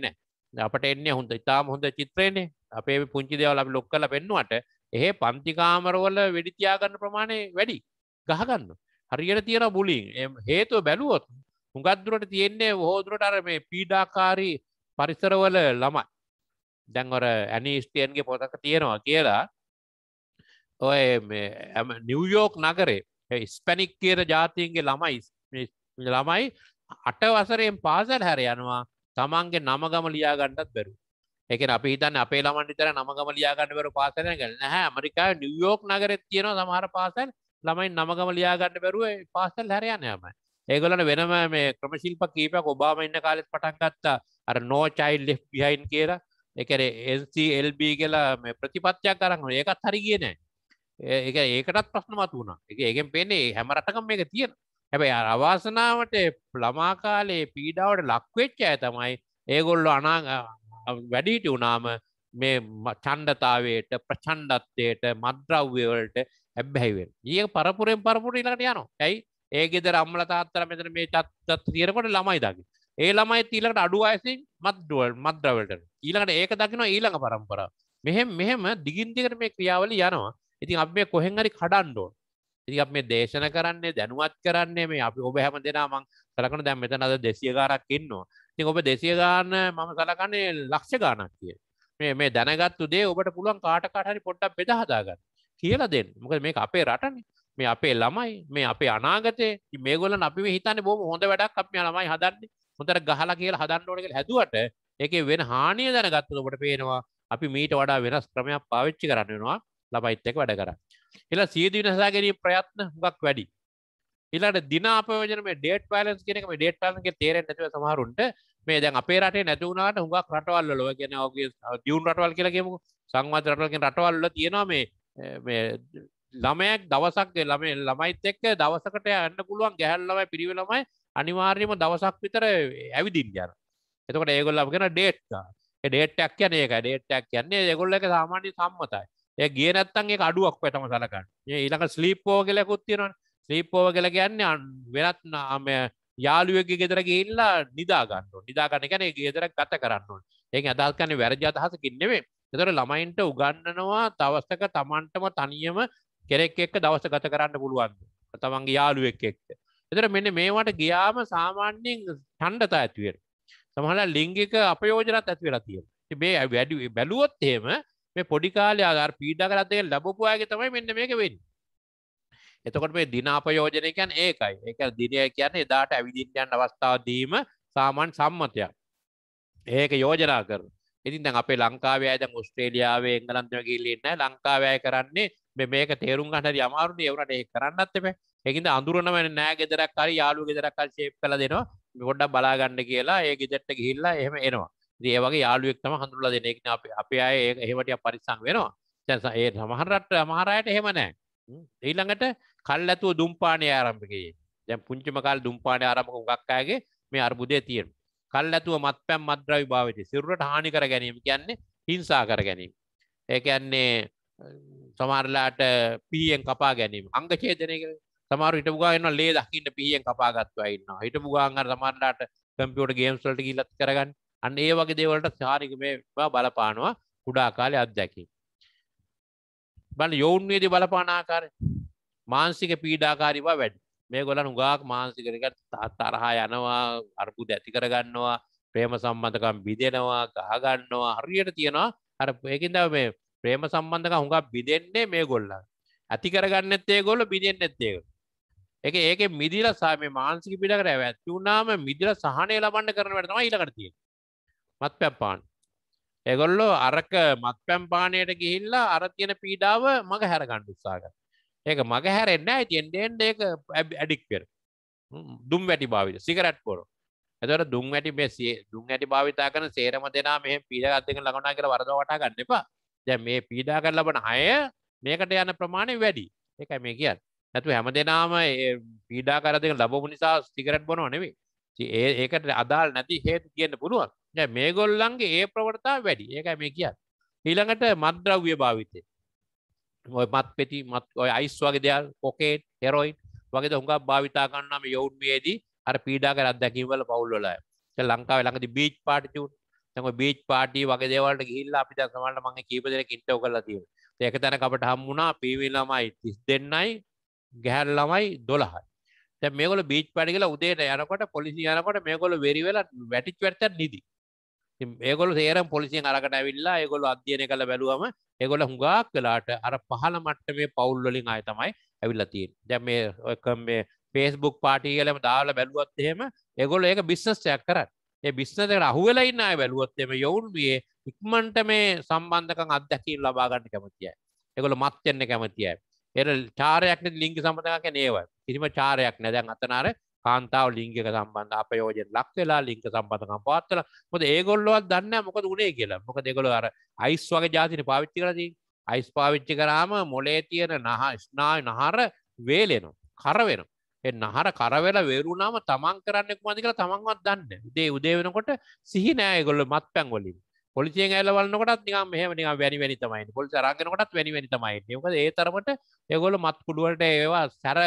නෑ අපට එන්නේ හොඳ ඉතාම හොඳ චිත්‍රයන්නේ අපේ පුංචි දෙවල් අපි ලොක් කල පෙන්නුවට එහ පන්තිකාමරවල වෙඩිතියාගන්න ප්‍රමාණය වැඩි ගහගන්න හරියට තියෙන බුලින් හේතුව බැලුවොත් හුඟත්දුරට තියෙන්නේ හෝදුරට අර මේ පීඩාකාරී පරිසරවල ළමයි දැන් ඔර ඇනිස්ටියන්ගේ පොතක තියෙනවා කියලා ඔය ඇම නිවයෝක් නගරේ ස්පැනික් කියන ජාතියන්ගේ ළමයි ළමයි අට වසරයෙන් පාසල් හැර යනවා තමන්ගේ නමගම ලියාගණ්ඩත් බැරු එක අපි තන් අපේ ළමන්ට තර නමගම ලියාගන්න බැරු පාසලන ගල නැහැ මරිකාව නිවියෝක් නගරත් තියෙනවා සමහර පාසල් ළමයි නමගම ලියාගන්න බැරුව පාසල් හැරයන්න යම ඒගොලන වෙනම මේ ක්‍රමශිල්ප කීපයක් ඔබාම ඉන්න කාලෙත් පටන්ගත්තා අර නෝචයිල් ලේ පිහයින් කියලා එකර එල්B කියලා ප්‍රතිපත්තියක් කරන්න ඒකත් හරි කියන ඒක ඒකටත් ප්‍රශ්න මතු වුණා එක ඒකෙන් පෙන්නේ හැමරටකම් මේක තියෙන හැබැයි අවාසනාවට ළමාකාලේ පීඩාවට ලක්වෙච්ච ඇය තමයි ඒගොල්ලො අනා වැඩිහිටි වුණාම මේ චණ්ඩතාවයට ප්‍රචණ්ඩත්වයට මද්‍රව්‍යවලට හැබ්බැහිවෙන් ඒ පරපුරෙන් පරපුර ඉලට යනවා ඇයි ඒ ගෙදර අම්ල තාත්තර මෙතන මේ චත්තත් තියරකොට ළමයි දකි ඒ ළමයි තීලකට අඩු අයසින් මත්දුවල් මද්‍රවලට ඊළඟට ඒක දකිනවා ඊළඟ පරම්පර මෙහෙම මෙහෙම දිගින්දිකට මේ ක්‍රියාවලි යනවා ඉතින් අප මේ කොහෙන් හරි කඩන්්ඩෝන් ඉති අප මේ දේශන කරන්නේ දැනුවත් කරන්නේ මේ අපි ඔබ හැම දෙෙනමං සලකන දැම් මෙතන අද දෙසිය ගාරක් ඉන්නවා ඉතින් ඔබ දෙසිය ගාන්න මම සලකන්නේ ලක්ෂ ගානක් කිය මේ මේ දැනගත්තු දේ ඔබට පුළුවන් කාට කාටහරි පොට්ටක් බෙදහදාගන්න කියලා දෙන්න මොකද මේ අපේ රටනේ මේ අපේ ළමයි මේ අපේ අනාගතය මේගොලන් අපි හිතන්න බොම හොඳ වැඩක් අපි ළමයි හදන්නේ හොඳට ගහලා කියලා හදන්න ඕන කියලා හැදුවට ඒකේ වෙන හානිය දැනගත්තොත් ඔබට පේනවා අපි මීට වඩා වෙනස් ක්‍රමයක් පාවිච්චි කරන්න වෙනවා ළමයිත් එක්ක වැඩ කරන්න. ඊළඟ සියදි වෙනසා ගැනීම ප්‍රයත්න හුඟක් වැඩි. ඊළඟට දින අපයෝජන මේ ඩේට් බැලන්ස් කියන එක මේ ඩේට් බැලන්ස් එකේ තේරෙන්නේ නැතුව සමහරුන්ට මේ දැන් අපේ රටේ නැති වුණාට හුඟක් රටවල් වල ඔය කියන්නේ ඔයගේ දියුණු රටවල් කියලා කියමුකෝ සංවාද රටවල් කියන රටවල් වල තියෙනවා මේ මේ ළමයක් දවසක් ළමයි ළමයිත් එක්ක දවසකට යන්න පුළුවන් ගැහැණු ළමයි පිරිමි ළමයි අනිවාර්යම දවසක් විතර ඇවිදින් යන එතකට ඒගොල්ලගෙන ඩේට් ඩේට්ටක් කියන ඒක ඩේට්ටක් කියන්නේ ඒගොල්ල එක සාමාන්‍ය සම්මතයි ඒ ගිය නැත්තන් ඒ අඩුවක් පැටම සලකන්න ඊළඟ ස්ලීප්පෝ කෙලකුත් තියෙනවා ස්ලීප්පෝව කියල කියන්නේ වෙනත් නාම යාළුවක ගෙදර ගිල්ලා නිදාගන්න නිදාගන්න ගැන ගෙදර ගත කරන්න ඒ අදත් කන්නේ වැරජ අදහස කින්නෙවේ එතර ළමයින්ට උගන්නනවා තවස්සක තමන්ටම තනියම කෙරෙක් එක්ක දවස ගත කරන්න පුළුවන් තමන්ගේ යාළුවෙක් එක්ට එතර මෙන්න මේවට ගියාම සාමාන්‍යයෙන් ටන්ඩතා ඇතිවෙන සමහලා ලිංගික අපයෝජනත් ඇති වෙලා තියෙන තිබේ වැඩි බැලුවොත් එහෙම මේ පොඩිකාලය ආර පීඩා කරත්තය ලබපුවාගේ තමයි මෙන්න මේක වෙන්න එතකොට මේ දින අපයෝජනය කියන් ඒකයි ඒක දිනය කියන්න එදාට ඇවිදිින්යන් අවස්ථාවදීම සාමාන් සම්මතයක් ඒක යෝජනා කර ඉතින් දැන් අපේ ලංකාවේ ඇද ස්ට්‍රේලියාවේ එංගලන්දම කිල්ලන්න ලංකාවය කරන්නේ මේක තේරුම් ගන්නට අමාරුණ එවරට ඒ කරන්නත් එබේ එකින්ද අඳුරනම නෑ ගෙදරක් හරි යාළු ගෙදරක් හරි ෂේප් කරලා දෙනවා පොඩ්ඩක් බලා ගන්න කියලා ඒ ගෙදරට ගිහිල්ලා එහෙම එනවා. ඉතින් ඒ වගේ යාළුවෙක් තමයි හඳුන්ලා දෙන්නේ. ඒකනේ අපි අපි අය එහෙම ටික පරිස්සම් වෙනවා. දැන් ඒ සමහර රට සමහර අයට එහෙම නෑ. ඊළඟට කල් ඇතුව දුම්පානය ආරම්භකයේ. දැන් පුංචිම කාලේ දුම්පානය ආරම්භක හුඟක් අයගේ මේ අර්බුදය තියෙනවා. කල් ඇතුව මත්පැන් මද්‍රව්‍ය භාවිතය සිරුරට හානි කර ගැනීම කියන්නේ හිංසා කර ගැනීම. ඒ කියන්නේ සමහරලාට පිහියෙන් කපා ගැනීම. අංග ඡේදනය කියන්නේ සමාර හිට පුගා එන්න ලේ දකින්න පිහියෙන් කපාගත්වා ඉන්න හිට පුගාන්ග තමන්ලාට කම්පියට ගේම්ස්වලට ගිලත් කරගන්න අන්න ඒ වගේ දේවලට සාරික මේ බලපානවා කුඩා කාලය අත්දැකි බල යෝන්වේදී බලපානාකාර මාන්සික පීඩාකාරී බව වැඩි මේ ගොලන් හුඟක් මානසිකරකට තරහා යනවා අර්බුද ඇති කරගන්නවා ප්‍රේම සම්බන්ධකම් බිදෙනවා ගහගන්නවා හරියට තියෙනවා අර ඒකින්ද මේ ප්‍රේම සම්බන්ධක හුඟක් බිදෙන්නේ මේ ගොල්ලන් ඇති කරගන්නෙත් ඒ ගොල්ල බිදෙන්නෙත් ඒගොල්ල එක ඒක මිදිල සාම මාන්සික පිටකට ඇත්ති වුණාම මිදිල සහනය ලබන්න කරන වැටම ඉලකරතිය මත් පැම්පාන් එගොල්ලෝ අරක මත් පැම්පානයට ගිහිල්ලා අර තියෙන පීඩාව මඟ හැර ගණ්ඩුත්සාග ඒක මඟ හැරෙන්න්න ඇතිෙන්ඩෙන් ඒක ඇඩික්පෙර දුම් වැටි භාවිත සිකරැට් කොරු ඇතට දුම් වැටි මෙසේ දුම් ඇටි භාවිතා කරන සේරම දෙනා මෙ පීඩගත්තක ලගුණා කර වරද වටා ගන්න එපා දැ මේ පීඩා කර ලබන අය මේකට යන ප්‍රමාණය වැඩි එක මේ කියන්න නැතු හැම දෙනාම පීඩා කර දෙක ලබපු නිසා ස්තිකරට් බොනව නෙවේ ඒ ඒකට අදාල් නැති හේතු කියන්න පුළුවන් ය මේ ගොල්ලන්ගේ ඒ ප්‍රවටතා වැඩි ඒකයි මේ කියන්න ඊළඟට මද්‍රව්‍ය භාවිතය ඔය මත් පෙති මත් ඔය අයිස් වගේ දෙයක් කොකේට් හෙරොයින් වගේ හොඟක් භාවිතා කන්නම යවුන්මේදී අර පීඩා කර අත්දැකිවල පවුල්ලලය ලංකාව ළඟති බීච් පාටිචුට් තම බීච් පාටි වගේ දේවල්ට ගිල්ලා අපිට සමට මගේ කීප දෙන කිටව කලා තියෙන ඒක තැන අපට හම්මුණා පීවිල්ලාමයි තිස් දෙන්නයි ගැහැල් ළමයි දොළහයි තැ මේගොල බීච් පඩිගල උදේට යනකොට පොලිසි යනකොට මේගොල වෙරිවෙල වැටිච් වැත්ත නිදි ඒගොල සේරම් පොලිසින් අරකට ඇවිල්ලා ඒගොල අධ්‍යයනය කළ බැලුවම ඒගොල හුඟක් කලාට අර පහල මට්ට මේ පවුල්වලින් අය තමයි ඇවිල්ලතිීන් දැ මේ ඔයකම් මේ පේස්බුක් පාටි කියලම දාල බැලුවත් එහෙම ඒගොල ඒක බිස්නස්යක් කරන්න ඒ බිස්නසකට අහුවෙලා ඉන්න අය බැලුවොත්තේම යවුන් විය ඉක්මන්ට මේ සම්බන්ධකන් අත්දැකීම් ලබාගන්න කැමතියි ඒගොල මත්වෙන්න කැමතියි එර චාරයක් ලිංග සම්බඳධ කැන ඒව කිසිම චාරයක් නැදැන් අතනාර කාන්තාව ලිංගක සම්බන්ධ අප යෝජෙන් ලක් වෙලා ලිංක සම්බඳකම් පාත්තල මොද ඒගොල්ලොවත් දන්න මොකද උනේ කියලා මොක දෙගොල අර අයිස් වගේ ජාතින පාවිච්චි කරදී අයිස් පාවිච්චි කරාම මොලේ තියෙන නහ ස්නාය නහර වේලෙනවා කරවෙන එ නහර කරවෙලා වේරුණාම තමන් කරන්නෙක් මදි කියලා තමන්වත් දන්න දේ උදේ වෙනකොට සිහි නෑ ගොල්ල මත් පැන්වලින් පොලිසියෙන් ඇල්ල වලන්නකොටත් නිකම් මෙහෙම නිකම් වැනි වැනි තමයි පොලිස අරගෙනකොටත් වැනි වැනි තමයි මොකද ඒ තරමට ඒගොල්ලෝ මත් කුඩුවලට ඒවා සැර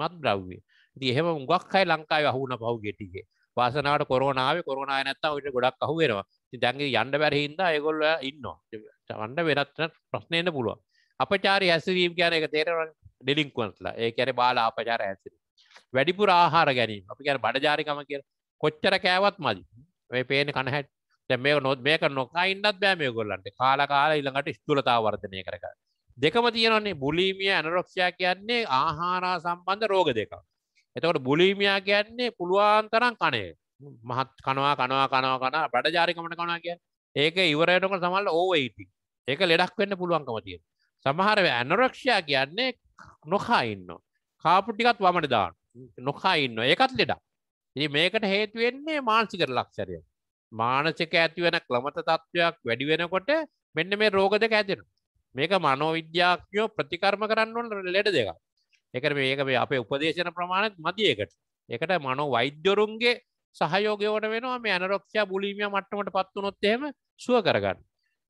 මත් ද්‍රව්‍ය ඉතින් එහෙම මුගක් අය ලංකාවේ අහු වුණා පහුගිය ටිකේ වාසනාවට කොරෝනා ආවේ කොරෝනා ආය නැත්තම් ඔයිට ගොඩක් අහු වෙනවා ඉතින් දැන් යන්න බැරි හින්දා ඒගොල්ලෝ ඉන්නවා වන්න වෙනත් ප්‍රශ්න එන්න පුළුවන් අපචාරය හැසිරීම කියන එක තේරෙනවා ඩෙලින්කුවන්ස්ලා ඒ කියන්නේ බාල අපචාර හැසිරීම වැඩිපුර ආහාර ගැනීම අපි කියන්නේ බඩජාරිකම කියලා කොච්චර කෑවත් මදි මේ පේන්නේ කන හැටි මේ නොත් මේක නොකා ඉන්නත් බෑ මේ ගොල්ලන්ට කාලා කාලා ඉළඟට ස්තුලතා වර්ධනය කරක දෙකම තියෙනන්නේ බුලිමිය ඇනරොක්ෂයා කියන්නේ ආහාරා සම්බන්ධ රෝග දෙක එතකට බුලිමියා කියන්නේ පුළුවන්තරම් කනේ මහත් කනවා කනවා කනවා කන බඩජාරිකමට කනා කිය ඒක ඉවරයටකට සමල්ල ඕවයිති ඒක ලෙඩක් වෙන්න පුළුවන්කම තියෙන සමහර ඇනරක්ෂයා කියන්නේ නොකා ඉන්න කාපුටිකත් වමට දාන්න නොකා ඉන්න ඒකත් ලෙඩක් මේකට හේතුවෙන්නේ මාන්සිකර ලක්ෂරය මානසික ඇතිවෙන ක්‍රමත තත්ත්වයක් වැඩි වෙනකොට මෙන්න මේ රෝග දෙක ඇතිෙන මේක මනෝවිද්‍යාඥයෝ ප්‍රතිකර්ම කරන්න ඕන ලෙඩ දෙක එක මේක මේ අපේ උපදේශන ප්‍රමාණත් මතියකට එකට මනෝ වෛද්‍යරුන්ගේ සහයෝගයෝට වෙනවා මේ අනරක්ෂා බුලිමිය මට්ටමට පත්වනොත් එහෙම සුව කරගන්න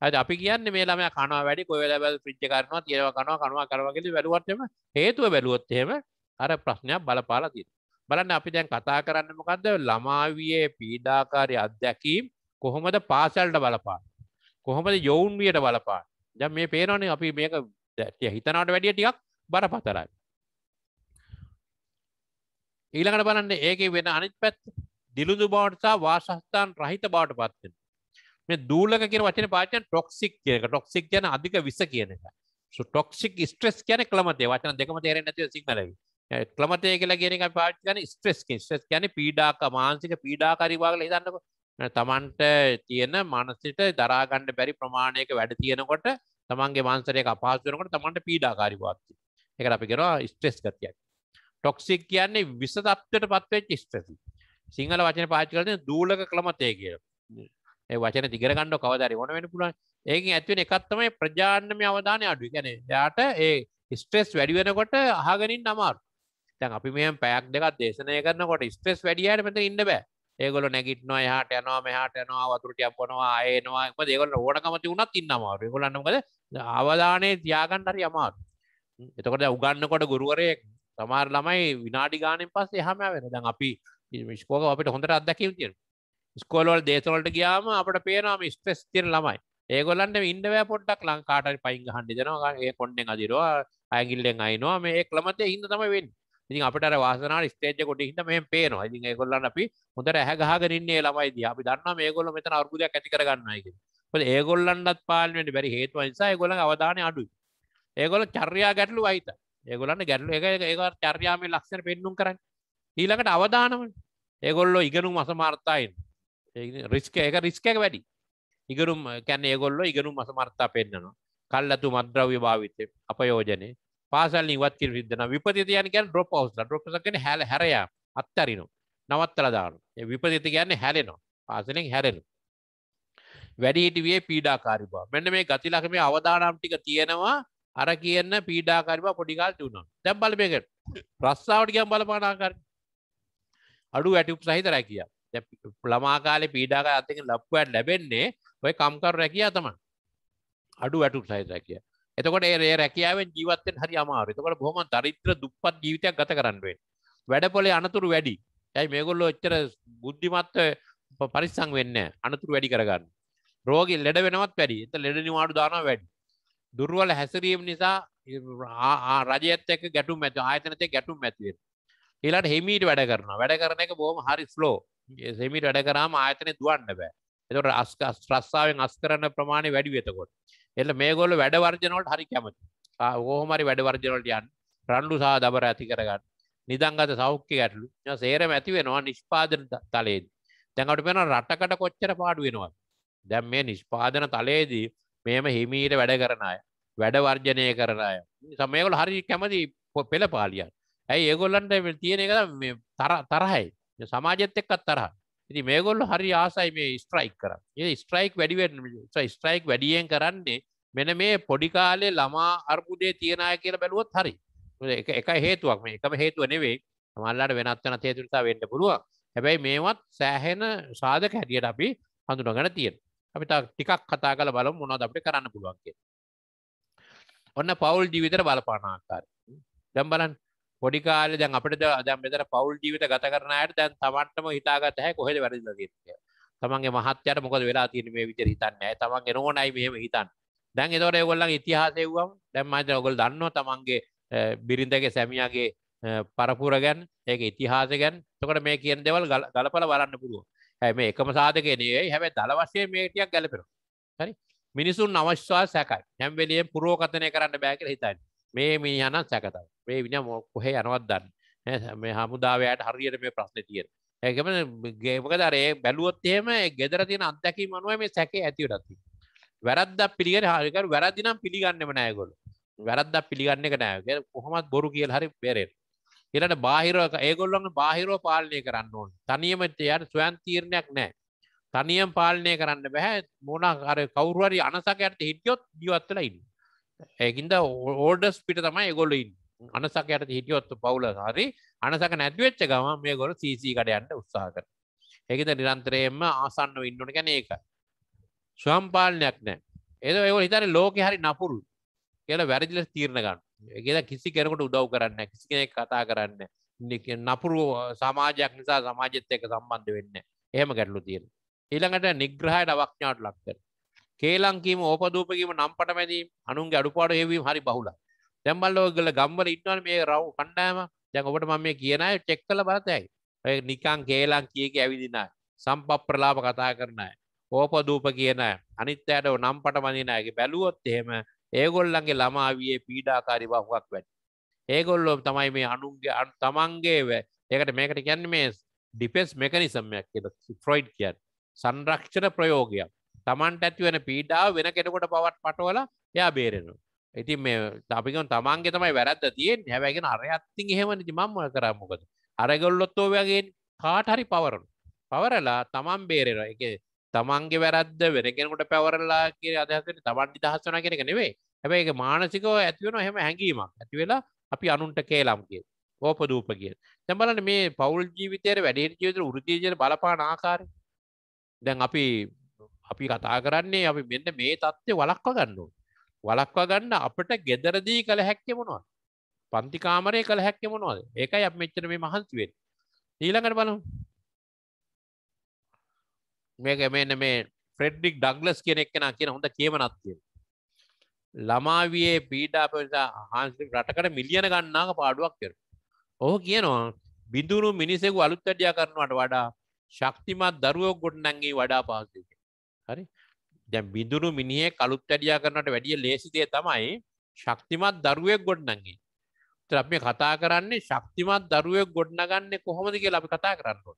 ඇද අපි කියන්න මේ ළම කන වැඩි කොයල බැල් ප්‍රිච්ච කරනවා තියව කනවා කනවා කරවගල වැලුවටම හේතුව බැලුවොත් එහෙම අර ප්‍රශ්නයක් බලපාලා තියෙන බලන්න අපි දැන් කතා කරන්න මොකක්ද ළමාවියේ පීඩාකාරය අත්දැකීම් කොහොමද පාසල්ට බලපාන්න කොහොමද යොවුන්වියට බලපාන්න දැන් මේ පේනවනේ අපි මේක හිතනවට වැඩිය ටිකක් බරපතලයි ඊළඟට බලන්න ඒකේ වෙන අනිත් පැත්ත දිලුදු බවට සහ වාසස්ථාන රහිත බවට පත් වෙනවා මේ දූලක කියන වචනේ පාවිච්චි කරන ටොක්සික් කියන එක ටොක්සික් කියන්නේ අධික විස කියන එක ටොක්සික් ස්ට්‍රෙස් කියන්නේ ක්ලමතේ වචන දෙකම තේරෙන්නේ නැතිව සිංහලයි ක්‍රමතය කියලා ගෙනක පාටිගන ස්ට්‍රෙස් ස්ට්‍රෙස් ගැන පීඩාක මාන්සික පීඩාකරිවාගල දන්නක තමන්ට තියෙන මනසිට දරාගණ්ඩ බැරි ප්‍රමාණයක වැඩ තියෙනකොට තමන්ගේ මාන්සරය අපාසනකට තමන්ට පීඩාකාරිවාත්ති එක අපි කෙනවා ස්ට්‍රෙස් ගතියක් ටොක්සික් කියන්නේ විස තත්වට පත්වෙච් ස්ට්‍රසි සිංහල වචන පාචිකලන දූලක ක්‍රමතය කිය ඒ වචන දිගරගණ්ඩ කවදරි ඕන වෙන පුළන් ඒකින් ඇත්වෙන එකත්තමයි ප්‍රජාන්නම අවධානය අඩු ගැන යාට ඒ ස්ට්‍රෙස් වැඩිවෙනකොට අහගනින් නමාරු තැන් අපි මේ පැක් දෙකක් දේශනය කරනකොට ස්ට්‍රෙස් වැඩියට මෙත ඉන්න බෑ ඒගොල නැගිටනවා එහාට යනවා මෙහාට යනවා වතුරටියක් පොනවා අයනවා එම දෙගොල ඕනකමති වුණත් ඉන්න අමාරු ගොලන්නකද අවධානය තියාගන්න හරි අමාරු එතකොට උගන්නකොට ගුරුවරයෙක් තමාර ළමයි විනාඩි ගානෙන් පස් එහම වෙන දැන් අපි මිස්කෝක අපට හොඳට අදැකව තියෙන ස්කෝලවල් දේතවලට ගියාම අපට පේනම ස්ට්‍රෙස් තිර ළමයි ඒගොලන්ට ඉන්ඩවෑ පොඩ්ඩක් ලංකාට පයින් හන්ඩි දෙනවා ඒ කොන්්ඩෙන් අදිරවා ඇගිල්ලෙන් අයිනවා මේ එක් ළමතේ හිද තමයි වෙන්න ඉතින් අපට අර වාසනාවට ස්ටේජ් එකට හින්දා මෙහෙම පේනවා. ඉතින් ඒගොල්ලන් අපි හොඳට ඇහැ ගහගෙන ඉන්නේ ළමයි දිහා. අපි දන්නවා මේගොල්ලෝ මෙතන අර්බුදයක් ඇති කරගන්නයි කියලා. මොකද ඒගොල්ලන්ටත් පාලනයට බැරි හේතුව නිසා ඒගොල්ලන්ගේ අවධානය අඩුයි. ඒගොල්ලෝ චර්යා ගැටලු අයිත. ඒගොල්ලන්ගේ ගැටලු ඒක ඒක චර්යාමය ලක්ෂණ පෙන්눔 කරන්නේ. ඊළඟට අවධානමනේ. ඒගොල්ලෝ ඉගෙනුම් අසමර්ථයින්. ඒ රිස්ක ඒක රිස්ක එක වැඩි. ඉගරුම් කැන ඒගොල්ලො ඉගරුම් අසමර්තා පෙන්න්නනවා කල්ලතු මද්‍රව්‍ය භාවිතය අපයෝජනය පාසල් ඉවත් කිර සිද්ධන විපතිති යන කියන ඩොප් අවස්ලා ඩොප් කියන හැල හැරයා අත්තරිනවා නවත්තලා දානවා ඒ විපතිති කියන්නේ හැලෙනවා පාසලෙන් හැරෙනවා වැඩිහිටිවේ පීඩාකාරිබ මෙන්න මේ ගතිලක මේ අවදානම් ටික තියෙනවා අර කියන්න පීඩාකාරිබ පොඩිකාල් තිවුණා දැම් බල මේක ප්‍රස්සාාවට කියම් බලපානාකාර අඩු ඇටිප් සහිත රැකිය ළමාකාලෙ පීඩාකා අතක ලප්පුවත් ලැබෙන්නේ ඔය කම්කර රැකිය තම අඩු ඇටුප් සහිත රැකිය එතකොට ඒ රැකියාවෙන් ජීවත්තෙන් හරි අමාරු එතකොට බොහොම දරිත්‍ර දුප්පත් ජීවිතයක් ගත කරන්නුවෙන් වැඩපොලේ අනතුරු වැඩි ඇයි මේගොල්ලො එච්චර බුද්ධිමත්ව පරිස්සං වෙන්න අනතුරු වැඩි කරගන්න රෝගි ලෙඩ වෙනවත් වැඩි එත ලෙඩ නිවාඩු දාන වැඩි දුර්වල හැසිරීම නිසා රජයත් එක්ක ගැටුම් ඇති ආයතනතේ ගැටුම් ඇතිවෙන ඊළට හෙමීට වැඩ කරන වැඩ කරන එක බොහම හරි ස්ලෝ හෙමිට වැඩ කරාම ආයතනය දුවන්න බෑ එතට අස්ක ස්්‍රස්සාාවෙන් අස් කරන්න ප්‍රමාණය වැඩි වෙතකොට එල මේගොල්ල වැඩවර්ජනවලට හරි කැමති ඕහමරි වැඩවර්ජනලට යන් රණ්ඩු සහ දබර ඇති කරගන්න නිදංගත සෞඛ්‍ය ගැටලු සේරම ඇති වෙනවා නිෂ්පාදන තලයේද තැඟට වෙන රටකට කොච්චර පාඩු වෙනවා දැම් මේ නිෂ්පාදන තලයේදී මෙම හිමීට වැඩ කරනය වැඩවර්ජනය කරනය සමයකොල හරි කැමති පෙළ පාලියන් ඇයි ඒගොල්ලන්ට තියෙන එක තර තරහයි සමාජත් එක්කත් තරහ ඉති මේගොල්ල හරි ආසයි මේ ස්ට්‍රයික් කරන්න ඒ ස්ට්‍රයික් වැඩිවෙන් ස්ට්‍රයික් වැඩියෙන් කරන්නේ මෙන මේ පොඩිකාලේ ළමා අර්බුදේ තියෙනය කියලා බැලුවොත් හරි එක හේතුවක් මේ එකම හේතුව නෙවේ මල්ලට වෙනත් වන තේතුරතා වෙන්න පුළුවන් හැබැයි මේවත් සෑහෙන සාධක හැටියට අපි හඳුනගන තියෙන අපිට ටිකක් කතා කළ බලම් මොනොද අපට කරන්න පුළුවන් කිය ඔන්න පවුල් ජීවිතර බලපානාකාර දැම් බලන්න පොඩි කාලේ දැන් අපිට දැන් මෙතන පෞල් ජීවිත ගත කරන අයට දැන් තමන්ටම හිතාගත හැකි කොහෙද වැරදිලා තියෙන්නේ තමන්ගේ මහත්යට මොකද වෙලා තියෙන්නේ මේ විදිහට හිතන්නේ නැහැ තමන්ගේ නෝනයි මෙහෙම හිතන්නේ දැන් එතකොට ඒගොල්ලන්ගේ ඉතිහාසය වුවම දැන් මම හිතන ඔයගොල්ලෝ දන්නවා තමන්ගේ බිරිඳගේ සැමියාගේ පරපුර ගැන ඒක ඉතිහාස ගැන එතකොට මේ කියන දේවල් ගලපලා බලන්න පුළුවන් හැබැයි මේ එකම සාධකේ නෙවෙයි හැබැයි දල වශයෙන් මේ ටිකක් ගැලපෙනවා හරි මිනිසුන් අවශ්‍යවා සැකයි හැම වෙලෙම පුරෝකථනය කරන්න බෑ කියලා හිතන්නේ මේ මේ යන සැකතව මේ වින කොහේ යනවත් දන්න මේ හමුදාවයට හරියට මේ ප්‍රශ්න තියෙන ඒකම ගේමකදරේ බැලුවොත් එහෙම ගෙදර තියෙන අත්දැකී මනුව මේ සැකේ ඇතිවටත් වැරද්දක් පිළිගෙන හරිකර වැරදි නම් පිළිගන්නෙම නෑගොල්ල වැරද්දක් පිළිගන්න එක නෑ කොහොමත් බොරු කියල හරි බෙරෙන් ඉරට බාහිරව ඒගොල්ලොන්න බාහිරෝ පාලනය කරන්න ඕන් තනියම යට ස්වයන් තීරණයක් නෑ තනියම් පාලනය කරන්න බැහැ මොනක් අර කවුරුවරි අනසකයට හිටියොත් ජීවත්වලයින්න ඒකින්ද ඕඩස් පිට තමයි ගොලින් අනසකයට හිටියොත්තු පවුල හරි අනසක නැතිවෙච්ච ගම මේ ගොල සීසීකටයන්ට උත්සාහකර ඒකද නිරන්තරයෙන්ම ආසන්න ඉන්නට ගැන ඒක ස්වම්පාලනයක් නෑ ඒද ඒ හිතර ලෝක හරි නපුරු කියල වැරදිල තීරණ ගන්න ඒකද කිසි කෙනකට උදව් කරන්න කිසි කෙනෙක් කතා කරන්න නපුරු සමාජයක් නිසා සමාජත්යක සම්බන්ධ වෙන්න එහෙම ගැටලු තියෙන ඊළඟට නිග්‍රහයට අවක්ඥාට ලක්කර කේලංකීම ඕපදූපකීම නම්පට මැදීම අනුන්ගේ අඩුපාඩු හෙවීම හරි බහුලයි. දැන් බලලා ඔයගොල්ලෝ ගම්වල ඉන්නවනේ මේ රව් කණ්ඩායම. දැන් ඔබට මම මේ කියන අය චෙක් කරලා බලත ඇයි. ඔය නිකං කේලං කී කී ඇවිදින අය. සම්පප්‍රලාප කතා කරන අය. ඕපදූප කියන අය. අනිත් අයට නම්පට මැදින අයගේ බැලුවොත් එහෙම ඒගොල්ලන්ගේ ළමාවියේ පීඩාකාරී බහුවක් වැඩි. ඒගොල්ලෝ තමයි මේ අනුන්ගේ තමන්ගේ ඒකට මේකට කියන්නේ මේ ඩිෆෙන්ස් මෙකනිසම් එකක් කියලා ෆ්‍රොයිඩ් කියන්නේ. සංරක්ෂණ ප්‍රයෝගයක්. තමන්ට ඇතිවෙන පීඩාව වෙන කෙනකොට පවත් පටවල යා බේරෙනු. ඉතින් මේ අපිකන් තමන්ගේ තමයි වැරද්ද තියෙන් හැවැගෙන අරයත්තින් එහෙමනි මම්ම කරමකද. අරගොල්ලොත්තෝ වගේ කාට හරි පවරනු. පවරලා තමන් බේරෙන එක තමන්ගේ වැරද්ද වෙන කෙනකොට පැවරලා කිය අදහකට තමන්ටි දහස් වන කෙනෙක නෙවේ හැබැයි එක මානසිකෝ ඇතිවෙන හෙම හැඟීමක් ඇතිවෙලා අපි අනුන්ට කේලම් කිය ඕපදූප කිය තැබලන මේ පවුල් ජීවිතයට වැඩේ ජීවිතර ෘතිජයට බලපාන ආකාරය දැන් අපි අපි කතා කරන්නේ අපි මෙන්න මේ තත්ත්වය වලක්ව ගන්නු. වලක්ව ගන්න අපට ගෙදරදී කළ හැක්කෙමනවා. පන්තිකාමරය කළ හැක්කෙමනවාද ඒකයි අප මෙච්චර මේ මහන්සිවෙන්. ඊළඟට බලු මේක මෙන්න මේ ෆෙඩ්ඩික් ඩක්ලස් කෙනෙක් කෙන කියන හොඳ කියමනත්තිය. ළමාවියේ පීඩාපසා හන්සික රටකට මිලියන ගන්නාක පාඩුවක් කර. ඔහ කියනවා බිඳුරු මිනිසෙකු අලුත් වැඩියා කරනවට වඩා ශක්තිමත් දරුවෝ ගොඩ නැංගේ වඩා පාසි. හරි දැ බිඳුරු මිනිිය කළුත් ඇඩියා කරනට වැඩිය ලේසිදේ තමයි ශක්තිමත් දරුවෙක් ගොඩ්නගේ ත්‍රපය කතා කරන්නේ ශක්තිමත් දරුවෙක් ගොඩ්නගන්න කොහොමද කිය අපි කතා කරන්නට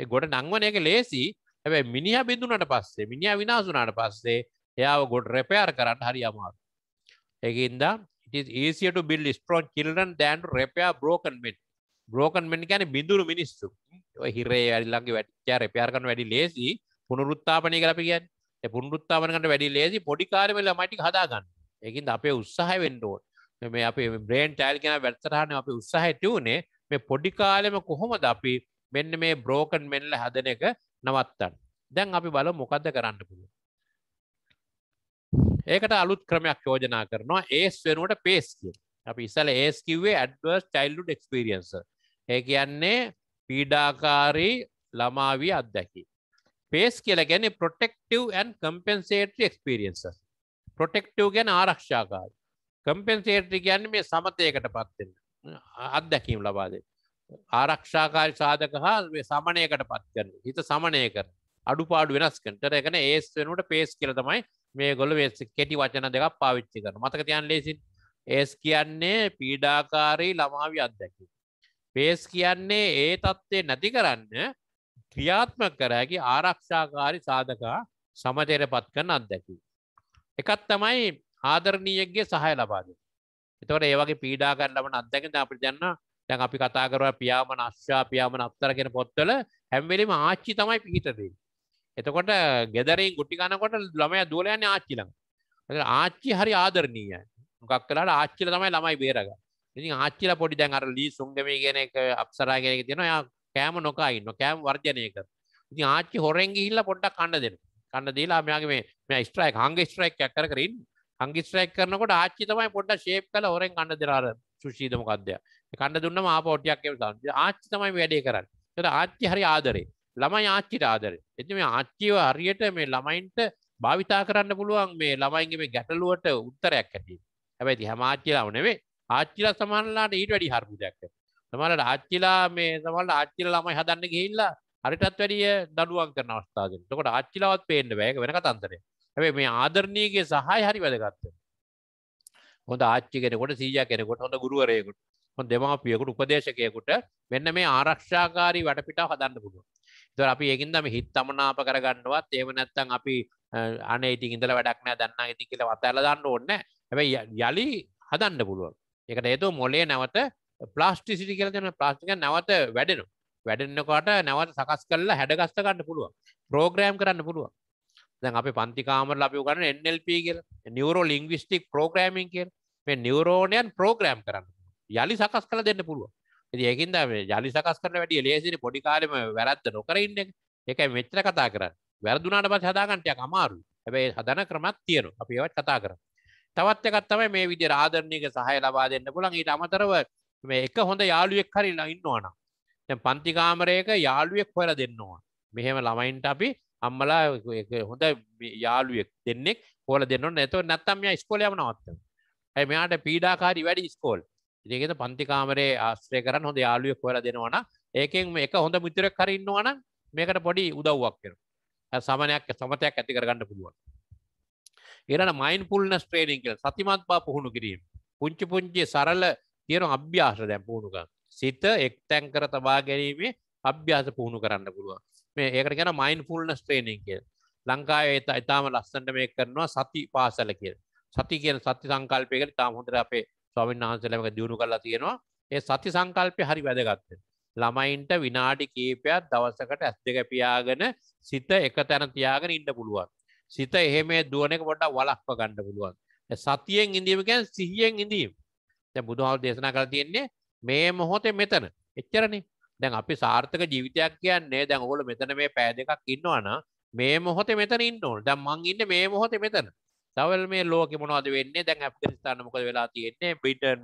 ඒ ගොඩ නංවන එක ලේසි ඇැ මිනිහ බිඳුනට පස්සේ මිනිිය විනාසුනාට පස්සේ එයාව ගොඩ රැපයාර කරන්න හරි අමාර එකන්ද ඒසිට බිල් ස්ටරෝන් චිල්රන් දෑන් රැපයා බ්‍රෝකන්මෙන් බ්‍රෝකන්මෙන් ගැන බිඳුරු මිනිස්සු හිරේ ඇල්ලගේ වැට්චා රැපයාර කන වැඩි ලේසි පුනරුත්තාපනය කරපි ගැන්න පුරුත්තාවනකට වැඩි ලේසි පොඩිකාරවෙල මටි හදාගන්න එකින් අපේ උත්සාහ වෙන්ඩෝට මේ අප බ්‍රේන් ටයිල් කෙන වැත්තරහන අපි උත්සාහටවනේ මේ පොඩිකාලෙම කොහොමද අපි මෙන්න මේ බ්‍රෝකන් මෙල්ල හදන එක නවත්තන්න දැන් අපි බල මොකක්ද කරන්න පුළුව ඒකට අලුත් ක්‍රමයක් යෝජනා කරනවා ඒස් වෙනුවට පේස් කිය අපි ඉසල ඒස් කිවේ ඇඩවර්ස් චයිල්ලුඩ් එක්ස්පිරියන්ස ඒ කියන්නේ පීඩාකාරී ළමාවී අත්දැකි පේස් කියල ගැන ප්‍රොටෙක්ටව ඇන් කම්පෙන්සේට එක්ස්පිරියන්ස ප්‍රොටෙක්ටව ගැන ආරක්ෂාකාර කම්පෙන්සේටි ගැන මේ සමතයකට පත්වෙන්න අත්දැකීම් ලබාදේ ආරක්ෂාකාරි සාධක හා සමනයකට පත් කරන හිත සමනය කර අඩු පාඩු වෙනස් කටර එකන ඒස් වෙනට පේස් කියල තමයි මේ ගොල වෙස් කෙටි වචන දෙකක් පාවිච්චි කරන මතක තියන් ලෙසින් ඒස් කියන්නේ පීඩාකාරී ළමාවි අත්දැකි. පේස් කියන්නේ ඒ තත්ත්වේ නැති කරන්න ක්‍රියාත්මක කර හැකි ආරක්ෂාකාරි සාධකා සමජයට පත් කරන අත්දැකි. එකත් තමයි ආදරණීයගේ සහය ලබාද. එතවට ඒවගේ පීඩා කරලබන අත්දැකෙන අපි දන්න දැන් අපි කතා කරව පියාමන අශ්‍යා පියාමන අත්තර කෙන පොත්තල හැම්වෙලිම ආච්චි තමයි පිහිටදී. එතකොට ගෙදරින් ගුටි ගනකොට ළමය දුවලයන්නේ ආච්චිලඟ. ආච්චි හරි ආදරණීය මොකක් කලාට ආච්චිල තමයි ළමයි බේරග ඉතින් ආච්චිල පොඩි දැන් අර ලී සුංගමී කියන එක අප්සරා කියන එක තියෙනවා එයා කෑම නොකා ඉන්න කෑම වර්ජනය කර ඉති ආච්චි හොරෙන් ගිහිල්ල පොඩ්ඩක් කන්න දෙෙන කන්න දීලා මෙයාගේ මේ මේ ස්ට්‍රයික් හංග ස්ට්‍රයික් කර කරින් හංගි ස්ට්‍රයික් කරනකොට ආච්චි තමයි පොඩ්ඩ ශේප් කළ හොරෙන් කන්න දෙරාර සුෂීදම කද්‍යය කණඩ දුන්න මාපෝටියක් ආච්චි තමයි වැඩේ කරන්න ට ආච්චි හරි ආදරේ ළමයි ආච්චිට ආදරේ එති මේ ආච්චිව හරියට මේ ළමයින්ට භාවිතා කරන්න පුළුවන් මේ ළමයින්ගේ මේ ගැටලුවට උත්තරයක් ඇති හැබැති හැමාච්චිලාව නෙවේ ආච්චිල සමන්ලාට ඊට වැඩි හර්මුදයක් ඇති තමලට අච්චිලා මේ තමලට අච්චිල ළමයි හදන්න ගිහිල්ලා හරිටත් වැඩිය දඩුවන් කරන අවස්ථාවෙන් තකොට අච්චිලාවත් පේන්න බෑක වෙන කතන්දරේ හැබැයි මේ ආදරණීයගේ සහාය හරි වැදගත් හොඳ ආච්චි කෙනෙකුට සීයා කෙනෙකුට හොඳ ගුරුවරයෙකුට හොඳ දෙමාපියෙකුට උපදේශකයෙකුට මෙන්න මේ ආරක්ෂාකාරී වටපිටාව හදන්න පුළුවන් ඒතර අපි ඒකින් තමයි හිත තමනාප කරගන්නවත් එහෙම නැත්නම් අපි අනේ ඉතින් ඉඳලා වැඩක් නෑ දන්නා ඉතින් කියලා අතහැරලා දාන්න ඕනේ නෑ හැබැයි යලි හදන්න පුළුවන් ඒකට හේතුව මොලේ නැවත ප්ලාස්ටිසිටි කියලගෙන ප්ලාස්ටික නැවත වැඩෙන වැඩෙන්න්නකොට නැවත සකස් කරලා හැඩගස්ත ගන්න පුළුව ප්‍රෝග්‍රෑම් කරන්න පුළුව දැන් අප පන්තිකාමර ලබිය කරන එල්ප කියල නිවරෝ ලිංගවිස්ටික් ප්‍රෝග්‍රෑමින් කිය මේ නිවරෝණයන් ප්‍රෝග්‍රෑම් කරන්න යළි සකස් කළ දෙන්න පුළුව ඒකින්ද යළි සකස් කරන වැඩිය ලේසින පොඩිකාරම වැරත්ත නොකර ඉන්න එක මෙච්චර කතා කරන්න වැරදුනාට පත් හදාගන්ටයක් අමාරු හැබැයි හදන ක්‍රමත් තියෙනු අපි ඒවත් කතා කරන්න තවත් එකත් තමයි මේ විදි ආදරණයක සහය ලබා දෙන්න පුළන් ඊට අමතරව මේ එක හොඳ යාළුවෙක් හරි ඉන්නවානම් දැන් පන්ති කාමරයක යාළුවෙක් හොයලා දෙන්නවා මෙහෙම ළමයින්ට අපි අම්මලා හොඳ යාළුවෙක් දෙන්නෙක් හොයලා දෙන්නොත් නැතෝ නැත්තම් මෙයා ඉස්කෝලේ යම නවත්තනවා ඇයි මෙයාට පීඩාකාරී වැඩි ඉස්කෝල් ඉතින් ඒකද පන්ති කාමරේ ආශ්‍රය කරන් හොඳ යාළුවෙක් හොයලා දෙනවා නම් ඒකෙන් එක හොඳ මිතුරෙක් හරි ඉන්නවා නම් මේකට පොඩි උදව්වක් වෙනවා සමනයක් සමතයක් ඇති කරගන්න පුළුවන් ඊළඟ මයින්ඩ්ෆුල්නස් ට්‍රේනින් කියලා සතිමත් බව පුහුණු කිරීම පුංචි පුංචි සරල තියෙන අභ්‍යාස දැන් පුහුණුක සිත එක් තැන් කර තබා ගැනීමේ අභ්‍යාස පුහුණු කරන්න පුළුව මේ ඒකට ගැන මයින් ෆුල්න ස්ට්‍රේනිින් කිය ලංකාව ඒත ඉතාම ලස්සට මේ කරනවා සති පාසල කිය සති කියන සති සංකල්පයකට තාම හොඳර අපේ ස්වාමන් වහන්සලමක දියුණු කරලා තියෙනවා ඒ සති සංකල්පය හරි වැදගත්ත ළමයින්ට විනාඩි කීපයක් දවසකට ඇස් දෙක පියාගෙන සිත එක තැන තියාගෙන ඉන්න පුළුවන් සිත එහෙම දුවනෙක පොඩ්ඩක් වලක්ව ගන්න පුළුවන් සතියෙන් ඉඳීම කියන්නේ සිහියෙන් ඉඳීම දැන් බුදුහාමුදුරුවෝ දේශනා කරලා තියෙන්නේ මේ මොහොතේ මෙතන. එච්චරනේ. දැන් අපි සාර්ථක ජීවිතයක් කියන්නේ දැන් ඕගොල්ලෝ මෙතන මේ පෑ දෙකක් ඉන්නවා නම් මේ මොහොතේ මෙතන ඉන්න ඕන. දැන් මං ඉන්නේ මේ මොහොතේ මෙතන. තවල් මේ ලෝකෙ මොනවද වෙන්නේ? දැන් ඇෆ්ගනිස්තාන මොකද වෙලා තියෙන්නේ? බ්‍රිටන්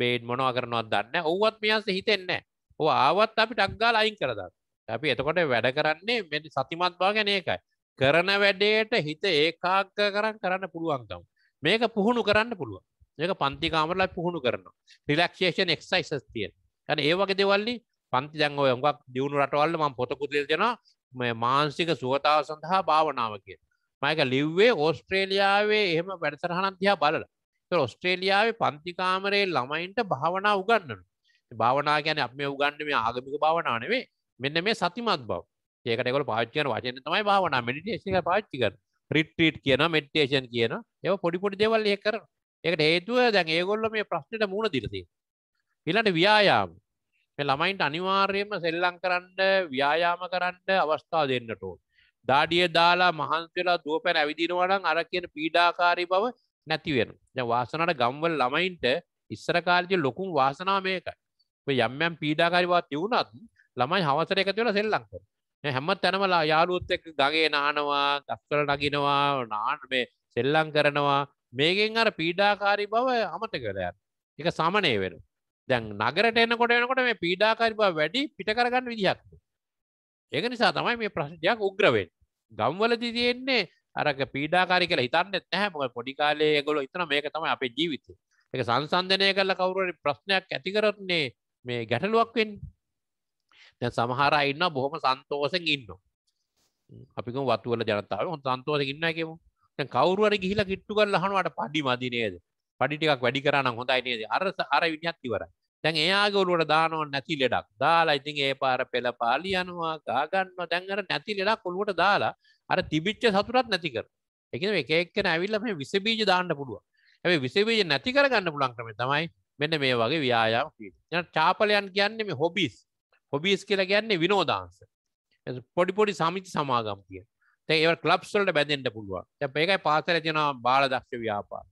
බේඩ් මොනවා කරනවද දන්නේ නැහැ. ඔව්වත් මෙයාට හිතෙන්නේ නැහැ. ඔව් ආවත් අපි ටක් ගාලා අයින් කර දාන්න. අපි එතකොට වැඩ කරන්නේ මෙ සතිමත් බව ගැන ඒකයි. කරන වැඩේට හිත ඒකාග්‍ර කරන් කරන්න පුළුවන්කම. මේක පුහුණු කරන්න පුළුවන්. මේක පන්ති කාමරලා පුහුණු කරනවා. රිලැක්සේෂන් එක්සයිසස් තියෙන. يعني ඒ වගේ දේවල්ලි පන්ති දැන් ඔය හුඟක් දියුණු රටවල මම පොතකුත් ලියලා දෙනවා මේ මානසික සුවතාව සඳහා භාවනාව කියලා. මම ඒක ලිව්වේ ඕස්ට්‍රේලියාවේ එහෙම වැඩසටහනක් දිහා බලලා. ඒක ඕස්ට්‍රේලියාවේ පන්ති කාමරේ ළමයින්ට භාවනා උගන්වනවා. භාවනා කියන්නේ අපි මේ උගන්වන්නේ මේ ආගමික භාවනාව නෙවෙයි. මෙන්න මේ සතිමත් බව. ඒකට ඒගොල්ලෝ පාවිච්චි කරන වචන තමයි භාවනා මෙඩිටේෂන් එක පාවිච්චි කරන්නේ. රිට්‍රීට් කියන මෙඩිටේෂන් කියන ඒවා පොඩි පොඩි දේවල් ඒක කරනවා. එකට හේතුව දැන් ඒගොල්ල මේ ප්‍රශ්නයට මුණ දිරතිය ඊළඟ ව්‍යායාම මේ ළමයින්ට අනිවාර්යයෙන්ම සෙල්ලම් කරන්න ව්‍යායාම කරන්න අවස්ථා දෙන්නට ඕන දාඩිය දාලා මහන්සි වෙලා දුවපැන ඇවිදිනවා නම් අර කියන පීඩාකාරී බව නැති වෙනවා දැන් වාසනාවට ගම්වල ළමයින්ට ඉස්සර කාලේදී ලොකුම වාසනාව මේකයි ඔය යම් යම් පීඩාකාරී බවක් තිබුණත් ළමයි හවසට එකතු වෙලා සෙල්ලම් කරනවා හැම තැනම යාළුවොත් එක්ක ගඟේ නානවා ගස්වල නගිනවා නාන මේ සෙල්ලම් කරනවා මේකෙන් අර පීඩාකාරී බව අමත කරයන් එක සමනය වෙන දැන් නගරට එනකොට එනකොට මේ පීඩාකාරි බව වැඩි පිට කරගන්න විදිහක් ඒක නිසා තමයි මේ ප්‍රශ්නයක් උග්‍රවෙන් ගම්වලදී තියෙන්නේ අරක පීඩාකාරි කියලා හිතන්නෙත් නැහැ මොකද පොඩි කාලේ ඒගොල්ලෝ හිතන මේක තමයි අපේ ජීවිතය. ඒක සංසන්දනය කරලා කවුරු හරි ප්‍රශ්නයක් ඇති කරන්නේ මේ ගැටලුවක් වෙන්නේ. දැන් සමහර අය ඉන්නවා බොහොම සන්තෝෂෙන් ඉන්නවා. අපි කොහොම වතු වල ජනතාවය හොඳ සන්තෝෂෙන් ඉන්නවා කියමු. කවරුවර ගිහිල කිට්ටු කල් අහනුවට පඩි මදිනේද පඩිටිකක් වැඩි කරන්න හොඳයි නේද අරස අර විඤ්ඥත්තිවර තැන් ඒයාගවලුවට දානොන් නැති ලෙඩක් දාලා ඉතින් ඒ පාර පෙළ පාලි යනවා ගාගන්න දැන්ගර නැති ලෙඩක් කොළුවට දාලා අර තිබිච්ච සතුරත් නැතිකර එක එකක්කන ඇවිල්ල මේ විසබීජ දාන්න පුළුව ඇ විසබීජ නැති කරගන්න පුළන් කරම තමයි මෙන්න මේ වගේ ව්‍යයාම් ය චාපලයන් කියන්නේ මේ හොබිස් හොබිස් කියලා ගැන්නේ විනෝදාන්ස පොඩි පොඩි සමිති සමාගම් කියන්නේ ඒව කලබ්සලට බැඳෙන්ට පුළුවන් ඒකයි පාසල තිනවා බාලදක්ෂ ව්‍යාපා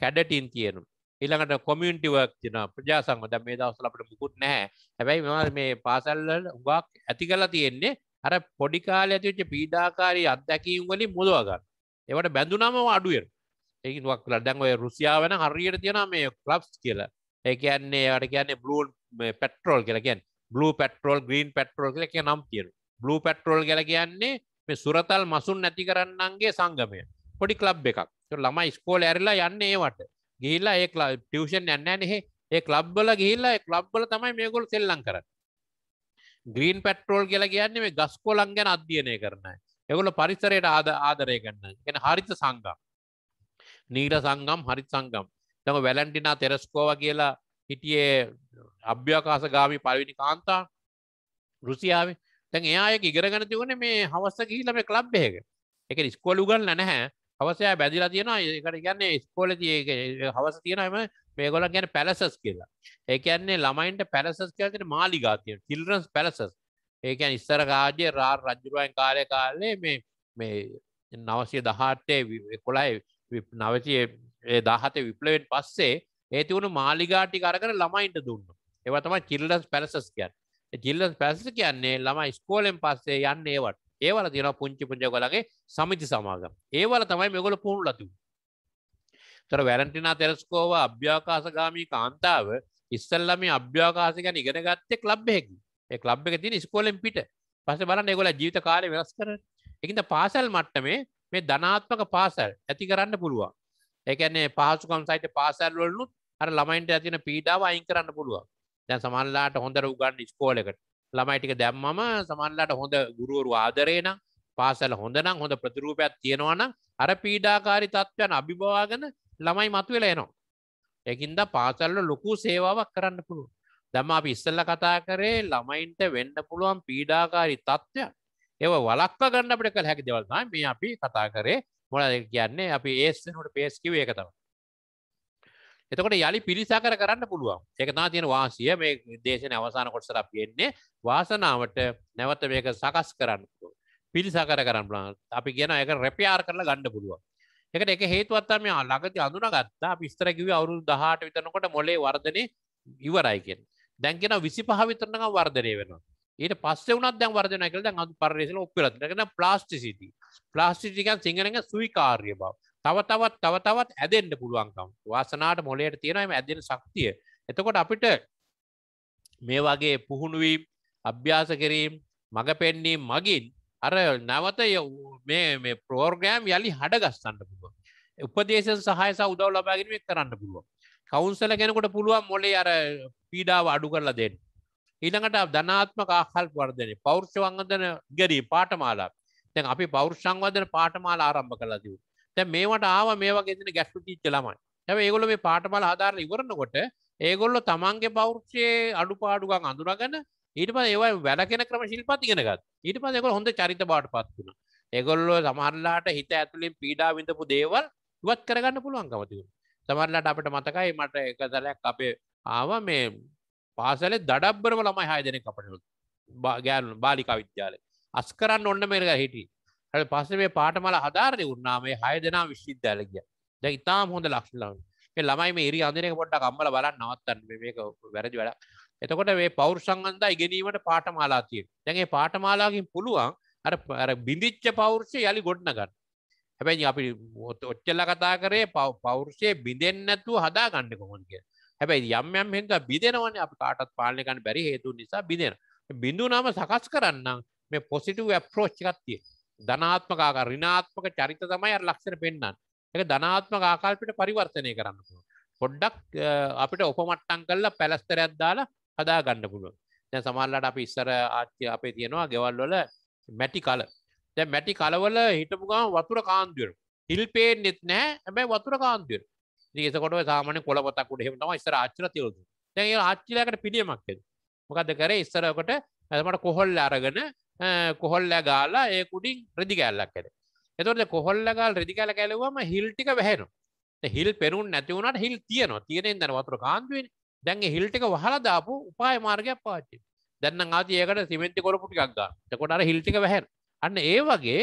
කැඩටින් තියෙනු ඉළඟට කොමියන්ටිවක් තින ප්‍රජාසංග ද මේ දවසල අපට මුකුත් නැහැ හැබැයි මෙ මේ පාසල්ල හුගක් ඇති කලා තියෙන්නේ අර පොඩිකාල ඇතිවෙච්ච පීඩාකාරී අත්දැකීම් වලින් මුදවාගන්න ඒවට බැඳුනම අඩුවෙන් ඒකක් ලඩැන් ඔය රුසියාවන හරියට තියෙන මේ කලබ්ස් කියලා ඒ කියන්නේ අට කියන්නේ බලූන් පෙට්‍රෝල් කියලා කියන් බලූ පෙට්‍රෝල් ග්‍රීන් පෙට්‍රෝල් කියල කිය නම් තියෙන බලූ පෙට්‍රෝල් ගැල කියන්නේ මේ සුරතල් මසුන් නැති කරන්නන්ගේ සංගමය පොඩි කලබ් එකක් ළම ස්කෝල ඇරලා යන්න ඒවට ගිහිල්ලා ඒ ටියෂන් යන්න නෙහේ ඒ කලබ්බල ගිහිල්ලා කලබ්බල තමයි මේගොල් සෙල්ලං කරන්න ග්‍රීන් පැට්‍රෝල් කියලා කියන්නේ මේ ගස්කොලන් ගැන අධ්‍යයනය කරනයි එගොල පරිසරයට ආද ආදරය ගන්න ගැන හරිත සංගම් නීර සංගම් හරිත් සංගම් තම වැලන්ටිනා තෙරස්කෝව කියලා හිටියේ අභ්‍යකාස ගාමි පලවිනි කාන්තා රුසියාවේ තැන් එයාය ඉගරගන තිවන මේ හවස්ස කිහිලම කලබ් එක එක ස්කොලු ගන්න නැහැ හවසයා බැදිලා තියෙන එකට කියන්නේ ස්කෝල තියක හවස තියෙනම මේගොලන් ගැන පැලසස් කියලා ඒකන්නේ ළමයින්ට පැලසස් කියලට මාලිගාතිය චිල්රන්ස් පැලසස් ඒකන් ඉස්සර රාජ්‍ය රා රජරුවන් කාලය කාලේ මේ මේ නවසය දහටේ කොළයි නවතිය දහත විප්ලවෙන් පස්සේ ඒති වුණු මාලිගාටි කරකර ළමයින්ට දුන්න ඒවතම චිල්ලස් පැලසස් කියන්න චිල්ලන් පැසස කියන්නේ ළම ස්කෝලෙන් පස්සේ යන්න ඒවට ඒවල තියෙන පුංචි පුංච ගොලගේ සමිති සමාගම් ඒවල තමයි මෙගොල පුහුණුලතු තර වැරටිනා තෙරස්කෝව අභ්‍යාකාසගාමී කාන්තාව ඉස්සල්ලම අභ්‍යාකාසිකන් ඉගෙන ගත්තෙක් ලබ්බෙකි ඒ ලබ් එක තින ස්කෝලෙන් පිට පස බලන්න එගොල ජීවිත කාලය වෙනස් කර එකද පාසල් මට්ටමේ මේ ධනාත්මක පාසල් ඇති කරන්න පුළුවන් ඒකන්නේ පහසුකම් සහිත පාසල්වලනුත් අර ළමයින්ට ඇතින පීඩාව අයින් කරන්න පුළුවන් දැන් සමල්ලාට හොඳර උගන්න ස්කෝලකට ළමයි ටික දැම්මම සමන්ලාට හොඳ ගුරුවරු ආදරේන පාසල හොඳනම් හොඳ ප්‍රතිරූපයක් තියෙනවනම් අර පීඩාකාරි තත්ත්වයන් අභිභවාගෙන ළමයි මතුවෙලා එනවා. එකින්ද පාසල්ල ලොකු සේවාවක් කරන්න පුළුව. දම අපි ඉස්සල්ල කතා කරේ ළමයින්ට වෙන්න පුළුවන් පීඩාකාරි තත්ත්වයන් ඒව වලක්ව ගන්න අපට කළ හැකි දෙවල්නා මේ අපි කතා කරේ මොන කියන්නේ අපි ඒස්සනට පේස්කිව එකතම එතකොට යළි පිරිසකර කරන්න පුළුවන් ඒක තා තියෙන වාසිය මේ දේශන අවසාන කොටසර තියෙන්නේ වාසනාවට නැවත මේක සකස් කරන්න පිරිසකර කරන්න පුළන් අපි කියන එක රැපියාර් කරලා ගණ්ඩ පුළුවන් එකට එක හේතුවත්තා මේ අලගති අඳුනගත්තා පිස්තර කිව අවුරු දහට විතරනකොට මොලේ වර්ධනය ඉවරයිකෙන් දැන්ගෙන විසි පහවිතරනක වර්ධනය වෙනවා ඊට පස්ස වනත් දැන් වර්ධනය කළ දැන් අතු පරේසල ඔපිරත්නගෙන ප්ලාස්ටිසිටී ප්ලාස්ටිසිකන් සිංහනක සුවිකාර්ය බව තව තවත් තව තවත් ඇදෙන්ට පුළුවන්කම් වාසනාට මොලයට තියෙනම ඇදෙන ශක්තිය එතකොට අපිට මේ වගේ පුහුණුවීම් අභ්‍යාස කිරීම් මඟ පෙන්ඩීම් මගින් අර නැවත මේ ප්‍රෝර්ගෑම් යළි හඩගස්සන්න පුළුව උපදේශ සහයස උදව ලබාගරීමක් කරන්න පුළුව කවුන්සල කෙනකොට පුළුවන් මොලේ අර පීඩාව අඩු කරලා දෙන්න ඊළඟට ධනාත්ම කාහල් වර්ධනය පෞර්ෂ වංගදන ගරී පාටමාලා තැන් අපි පෞරුෂංවදන පාටමාලා ආරම්භ කලා දව තැ මේවට ආව මේ වගේෙන ගැස්ටු ටිච්ච ළමයි ඇ ඒගොල මේ පාටබල ආධාර ඉවරන්නකොට ඒගොල්ල තමන්ගේ පෞෘෂයේ අඩු පාඩුගන් අඳුරගන්න ඊට ප ඒව වැඩෙන ක්‍රම ශිල්පතිගෙනගත් ඊට පස එකක හොඳ චරිත බාට පත් වුණ එගොල්ලෝ සමහරලාට හිත ඇතුලින් පීඩා විඳපු දේවල් ඉවත් කරගන්න පුළුවන් කමතිව සමරලාට අපට මතකයි මට එකදරයක් අපේ ආව මේ පාසලේ දඩබ්බරව ළමයි හය දෙනෙක් අපට ගෑනු බාලිකා විද්‍යාලය අස් කරන්න ඔන්න මේරක හිටි හැට පස්සේ මේ පාටමල හදාරය වුණා මේ හය දෙනා විශ්විද්‍යාලගිය දැ ඉතාම හොඳ ලක්ෂලම ළමයි මේ ඉරි අඳනක පොට කම්බල බලන්න නවත්තන්න මේක වැරදි වැඩක් එතකොට මේ පෞර් සංගන්ධ ඉගෙනීමට පාටමාලා තියෙන දැන්ගේ පාටමාලාගින් පුළුවන් අර බිඳිච්ච පෞරුෂය යළි ගොඩ්නගන්න හැබැයි අපි ඔච්චල්ල කතා කරේ පව පෞරුෂය බිඳෙන්නැතුව හදා ගණ්ඩ කොමන් කිය හැබැයි යම් යම් හෙද බිදෙනවන අප කාටත් පාලනකන්න බැරි හේතු නිසා බිදෙන බිඳු නම සකස් කරන්න මේ පොසිටව ඇප්‍රෝච්චිකත්තිය ධනාත්මකාක රිනාත්මක චරිත තමයි අර ලක්ෂණ පෙන්න්න එක ධනාත්මක ආකල්පිට පරිවර්තනය කරන්න පොඩ්ඩක් අපිට ඔපමට්ටන් කල්ලා පැලස්තරයක් දාලා හදා ගණඩ පුළුව දැ සමල්ලට අපි ඉස්සර ආච්‍ය අපේ තියෙනවා ගෙවල්වල මැටි කල දැ මැටි කලවල හිටපු ගම වතුර කාන්දුවර හිල් පේෙන් නෙත් නෑ ඇැයි වතුර කාන්දුවර ඒකොට සාමන කොළපතක්කුට හෙම තම ස්තර ආච්චර තියවතු දැ ආච්චිලකට පිළියමක්ද මොකද කර ඉස්සරකට ඇතමට කොහොල් අරගෙන කොහොල්ල ගාලා ඒ කුඩින් රදි කෑල්ලක් කෙන එතොට කොහොල්ලගල් රදි කල කැලවම හිල්ටික වැහෙන හිල් පෙරු නැතිවුණට හිල් තියන තියෙනෙන් දැන වතුර කාන්දුවෙන් දැන්ගේ හිල්ටික වහලදාපු උපාය මාර්ගයක් පාච්චි දැන්න ආති ඒකට සිමෙන්ති කොරපුටිකක්ග තකොට අර හිල්ටික වැහැර අන්න ඒ වගේ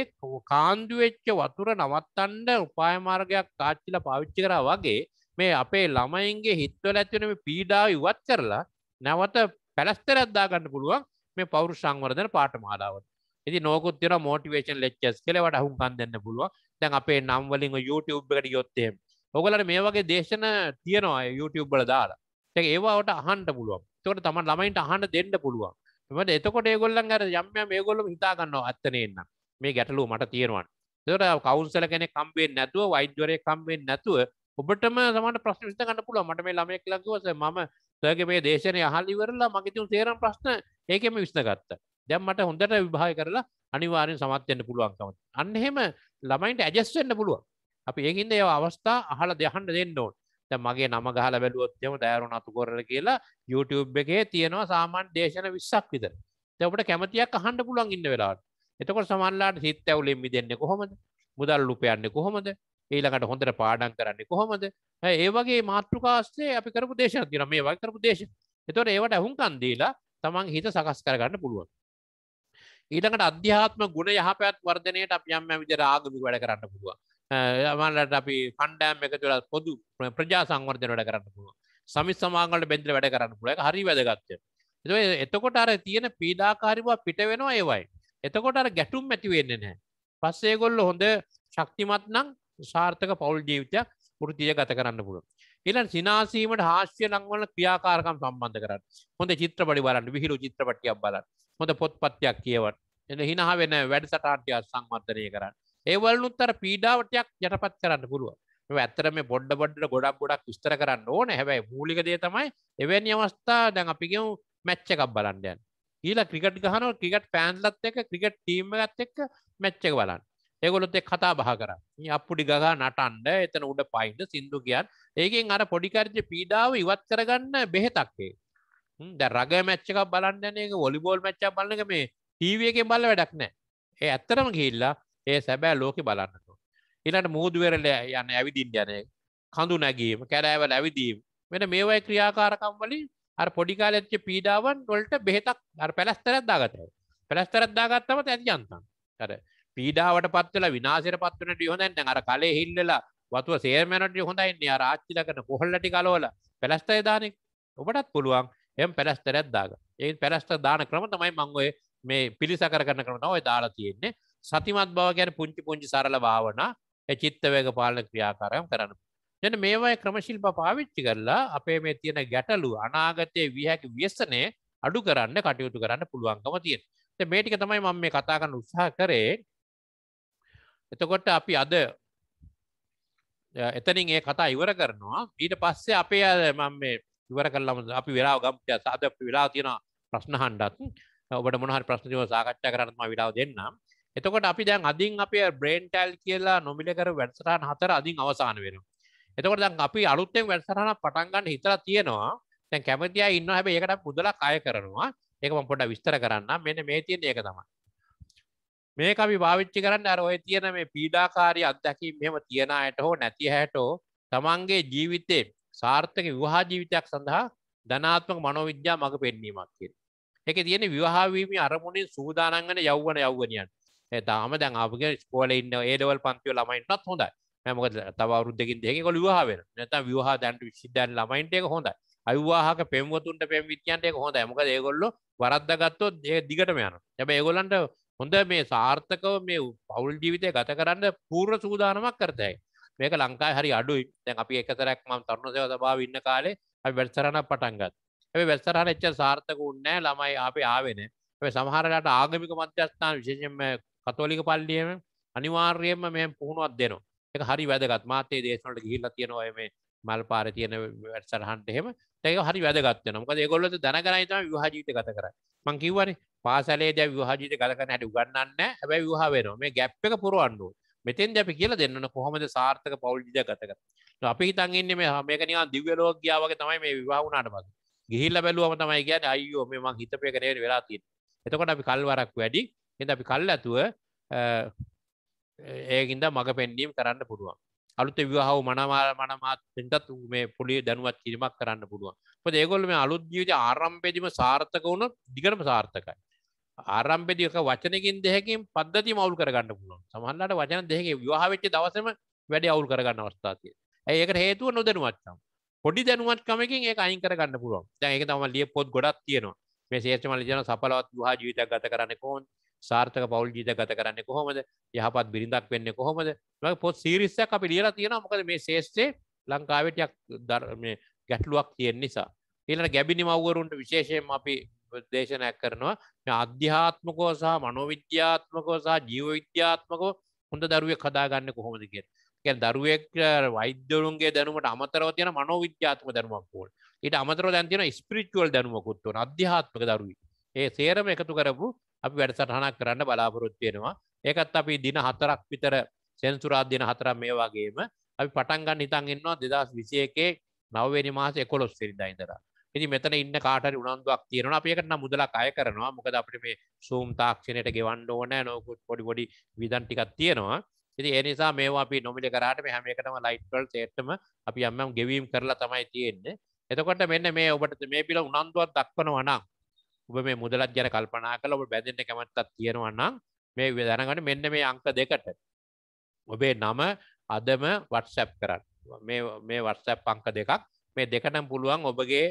කාන්දුවෙච්ච වතුර නවත්තන්ඩ උපායමාර්ගයක් තාච්චිල පාවිච්චි කරා වගේ මේ අපේ ළමයින්ගේ හිත්වල ඇතිවන පීඩාව ඉවත් කරලා නැවත පැලස්තරැද්දාගන්න පුළුවන් මේ පවරු සංවර්ධන පාටමාලාවට ඇති නෝකුත්තර මෝටිවේෂන් ලෙච්චස් කෙලවට හුම් කන් දෙන්න පුළුව දැන් අපේ නම්වලින් YouTube එකට යොත්තෙම ඔගලට මේ වගේ දේශන තියෙනවා YouTube බල දාලා තැ ඒවාට අහන්ට පුළුවන් තොට තම ළමයින්ට අහන්ට දෙන්න පුළුවන් එමට එතකොට ඒගොල්ලන් අර යම්යම් ඒගොල්ලම හිතාගන්නවා අත්තනයන්න මේ ගැටලු මට තියෙනවන් තොට කවුන්සල කෙනෙ කම්බේ නැතුව වෛද්‍යවරය කම්බෙන් නැතුව ඔබටම සමට ප්‍රශ්න විත ගන්න පුළුව මට මේ ළමයෙක් ලක්වස ම සර්ගේ මේ දේශනය අහල්ලිවරලා මගේතුන් තේරම් ප්‍රශ්න ඒකෙම විශ්නගත්ත දැම්මට හොඳට විභාය කරලා අනිවාරෙන් සමත්වෙන්න්න පුළුවන්කම අන්න එහෙම ළමයින්ට ඇජස්වෙන්න පුළුව අපි ඒහින්ද ඒ අවස්ථා අහල දෙහන්ඩ දෙන්න ඕන් මගේ නම ගහල බැලුවොත්යම දෑරු නතු කොරල කියලා YouTube එකේ තියෙනවා සාමාන් දේශන විස්සක් විතර තැවට කැමතියක් අහන්ඩ පුළන් ඉන්න වෙලාට එතකොට සමල්ලාට හිත් ඇවුලෙන් මිදෙන්නේ කොහොමද මුදල් ලුපයන්න කොහොමද ඒළඟට හොඳට පාඩන් කරන්නේ කොහොමද ඒවගේ මාතෘකාස්සේ අපි කරපු දේශන තින මේ වගේ කරපු දේශ එතොට ඒවට හුන්කන් දීලා තමන් හිත සකස් කරගන්න පුළුවන් ඊළඟට අධ්‍යාත්ම ගුණ යහපැත් වර්ධනයට අප යම් විද රාගමි වැඩ කරන්න පුළුව මලට අපි පණ්ඩෑම් එක තුළ පොදු ප්‍රජා සංවර්ධන වැඩ කරන්න පුළුව සමි සමාගලට බෙන්ද්‍ර වැඩ කරන්න පුළුව හරි වැදගත්ය එතකොට අර තියෙන පීඩාකාරිවා පිට වෙනවා ඒවයි. එතකොට අර ගැටුම් ඇතිවෙන්නේ නැහැ. පස්සේ ඒගොල්ලෝ හොඳ ශක්තිමත් නම් සාර්ථක පවුල් ජීවිතයක් ෘතිය ගත කරන්න පුළුව. එලන් සිනාසීමට හාස්්‍යය ලංවල ක්‍රියාකාරකම් සම්බන්ධ කරන්න හොඳ චිත්‍රපටි වලන්න විහිරු චිත්‍රපටියක් බලන්න හොඳ පොත්පත්යක් කියවට එ හිනා වෙන වැඩ සටාටයක් සංවර්ධනය කරන්න. ඒවලනුත්තර පීඩාවටයක් යටපත් කරන්න පුළුව. ඇත්තරම බොඩ්ඩ බොඩ්ඩ ගොඩක් ගොඩක් විස්තර කරන්න ඕන හැබැයි මූලික දේ තමයි එවැනි අවස්ථා දැන් අපිගෙම මැච්ච එකක් බලන්ඩයන් ඊලා ක්‍රිකට් ගහන ක්‍රිකට් පෑන්ලත් එක ක්‍රිකට් ටීම ගත් එක් මැච්චක බලන්න ඒගොලොත් එක් කතා බහ කර අපපුඩි ගා නටන්ඩ එතන උඩ පයින්න සිින්දු කියන් ඒකෙන් අර පොඩිකරජ පීඩාව ඉවත් කරගන්න බෙහෙතක්කේ ද රග මැච්චක බලන්න එක ොලිබෝල් මච්චා බලක මේ ටීවියගෙන් බල වැඩක් නෑ ඒ ඇත්තරම ගිල්ලා ඒ සැබෑ ලෝක බලන්නට ඉලට මුූදුවරල යන්න ඇවිදින් යනය කඳු නැගීම කැරෑවල ඇවිදීම වෙන මේවයි ක්‍රියාකාරකම් වලින් අර පොඩිකාලච්ච පීඩාවන් ොල්ට බෙහෙතක් අර පැළස්තරත් දාගතය පැළස්තරත් දාගත්තම ඇති යන්තන් කර පීඩාවට පත්වල විනාසයට පත්වනට හොඳන්න අර කලේ හිල්ලලා වතුව සේමනට හොඳයින්නේ ආච්චිල කන කොහොල්ලටි කලෝල පැලස්තය දානෙක් ඔබටත් පුළුවන් එම පැලස්තරැත් දාග ඒන් පැලස්ත දාන ක්‍රම තමයි මංගොය මේ පිළිසකර කරන කරන ඔය දාලා තියෙන්නේ සතිමත් බව ගැන පුංචි පුංචි සරල භාවනා චිත්තවේග පාලන ක්‍රියාකාරයම් කරන්න එන මේවායි ක්‍රමශිල්ප පාවිච්චි කරලා අපේ මේ තියෙන ගැටලු අනාගතය විහැකි ව්‍යසනය අඩු කරන්න කටයුතු කරන්න පුළුවන්කම තියෙන මේටික තමයි මම මේ කතා කරන්න උත්සාහ කරේ එතකොට අපි අද එතනින් ඒ කතා ඉවර කරනවා ඊට පස්සේ අපේ අද මම මේ ඉවර කරලම අපි වෙලා ගම්පය සාද වෙලා තියෙන ප්‍රශ්න හන්ඩත් ඔබට මොනහරි ප්‍රශ්නතිව සාකච්ඡා කරන්නම විලාව දෙන්නම් එතකොට අපි දැන් අදින් අපේ බ්‍රේන් ටැල් කියලා නොමිලකර වැඩසටහන් හතර අදින් අවසාන වෙනවා එතකොට දැන් අපි අලුත්තෙන් වැඩසටහන පටන් ගන්න හිතලා තියෙනවා දැන් කැමතියි ඉන්නවා හැබැයි ඒකට මුදලක් අය කරනවා ඒක මම පොඩ්ඩක් විස්තර කරන්නම් මෙන්න මේ තියෙන එක තමයි මේක අපි භාවිච්චි කරන්න අර ඔය තියෙන මේ පීඩාකාරී අත්දැකීම් මෙහෙම තියෙන අයට හෝ නැති හැට හෝ තමන්ගේ ජීවිතේ සාර්ථක විවාහ ජීවිතයක් සඳහා ධනාත්මක මනෝවිද්‍යා මඟ පෙන්වීමක් කියන. ඒකේ තියෙන විවාහ වීමේ අරමුණෙන් සූදානම් වෙන යෞවන යෞවනියන්. ඒ තාම දැන් ආපගේ ඉස්කෝලේ ඉන්න ඒ ලෙවල් පන්තිවල ළමයි ඉන්නත් හොඳයි. මම මොකද තව අවුරුද්දකින් දෙකකින් ඒගොල්ලෝ විවාහ වෙනවා. නැත්නම් විවාහ දැන් විශ්වවිද්‍යාල ළමයින්ට ඒක හොඳයි. අවිවාහක පෙම්වතුන්ට පෙම් විද්‍යන්ට ඒක හොඳයි. මොකද ඒගොල්ලෝ වරද්දා ගත්තොත් ඒ දිගටම යනවා. හැබැයි ඒගොල්ලන්ට හොඳ මේ සාර්ථකව මේ පවුල් ජීවිතය ගත කරන්න පූර්ව සූදානමක් කරතයි මේක ලංකායි හරි අඩුයි දැන් අපි එකතරක් මම තරුණ සේවා සභාව ඉන්න කාලේ අපි වැඩසටහන පටන් ගත්තා. හැබැයි වැඩසටහන එච්චර සාර්ථක වුණේ නැහැ ළමයි අපි ආවේ නැහැ. හැබැයි සමහර වෙලාවට ආගමික මධ්‍යස්ථාන විශේෂයෙන්ම කතෝලික පල්ලියෙම අනිවාර්යයෙන්ම මෙහෙම පුහුණුවක් දෙනවා. ඒක හරි වැදගත්. මාත් ඒ දේශනවලට ගිහිල්ලා තියෙනවා මේ මල්පාරේ තියෙන වැඩසටහනට එහෙම ඒක හරි වැදගත්වන මොකද ඒගොල්ලොත් දැනගනයි තම විවාජීත ගත කර මං කිව්වනේ පාසලේ දැ විවාජීත ගත කරන හැට උගන්නන්න හැබැයි විවාහ වෙනවා මේ ගැප් එක පුරුවන්ඩු මෙතෙන් දැපි කියලා දෙන්නන කොහොමද සාර්ථක පවල්ජිත ගතක අපි හිතන්ගන්න මේ හමකනික දිව්‍යලෝගියාවගේ තමයි මේ විවාහුණට පස ගිහිල්ල බැලුවම තමයි ගැන අයෝ මේ මං හිතපය කරේ වෙලා තියෙන එතකොට අපි කල්වරක් වැඩි එ අපි කල් ඇතුව ඒකින්ද මඟ පෙන්ඩීම් කරන්න පුළුවන් අලුත විවාහව මනමාර මනමාත් පෙන්ටත් මේ පොලිය දැනුවත් කිරීමක් කරන්න පුළුවන් පොද ඒගොල්ල මේ අලුත් ජීවිත ආරම්පෙදිම සාර්ථක වුණ දිගටම සාර්ථකයි ආරම්පෙදික වචනකින් දෙහකින් පද්ධති මවුල් කරගන්න පුළුවන් සමහරලාට වචන දෙහක විවාහවෙච්ච දවසම වැඩි අවුල් කරගන්න අවස්ථාතිය ඒකට හේතුව නොදැනුවත්කම් පොඩි දැනුවත්කමකින් ඒ අයින් කරගන්න පුළුවන් දැන් ඒක තමයි ලිය පොත් ගොඩක් තියෙනවා මේ ශේෂ්ඨ මල්ලිජන සඵලවත් විවාහ ජීවිතයක් ගත කරන්න කොහොමද සාර්ථක පවල් ගීත ගත කරන්න කොහොමද යහපත් බිරිඳක් වෙන්න කොහොමද පොත් සීරිස්සයක් අපි ලියලා තියෙන මොකද මේ ශේෂ්ත්‍රේ ලංකාවටයක් ගැටලුවක් තියෙන් නිසා ඊළට ගැබිනි මව්වරුන්ට විශේෂයෙන් අපි දේශනයක් කරනවා මේ අධ්‍යාත්මකෝ සහ මනෝවිද්‍යාත්මකෝ සහ ජීවවිද්‍යාත්මකෝ හොඳ දරුවෙක් කදාගන්න කොහොමද කිය ගැ දරුවෙක් වෛද්‍යරුන්ගේ දැනුමට අමතරව තියෙන මනෝවිද්‍යාත්ම දැනුමක් පෝල් ඊට අමතරව දැන්තින ස්පිරිච්ුවල් දැනුමකුත්වන අධ්‍යාත්මක දරුවී ඒ සේරම එකතු කරපු අපි වැඩසටහනක් කරන්න බලාපොරොත්තු වෙනවා ඒකත් අපි දින හතරක් විතර සෙන්සුරාත් දින හතරක් මේ වගේම අපි පටන්ගන්න හිතන් ඉන්නවා දෙදස් විසි එකේ නවවෙනි මාස එකොලොස් සිරිදා ඉඳලා ඉති මෙතන ඉන්න කාටරි උනන්දුවක් තියෙනවා අපයකටන මුදලක් අය කරනවා මොකද අපිට මේ සූම් තාක්ෂණයට ගෙවන්න ඕන නොකුත් පොඩි පොඩි විදන් ටිකක් තියෙනවා ඉති ඒනිසා මේවා අපි නොමිට කරට හැම එකටම ලයිට්වල් සේට්ටම අපි අම්මම් ගෙවීම් කරලා තමයි තියෙන්නේ එතකොට මෙන්න මේ ඔබට මේ පිළ උනන්දුවත් දක්වනවනම් ඔබ මේ මුදලත් ගැන කල්පනා කළ ඔබ බැඳන්න කැමත්තත් තියෙනවන්නම් මේ විදනගට මෙන්න මේ අංක දෙකට ඔබේ නම අදම වටසැප් කරන්න මේ වටසැප් අංක දෙකක් මේ දෙකනම් පුළුවන් ඔබගේ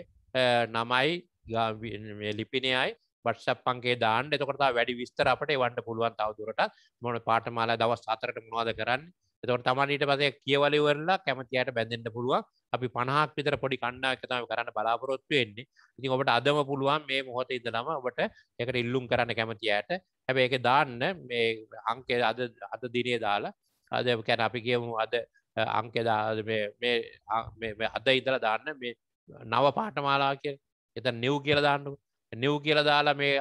නමයි ලිපිනයයි වටසපන්ගේ දාන්න එතකොට වැඩි විස්තර අපට වන්න පුළුවන් තවදුරට මොන පාටමාලා දවස් අතරට මොවාද කරන්න එතොට තමන්ට පසේ කියවලවරලා කැමතියට බැඳෙන්න්න පුළුවන් අපි පනහක් විතර පොඩි කණ්ඩා එකතම කරන්න බලාපොරොත්තු වෙන්නේ ඉතින් ඔබට අදම පුළුවන් මේ මොහොත ඉදලම ඔබට එකට ඉල්ලුම් කරන්න කැමතියට හැබ එක දාන්න මේ අංකෙ අද අද දිනේ දාලා අද කැන අපි කියමු අද අංකෙදා අද ඉදල දාන්න මේ නව පාටමාලා කිය එත නිව් කියල දාන්නු නිව් කියල දාලා මේ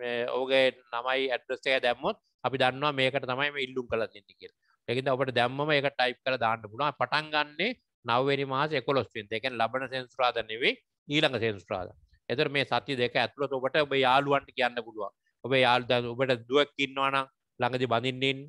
මේ ඕගේ නමයි ඇඩ්‍රස්ටය දැම්මොත් අපි දන්නවා මේකට තමයි ඉල්ලුම් කල දෙන්න කියලා එකද ඔබට දැම්ම එක ටයිප් කර දාන්න පුළුවන් පටන් ගන්නේ නවවැනි මාස 11 වෙනිදා. ඒ කියන්නේ ලබන සෙන්සුරාදා නෙවෙයි ඊළඟ සෙන්සුරාදා. එතකොට මේ සති දෙක ඇතුළත ඔබට ඔබේ යාළුවන්ට කියන්න පුළුවන්. ඔබේ යාළුවා ඔබට දුවෙක් ඉන්නවා නම් ළඟදී බඳින්න ඉන්න.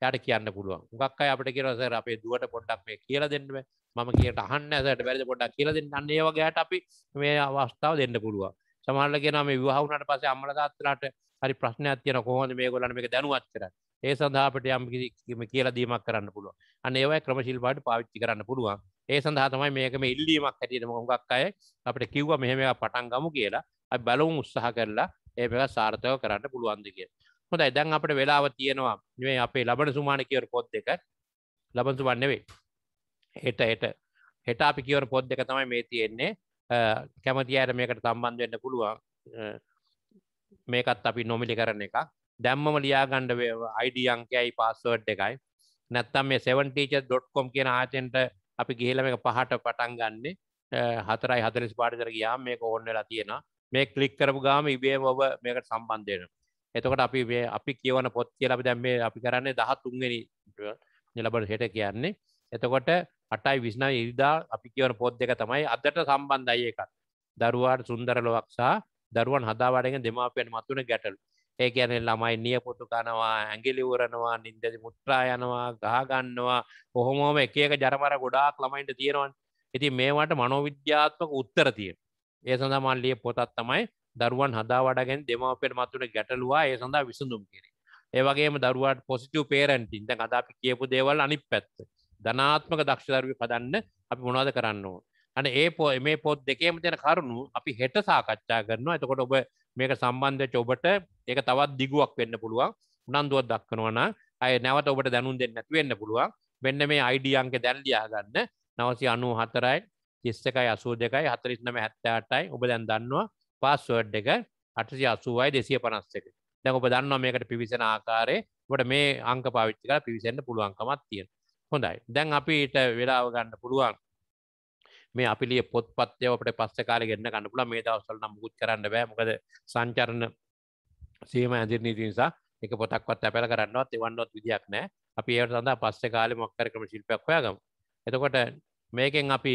එයාට කියන්න පුළුවන්. මුගක් අය අපිට කියනවා සර් අපේ දුවට පොඩ්ඩක් මේ කියලා දෙන්න බෑ. මම කියනට අහන්න ඇසට බැරිද පොඩ්ඩක් කියලා දෙන්න. අන්න ඒ වගේ අයට අපි මේ අවස්ථාව දෙන්න පුළුවන්. සමහරවල් කියනවා මේ විවාහ වුණාට පස්සේ අම්මලා තාත්තලාට හරි ප්‍රශ්නයක් තියෙන කොහොමද මේගොල්ලන් මේක දැනුවත් කරන්නේ ඒ සඳහා අපිට යම් කිසි කියලා දීමක් කරන්න පුළුවන්. අන්න ඒවයි ක්‍රමශීලීවට පාවිච්චි කරන්න පුළුවන්. ඒ සඳහා තමයි මේක මේ ඉල්ලීමක් හැටියට මොකක් අය අපිට කිව්වා මෙහෙම එකක් පටන් ගමු කියලා. අපි බලමු උත්සාහ කරලා ඒ මේක සාර්ථකව කරන්න පුළුවන්ද කියලා. හොඳයි දැන් අපිට වෙලාව තියෙනවා මේ අපේ ලබන සුමාන කියවන පොත් දෙක. ලබන සුමාන නෙවෙයි. හෙට හෙට හෙට අපි කියවන පොත් දෙක තමයි මේ තියෙන්නේ. කැමති අයට මේකට සම්බන්ධ වෙන්න පුළුවන්. මේකත් අපි නොමිලි කරන එක දැම්මම ලියාගණ්ඩ අයිඩිය අංකයයි පාස්සවට් එකයි නැත්තම් මේ 7teacher.com කියන ආචෙන්ට අපි ගිහිලා මේක පහට පටන් ගන්නෙ 4:45 පාටතර ගියාම මේක ඕන් වෙලා තියෙනවා මේ ක්ලික් කරපු ගාම ඉබේම ඔබ මේකට සම්බන්ධ වෙනවා එතකොට අපි අපි කියවන පොත් කියලා අපි දැන් මේ අපි කරන්නේ 13 වෙනි නිලබර හෙට කියන්නේ. එතකොට 8යි 29 ඉරිදා අපි කියවන පොත් දෙක තමයි අදට සම්බන්ධයි ඒකත්. දරුවාට සුන්දර ලොවක් සහ දරුවන් හදාවරෙන් දෙමාපෙන් මත්වන ගැටලු ඒ කියන්නේ ළමයි නියපොටු කනවා ඇඟිලි උරනවා නින්දදි මුට්ටා යනවා ගහගන්නවා කොහොමෝම එක එක ජරමර ගොඩාක් ළමයින්ට තියෙනවන් ඉතින් මේවට මනෝවිද්‍යාත්මක උත්තර තියෙන ඒ සඳහා මන් ලිය පොතක් තමයි දරුවන් හදාවඩගෙන් දෙමාපෙන් මත්වන ගැටලුවා ඒ සඳහා විසඳුම් කිරීම ඒවගේම දරුවට පොසිටව පේරන්ටින්ද කදාපි කියපු දේවල් අනි පැත්ත ධනාත්මක දක්ෂ දරුව පදන්න අපි මොනාද කරන්න ඕ අන ඒ පෝ මේ පොත් දෙකේම තියෙන කරුණු අපි හෙට සාකච්ඡා කරනවා එතකොට ඔබ මේක සම්බන්ධ ඔබට ඒක තවත් දිගුවක් වෙන්න පුළුවන් උනන්දුවක් දක්වනවන අය නැවත ඔබට දැනුම් දෙන්න නැති වෙන්න පුළුවන් වෙන්න මේ අයිඩී අංක දැන් ලියා ගන්න 994යි 31යි 82යි 49 78යි ඔබ දැන් දන්නවා පාස්වර්ඩ් එක 880යි 251 දැන් ඔබ දන්නවා මේකට පිවිසෙන ආකාරය ඔබට මේ අංක පාවිච්චි කරලා පිවිසෙන්න පුළුවන්කමක් තියෙනවා හොඳයි දැන් අපිට වෙලාව ගන්න පුළුවන් මේ අපිලිය පොත්පත්ය අපට පස්ස කාල ගන්න කන්නපුල මේ දවසල් නම්මුකුත් කරන්න බෑ මොකද සංචරණ සීම ඇදිර නීති නිසා එක පොතක්වත් ඇපැල කරන්නවත් එවන්නොත් විදියක් නෑ අපි ඒට සඳහා පස්ස කාලෙ මොක්කරකම ශිල්පයක් හොයාගම එතකොට මේකෙන් අපි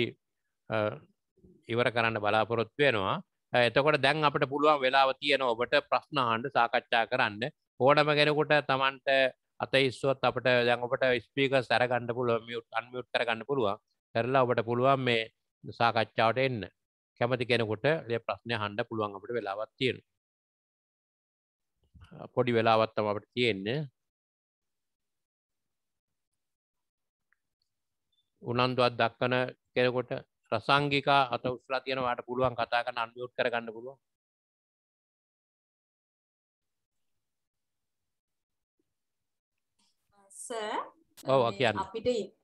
ඉවර කරන්න බලාපොරොත්තු වෙනවා එතකොට දැන් අපට පුළුවන් වෙලාව තියෙන ඔබට ප්‍රශ්න අහන්ඩ සාකච්ඡා කරන්න ඕනම කෙනෙකුට තමන්ට අත ඉස්සුවත් අපට දැන් ඔබට ස්පීක සැරගණඩ පුළුව මියුට් අන්මියුට් කරගන්න පුළුවන් කරලා ඔබට පුළුවන් මේ සාකච්ඡාවට එන්න කැමති කෙනකොට ලිය ප්‍රශ්නය හන්ඩ පුළුවන් අපට වෙලාවත් තියෙන පොඩි වෙලාවත්තම අපට තියෙන්නේ උනන්දුවත් දක්වන කෙනකොට රසංගිකා අත උස්ලා තියෙනවාට පුළුවන් කතා කරන අන්මියුට් කරගන්න පුළුවන් සර් ඔව් කියන්න අපිට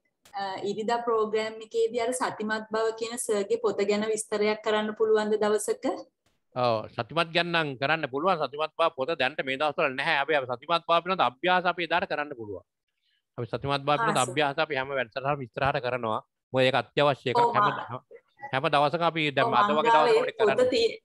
ඉරිදා ප්‍රෝග්‍රෑම් එකේදී අර සතිමත් බව කියන සර්ගේ පොත ගැන විස්තරයක් කරන්න පුළුවන්ද දවසක? ඔව් සතිමත් ගන්නම් කරන්න පුළුවන් සතිමත් බව පොත දැන්ට මේ දවස්වල නැහැ. අපි අපි සතිමත් බව පිළිබඳ අභ්‍යාස අපි එදාට කරන්න පුළුවන්. අපි සතිමත් බව පිළිබඳ අභ්‍යාස අපි හැම වැඩසටහනම ඉස්සරහට කරනවා. මොකද ඒක අත්‍යවශ්‍ය එකක් හැම හැම දවසක අපි දැන් අද වගේ දවසකට කරන්නේ.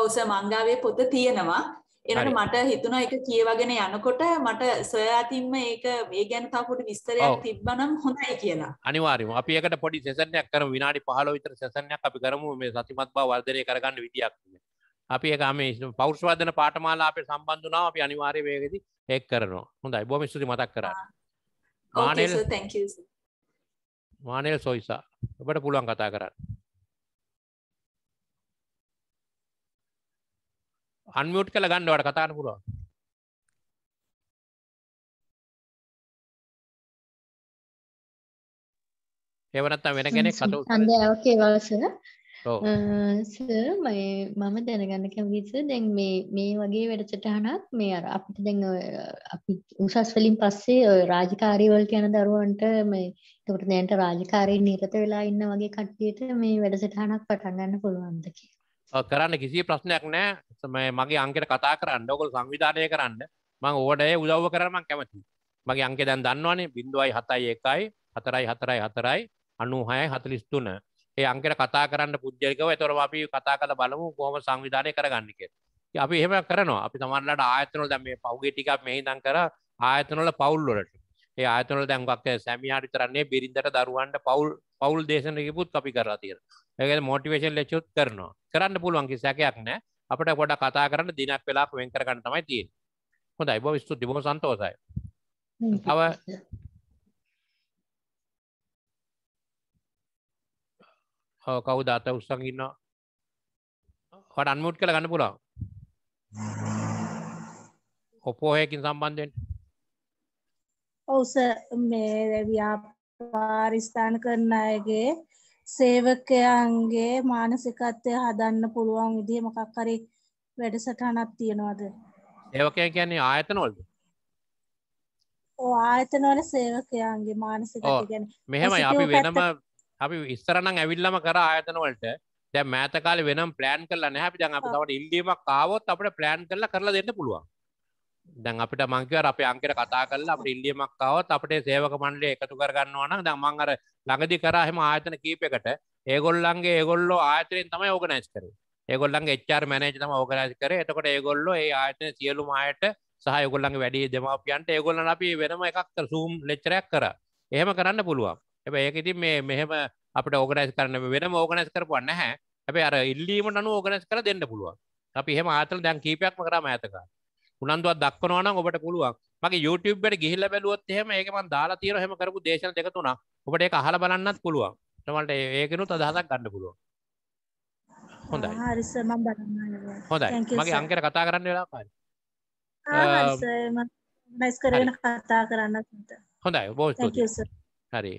ඔව් සර් මංගාවේ පොත තියෙනවා. එනට මට හිතුණා එක කියවගෙන යනකොට මට සොයාතින්ම ඒක මේ ගැන තවපුට විස්තරයක් තිබ්බනම් හොඳයි කියලා අනිවාර්යම අපි එකට පොඩි සෙසන්යක් කරමු විනාඩි 15 විතර සෙසන්යක් අපි කරමු මේ සතිමත් බව වර්ධනය කරගන්න විදියක් අපි ඒක මේ පෞරුෂවර්ධන පාඨමාලා අපේ සම්බන්ධ වුණා අපි අනිවාර්යයෙන් මේකෙදි ඒක කරනවා හොඳයි බොහොම ස්තුතියි මතක් කරාට මානෙල් මානෙල් සොයිසා ඔබට පුළුවන් කතා කරන්න අන්මියුට් කළ ගන්නවට කතාන්න පුළුවන් එවනත්තම් වෙන කෙනෙක් කතු සන්දයාවකේ වලසන මේ මම දැනගන්න කැමිස දැන් මේ මේ වගේ වැඩසටහනක් මේ අර අපිට දැන් අපි උසස් වලින් පස්සේ රාජකාරීවලට යන දරුවන්ට මේ එතකොට දැන්ට රාජකාරී නිරත වෙලා ඉන්න වගේ කට්ටියට මේ වැඩසටහනක් පටන් ගන්න පුළුවන්ද කියලා කරන්න කිසි ප්‍රශ්නයක් නෑ සමය මගේ අංකට කතා කරන්න ඔකොල් සංවිධානය කරන්න මං ඕඩය උදව්ව කරමක් කැමති මගේ අංක දැන් දන්නවානේ බිඳුවයි හතයි එකයි හතරයි හතරයි හතරයි අනු හය හතලිස්තුන ඒ අංකට කතා කරන්න පුද්ජලිකව තොර අපි කතා කළ බලමු කොහොම සංවිධානය කරගන්නක අපි එහෙම කරනවා අපි තමන්ලට ආයතනොල දැම පෞ්ගෙටිකක් මෙහි දන් කර ආයතනොල පවුල්ලොලට ඒ ආතනල දැන්ගක් සැමියාට තරන්නේ බිරිඳට දරුවන්ට පවුල් පවුල් දේශනකිපුත් අපි කරලා තියෙන ඒක මොටිවේශන් ලෙචුත් කරනවා කරන්න පුළුවන්කි සැකයක් නෑ අපට ගොඩ කතා කරන්න දිනක් වෙලාක් වෙන් කරගන්න තමයි තියෙන හොඳයි බො ස්තු තිබෝ සන්තෝසයි තව කවු දාත උත්සන් ඉන්න හට අන්මුට් කළ ගන්න පුළා ඔපෝහයකින් සම්බන්ධයෙන් ඔවුස මේ ව්‍යාපාරිස්ථාන කරන අයගේ සේවකයන්ගේ මානසිකත්වය හදන්න පුළුවන් විදිහ මොකක් හරි වැඩසටහනක් තියෙනවද ඒවකය කියන්නේ ආයතනොල්ද ආයතනවල සේවකයන්ගේ මානසික ගැන මෙහෙම අපි වෙනම අපි ඉස්තරනම් ඇවිල්ලම කර ආයතනවලට දැ මෑතකාල වෙනම් ප්ලෑන් කරලා නැහැපි දන් අප තවට ඉල්ලීමක් කාවොත් අපට ප්ලෑන් කරලා කරලා දෙන්න පුළුවන් දැන් අපිට මංකව අප අංකට කතා කල අප ඉල්ලියමක්කවත් අපේ සේවක මණ්ඩලේ එකතු කරගන්නවන දම් මං අර ළඟදි කරහෙම ආයතන කීපකට ඒගොල්ලන්ගේ ඒගොල්ලෝ ආයතරයෙන් තමයි ඕගනයිස් කර ඒගොල්ලන් එච්චර් මැනජ තම ඕගනයිස් කර එතකොට ඒගොල්ලෝ ඒ ආයතන සියලුම අයට සහයගොල්ලන්ගේ වැඩි දෙමාපියන්ට ඒගොල්ලන් අපි වෙනම එකක්ත සූම් ලෙච්චරයක් කර එහෙම කරන්න පුළුවන් එබ ඒකඉතින් මේ මෙහෙම අපට ඕගනයිස් කරන්න වෙනම ඕගනයිස් කරපුන්න හැ ඇැ අර ඉල්ලීමට අනු ඕගනස් කර දෙන්න පුළුවන් අපි හෙම ආතල් දැන් කීපයක්ම කරම ඇතකා උනන්දුව දක්වනවන ඔබට පුළුවන් මගේ YouTubeුබට ගිහිල්ල බැලුවත් එහෙම ඒකමන් දාලා තියෙන හෙම කරපු දේශන දෙක තුනක් ඔබට ඒක අහලා බලන්නත් පුළුවන් තමන්ට ඒකනුත් අදහසක් ගන්න පුළුවන් හොඳයි හොඳයි මගේ අංකයට කතා කරන්න වෙලා පාරි නයිස් කරගෙන කතා කරන්න හොඳයි බෝ හරි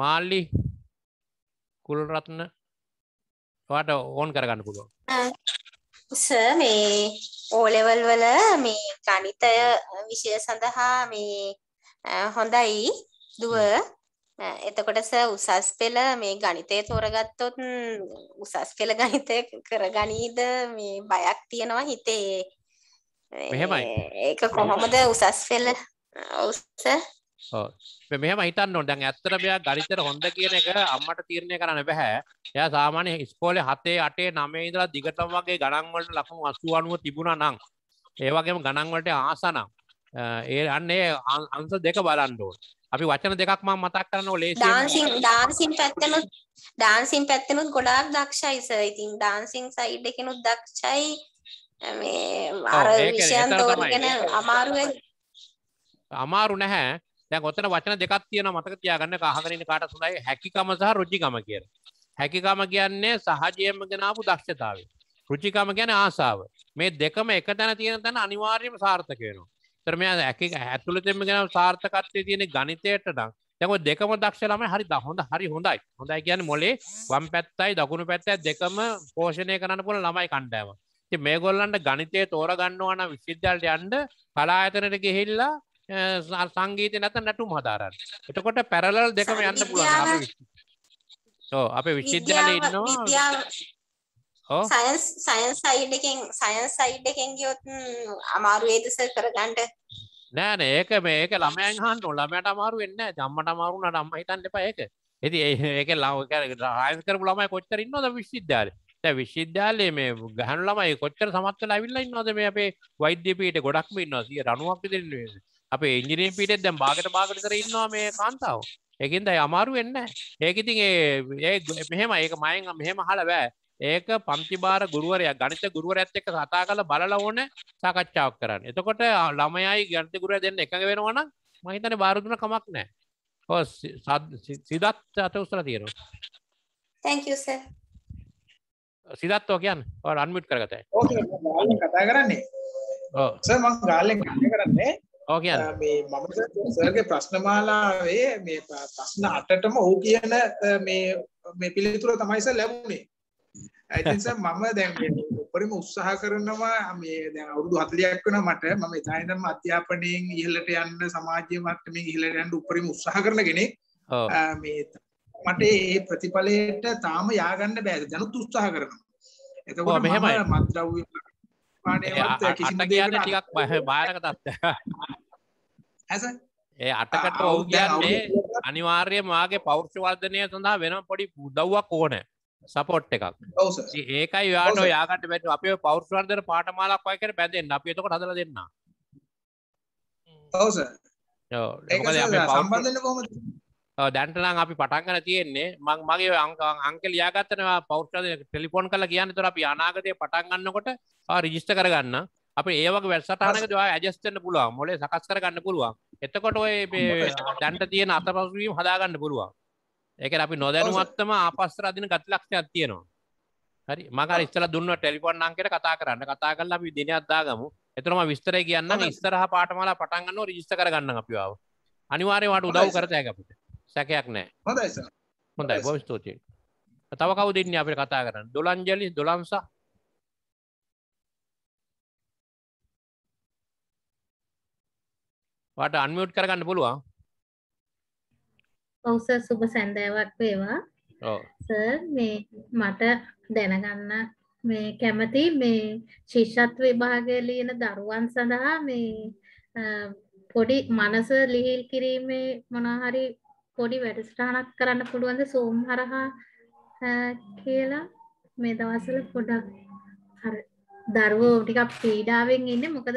මාල්ලි කුළුරත්න වාට ඕන් කරගන්න පුළුවන් සර් මේ ඕ ලෙවල් වල මේ ගණිතය විෂය සඳහා මේ හොඳයි දුව එතකොට සර් උසස් පෙළ මේ ගණිතය තෝරගත්තොත් උසස් පෙළ ගණිතය කරගනීද මේ බයක් තියෙනවා හිතේ එහෙමයි ඒක කොහොමද උසස් පෙළ ඔව් සර් මෙහම හිතන්න නොඩන් ඇත්තරබයා ගරිතර හොඳ කියන එක අම්මට තීරණය කරන්න බැහැ එය සාමානය ස්කෝල හතේ අටේ නමේ ඉදලා දිගටම වගේ ගණන්වලට ලකුණු අස්සු අනුව තිබුණ නං ඒවගේම ගණන්වලට ආසනම් ඒ අන්නේ අන්ස දෙක බලන්ඩෝ අපි වචන දෙකක් ම මතක් කරන ලේ ඩාන්සින් ඩාන්සින් පැත්තනුත් ඩාන්සින් පැත්තනුත් ගොඩාක් දක්ෂයි ස ඉතින් ඩාන්සිං සයිඩ් එකනුත් දක්ෂයි මේ අර විෂයන් තෝරගෙන අමාරුවෙන් අමාරු නැහැ දැන් ඔතන වචන දෙකක් තියෙනවා මතක තියාගන්න අහගෙන ඉන්න කාටත් හොඳයි හැකිකම සහ රුචිකම කියලා. හැකිකම කියන්නේ සහජයෙන්ම ගෙනාවු දක්ෂතාවය. රුචිකම කියන්නේ ආසාව. මේ දෙකම එක තැන තියෙන තැන අනිවාර්යයෙන්ම සාර්ථක වෙනවා. ඒතර මෙයා හැකික ඇතුළතින්ම ගෙනාවු සාර්ථකත්වයේ තියෙන ගණිතයට නම් දැන් ඔය දෙකම දක්ෂ ළමයි හරි හොඳ හරි හොඳයි. හොඳයි කියන්නේ මොලේ වම් පැත්තයි දකුණු පැත්තයි දෙකම පෝෂණය කරන්න පුළුවන් ළමයි කණ්ඩායම. ඉතින් මේගොල්ලන්ට ගණිතය තෝරගන්නවා නම් විශ්වවිද්‍යාලයට යන්න කලා ආයතනයට ගිහිල්ලා සංගීතය නැත නැටුම් හදාරන්න එතකොට පැරලල් දෙකම යන්න පුළුවන් සෝ අප විශ්වවිද්‍යාල ඉන්නවා සයන්ස් සයිඩකින් සයන්ස් සයිඩකෙන් ගියොත් අමාරුවේදස කරගන්නට නෑන ඒක මේක ළමයන් හන්ට ළමයට අමාරු වෙන්න ජම්මට අමාරුුණට අම්ම හිතන්න එපා ඒක ඇති ඒක ලව රායන් කරපු ළමයි කොච්චර ඉන්නවද විශ්වවිද්‍යාලේ විශ්විද්‍යාලයේ මේ ගහන් ළමයි කොච්චර සමත්වල ඇවිල්ලා ඉන්නවද මේ අපේ වෛද්‍ය පීඨේ ගොඩක්ම ඉන්නවා 190ක් විතර ඉන්නවා අප ඉංජිනීම් පිටෙත් දැම් බාගට බාගට කර ඉන්නවා මේ කාන්තාව එකින්ද අමාරු වෙන්න ඒකඉතින් ඒ මෙහෙම ඒක මයන් මෙහෙම හල බෑ ඒක පම්තිබාර ගුරුවරය ගනිත ගුරුවර ඇත් එක කතා කල බලල ඕන සාකච්ඡාවක් කරන්න එතකොට ළමයයි ගනිත ගුරුව දෙන්න එකඟ වෙනවන මහිතන බාරුදුන කමක් නෑ හෝ සිදත් අත උස්සල තියෙනවා තැංකස සිදත්වෝ කියන් රන්මිට් කරගතයි කතා කරන්නේ ගාල්ලෙන් කරන්නේ මම සර්ගේ ප්‍රශ්නමාලාවේ මේ ප්‍රශ්න අටටම ඔහු කියන මේ මේ පිළිතුර තමයිස ලැබුණේ ඇතිස මම දැන් උපරිම උත්සාහ කරනවා මේ දැන් අවුරුදු 40ක් වෙන මට මම ඉතාලියෙන්ම අධ්‍යාපනයෙන් ඉහළට යන්න සමාජීය මට්ටමින් ඉහළට යන්න උපරිම උත්සාහ කරන කෙනෙක් මේ මට ඒ ප්‍රතිඵලයට තාම ය아가න්න බෑ දැනුත් උත්සාහ කරනවා එතකොට මම මත්ද්‍රව්‍ය කිසි කියන්න ටිකක් බහ බාරක තත්ත ඇස ඒ අටකට ඔවු කියන්නේ අනිවාර්ය මාගේ පෞර්ෂවර්ධනය සඳහා වෙන පොඩි පුදව්වක් ඕන සපොට් එකක් ඒකයි යාට යාකට බැට අප පෞර්ෂවර්ධන පාටමාලක් අයකට බැඳෙන් අපි එතක හදල දෙන්න ඔවස සම්බන්ධ දැන්ටනම් අපි පටන්ගන තියෙන්නේ මං මගේ අංකං අංක ලියාගත්තනවා පෞද්ද ටෙලිෆෝන් කල කියන්න තුර අපි අනාගතය පටන්ගන්නකොට රිජිස්ට කරගන්න අප ඒවක් වැස්සටානක දවා ඇජස්තන්න පුළුවන් මොලේ සකස් කරගන්න පුළුවන් එතකොට ඔය දැන්ට තියෙන අත පසුවීම හදාගන්න පුළුවන් ඒක අපි නොදැනුවත්තම ආපස්සර අදින ගත් ලක්ෂයක් තියෙනවා හරි මක ස්තල දුන්න ටෙලිෆෝන් අංකට කතා කරන්න කතා කල්ලා අපි දින අදදාගමු එතරම විස්තරය කියන්න ස්තරහ පාටමලා පටන්ගන්න රිජිස්ට කරගන්න අපිාව අනිවාරය වට උදව් කරතයකපිට සැකයක් නෑ හොඳයි හොඳයි බොම ස්තුතියි තව කවුද ඉන්නේ අපිට කතා කරන්න දොලන්ජලි දොලන්සා වාට අන්මියුට් කරගන්න පුළුවන් ඔව් සර් සුබ සැන්දෑවක් වේවා ඔව් සර් මේ මට දැනගන්න මේ කැමති මේ ශිෂ්‍යත්ව විභාගයේ ලියන දරුවන් සඳහා මේ පොඩි මනස ලිහිල් කිරීමේ මොනවා හරි පොඩි වැඩස්ටානක් කරන්න පුළුවන්ද සෝම් හරහා කියලා මේ දවසල පොඩක් හර දරුවෝ ටිකක් පීඩාවෙන් ඉන්න මොකද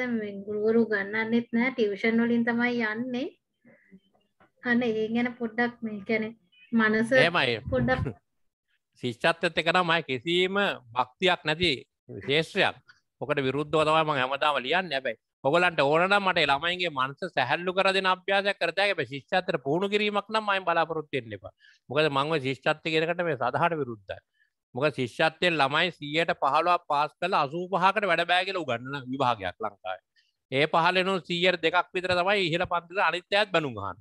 ගුරුවරු ගන්නන්නෙත් නෑ ටිවෂන් වලින් තමයි යන්නේ අන්න ඒ ගැන පොඩ්ඩක් මේ කැනෙ මනස පොඩ්ඩක් ශිෂ්චත්තත් එක නමයි කිසිීම භක්තියක් නැති ශේෂ්‍රයක් ඔකට විරුද්ධව තමයි මං හැමදාම ලියන්න හැබැයි ඔගලන්ට ඕනට මට ළමයිගේ මනස සැහල්ලු කරදෙන අභ්‍යාසයක් කරතයක ශිෂ්චත්තර පුුණු කිරීමක් නම් අයි බලාපොරොත්තුෙන් එප මොකද මංව ශිෂ්චත්ති කෙනකට මේ සඳහට විරුද්ධ මොක ශිෂ්චත්තයෙන් ළමයි සියයට පහළුවක් පාස් කල අසූ පහකට වැඩබෑගල උගන්න විභාගයක් ලංකායි ඒ පහලනු සීියර් දෙකක් විතර තමයි ඉහල පන්තිල අනිත්‍යයත් බැනුගහන්න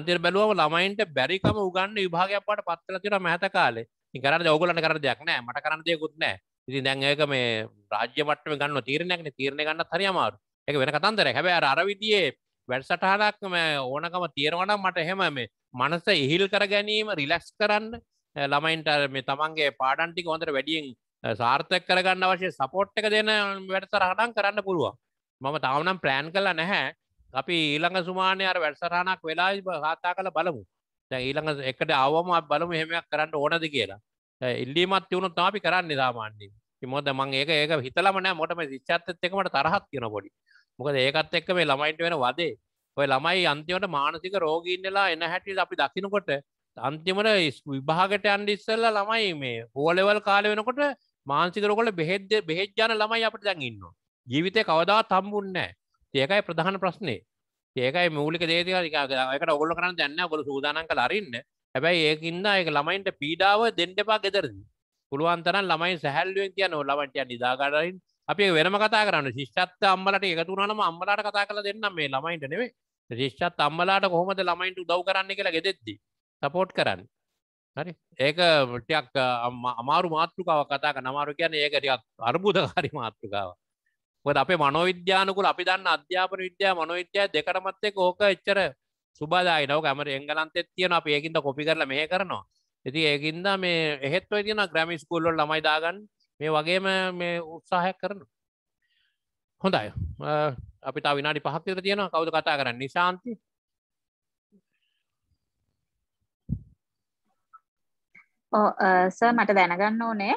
අන්තිර බැලුවම ළමයින්ට බැරිකම උගන්න විභාගයක් පට පත්තල තින මැත කාලේ කරන්න ඔගලන්න කර දෙයක් නෑ මට කරන්න දෙයකුත් නෑ ඉතින් දැන්ඒක මේ රාජ්‍ය මටම ගන්න තීරණයක්න තීරණ ගන්න හරියමාරු එක වෙන කතන්දර හැබැ අරවිදියේ වැඩ සටහනක්ම ඕනකම තියෙනවනම් මට එහෙම මේ මනස ඉහිල් කර ගැනීම රිලැක්ස් කරන්න ළමයින්ට මේ තමන්ගේ පාඩන්ටික හොඳට වැඩියෙන් සාර්ථක කරගන්න අවශ්‍ය සපෝට් එක දෙන වැඩසරහටන් කරන්න පුළුවන් මම තවනම් ප්‍රෑන් කලා නැහැ අපි ඊළඟ සුමානය අර වැඩසරහනක් වෙලා හතා කළ බලමු ඊළඟ එකට අවම බලමු හෙමයක් කරන්න ඕනද කියලා ඉල්ලීමත් තිවුණු තාපි කරන්න නිදාමාන්නේ මොද මං ඒක ඒක හිතලමන මොටම විච්චත්තත් එකකට තරහත් කියෙන පොඩි මොකද ඒකත් එක්ක මේ ළමයින්ට වෙන වදේ ඔය ළමයි අන්තිමට මානසික රෝගීන්ලා එන හැටියට අපි දකිනකොට අන්තිමට විභාගට අන්ඩ ඉස්සල්ල ළමයි මේ ඕලෙවල් කාල වෙනකොට මාන්සිකරකොට බෙහෙද්ද බෙහෙද්ජාන ළමයි අපට දැන් ඉන්න. ජීවිතය කවදා තම්බුන්නෑ ඒකයි ප්‍රධාන ප්‍රශ්නේ ඒකයි මූලික දේතිකකට ඔගොල කරන්න දැන්න ගොල සූදානන් කළ අරන්න හැබැයි ඒකින්න එක ළමයින්ට පීඩාව දෙන්ඩපා ගෙදරදි පුළුවන්තරන් ළමයි සැහැල්ලුවෙන් තියන ඔ ළමටය නිදාගරරින් අපි වෙනම කතා කරන්න ශිෂ්චත්ත අම්මලට එකතුනම අම්මලාට කතා කළ දෙන්නම් මේ ළමයින්ට නෙවේ ශිෂ්චත් අම්මලාට කොහොමද ළමයින්ට උදව් කරන්න කියලා ගෙදෙද්දි සපෝට් කරන්න හරි ඒක ටයක් අමාරු මාතෘකාව කතාක නමාරු කියන්නේ ඒක ටිකක් අර්බුදකාරි මාතෘකාව මොකද අපේ මනෝවිද්‍යානුකූල අපි දන්න අධ්‍යාපන විද්‍යාව මනෝවිද්‍යාව දෙකටමත් එක්ක ඕක එච්චර සුබදායි නෝක අපේ එංගලන්තෙත් තියෙනවා අපි ඒකින්ද කොපි කරලා මෙහෙ කරනවා ඉතින් ඒකින්ද මේ එහෙත් ඔය තියෙනවා ග්‍රැමි ස්කූල් වල ළමයි දාගන්න මේ වගේම මේ උත්සාහයක් කරන හොඳයි අපි තා විනාඩි පහක්තර තියෙන කවුද කතා කරන්න නිශාන්ති ස මට දැනගන්න ඕනේ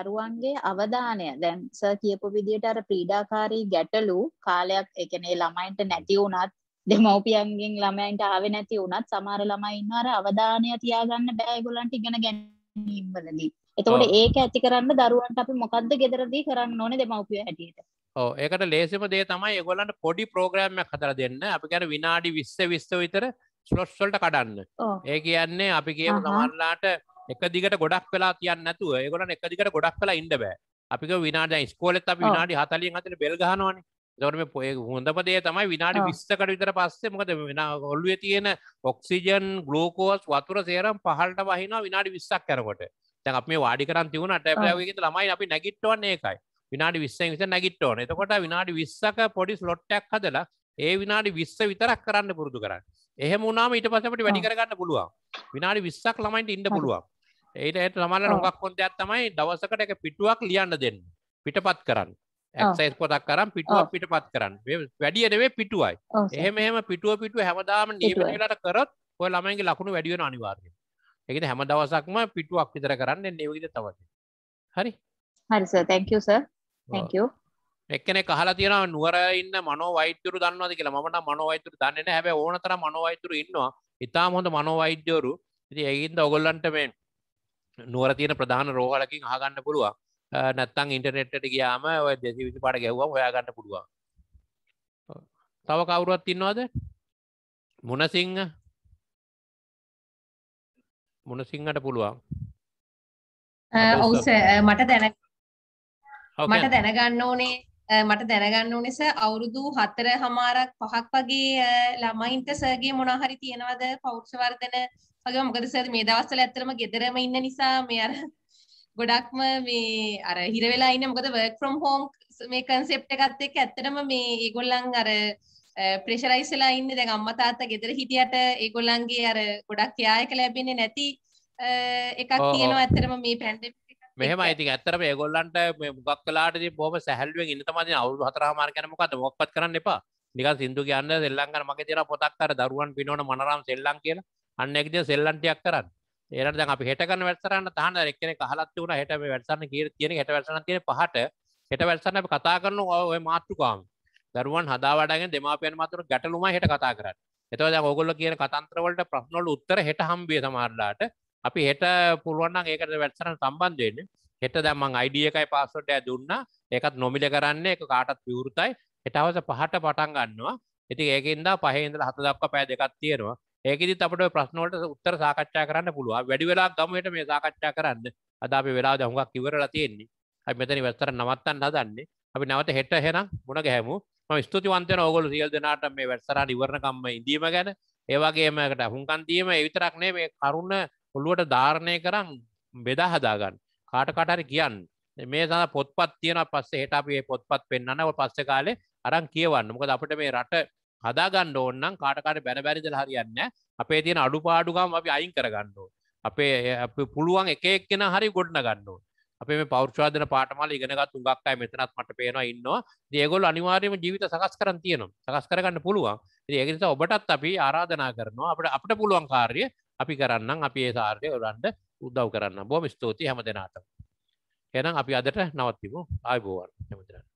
දරුවන්ගේ අවධානය දැන් ස කියපු විදියට අර ප්‍රීඩාකාරී ගැටලු කාලයක් එකනේ ළමයින්ට නැති වුණත් දෙමවපියන්ගෙන් ළමයින්ට ආවෙ නැති වුණත් සමහර ළමයි ඉන්නවා අර අවධානය තියාගන්න බෑ ඒගොල්ලන්ට ඉගෙන ගැනීම්වලදී එතකොට ඒක ඇති කරන්න දරුවන්ට අපි මොකක්ද ගෙදරදී කරන්න ඕනේ දෙමව්පිය හැටියට. ඔව් ඒකට ලේසිම දේ තමයි ඒගොල්ලන්ට පොඩි ප්‍රෝග්‍රෑම් එකක් හදලා දෙන්න. අපි කියන්නේ විනාඩි 20 20 විතර ස්ලොට්ස් වලට කඩන්න. ඒ කියන්නේ අපි කියමු සමහරලාට එක දිගට ගොඩක් වෙලා තියන්න නැතුව ඒගොල්ලන් එක දිගට ගොඩක් වෙලා ඉන්න බෑ. අපි කියමු විනාඩි ඉස්කෝලෙත් අපි විනාඩි 40න් අතර බෙල් ගහනවානේ. දොන මේ පොය හොඳම දේ තමයි විනාඩි 20කට විතර පස්සේ මොකද වෙන ඔළුවේ තියෙන ඔක්සිජන් ග්ලූකෝස් වතුර සේරම පහළට වහිනවා විනාඩි 20ක් යනකොට. දැන් අපි මේ වාඩි කරන් තියුණා ටැබ් එකේ ඉඳලා ළමයි අපි නැගිට්ටවන්නේ ඒකයි. විනාඩි 20න් විතර නැගිට්ට ඕන. එතකොට විනාඩි 20ක පොඩි ස්ලොට් එකක් හදලා ඒ විනාඩි 20 විතරක් කරන්න පුරුදු කරන්න. එහෙම වුණාම ඊට පස්සේ අපිට වැඩි කරගන්න පුළුවන්. විනාඩි 20ක් ළමයින්ට ඉන්න පුළුවන්. ඒට ඒට ළමයිලා හුඟක් හොඳ දෙයක් තමයි දවසකට එක පිටුවක් ලියන්න දෙන්න. පිටපත් කරන්න. එක්සයිස් පොතක් කරන් පිටුවක් පිටපත් කරන්න. වැඩිය නෙවෙයි පිටුවයි. එහෙම එහෙම පිටුව පිටුව හැමදාම නියමිතලට කරොත් ඔය ළමයින්ගේ ලකුණු වැඩි වෙනවා අනිවාර්යයෙන්. එකද හැම දවසක්ම පිටුවක් විතර කරන්න නිවිද තවට හරි හරිස තැංකස එක්කන කහලා තියෙන නුවර ඉන්න මනෝ වෛද්‍යරු දන්නවද කියලා මට මනෝවෛතුරු දන්න හැබ ඕනතර මනෝවෛතුරු ඉන්නවා ඉතා හොඳ මනෝවෛද්‍යවරු ඉති ඇගින්ද ඔගොල්ලන්ට මේ නුවර තියෙන ප්‍රධාන රෝහලකින් හගන්න පුළුවන් නැත්තං ඉන්ටනෙට්ට ගියාම ඔය දෙසි විසි පාට ගැව්වා හොයාගන්න පුළුවන් තව කවුරුවත් ඉන්නවාද මුණසිංහ මොනසිංහට පුළුවන් ඔවුස මට දැන
මට දැනගන්න
ඕනේ මට දැනගන්න ඕනෙස අවුරුදු හතර හමාරක් පහක් වගේ ළමයින්ට සර්ගේ මොනාහරි තියෙනවද පෞක්ෂවර්ධන වගේ මොකද සර් මේ දවස්සල ඇත්තරම ගෙදරම ඉන්න නිසා මේ අර ගොඩක්ම මේ අර හිරවෙලා ඉන්න මොකද වර්ක් ෆ්‍රම් හෝම් මේ කන්සෙප්ට එකත් එක් ඇත්තරම මේ ඒගොල්ලන් අර ප්‍රේශරයිසලා ඉන්න දැන් අම්මා තාත්තා ගෙදර හිටියට ඒගොල්ලන්ගේ අර ගොඩක් යායක ලැබෙන්නේ නැති එකක් තියෙනවා ඇත්තටම මේ පැන්ඩමික් මෙහෙම ඉතින් ඇත්තටම ඒගොල්ලන්ට මේ මුගක් කළාට ඉතින් බොහොම සැහැල්ලුවෙන් ඉන්න තමයි අවුරුදු හතරමාර කරන මොකද මොකක්වත් කරන්න එපා නිකන් සින්දු කියන්න සෙල්ලංගන මගේ තියෙන පොතක් අර දරුවන් පිනවන මනරම් සෙල්ලම් කියලා අන්න ඒක ඉතින් සෙල්ලම් ටිකක් කරන්න ඒකට දැන් අපි හෙට කරන වැඩසටහන තහන එක්කෙනෙක් අහලත් තිබුණා හෙට මේ වැඩසටහන කියන හෙට වැඩසටහන තියෙන පහට හෙට වැඩසටහන අපි කතා කරන ඔය මාතෘකාම දරුවන් හදා වඩාගෙන දෙමාපියන් අතර ගැටලුමයි හෙට කතා කරන්නේ. එතකොට දැන් ඕගොල්ලෝ කියන කතන්තර වලට ප්‍රශ්න වල උත්තර හෙට හම්බිය සමහරලාට. අපි හෙට පුළුවන් නම් ඒකට වැඩසටහන සම්බන්ධ වෙන්න. හෙට දැන් මම ID එකයි පාස්වර්ඩ් එකයි දුන්නා. ඒකත් නොමිල කරන්නේ ඒක කාටත් විවෘතයි. හෙට හවස 5ට පටන් ගන්නවා. ඉතින් ඒකෙන්ද 5 ඉඳලා 7 දක්වා පැය දෙකක් තියෙනවා. ඒකෙදිත් අපිට ප්‍රශ්න වලට උත්තර සාකච්ඡා කරන්න පුළුවන්. වැඩි වෙලාවක් ගමු හෙට මේ සාකච්ඡා කරන්න. අද අපි වෙලාව දැන් හුඟක් ඉවරලා තියෙන්නේ. අපි මෙතන ඉවර කරන්න නවත්තන්න හදන්නේ. අපි නැවත හෙට එහෙනම් මුණ ගැහමු. ම ස්තුතිවන්තය ඔගොල සියල් දෙනාට මේ වැත්සරට ඉවරණකම්ම ඉදීම ගැන ඒවාගේමකට හුන්කන්තියීම එවිතරක්නේ මේ කරුණ ඔළුවට ධාරණය කරම් බෙදා හදාගන්න කාටකටර කියන්න මේ සඳ පොත්පත් තියෙන පස්සේ හට අපේ පොත්පත් පෙන්න්නව පස්ස කාලේ අරන් කියවන්න මොකද අපට මේ රට හදාගන්න ඕන්නම් කාටකාට බැනබැරිදල හරියන්න අපේ තියෙන අඩු පාඩුගම් අපි අයින් කරගන්නවා අපේ පුළුවන් එකක්ෙන හරි ගොඩ්න ගන්නවා අපේ මේ පෞරෂාධන පාටමල් ඉගෙනගත් උගක් අය මෙතනත් මට පේනවා ඉන්නවා දේගොල් අනිවාර්යම ජීවිත සකස් කරන් තියෙනවා සකස් කරගන්න පුළුවන් ඒක නිසා ඔබටත් අපි ආරාධනා කරනවා අපට අපට පුළුවන් කාර්ය අපි කරන්නම් අපි ඒ සාර්ය ඔරන්ට උදව් කරන්න බොහොම ස්තුතියි හැම දෙනාටම එහෙනම් අපි අදට නවත්වමු ආයුබෝවන් හැම දෙනාට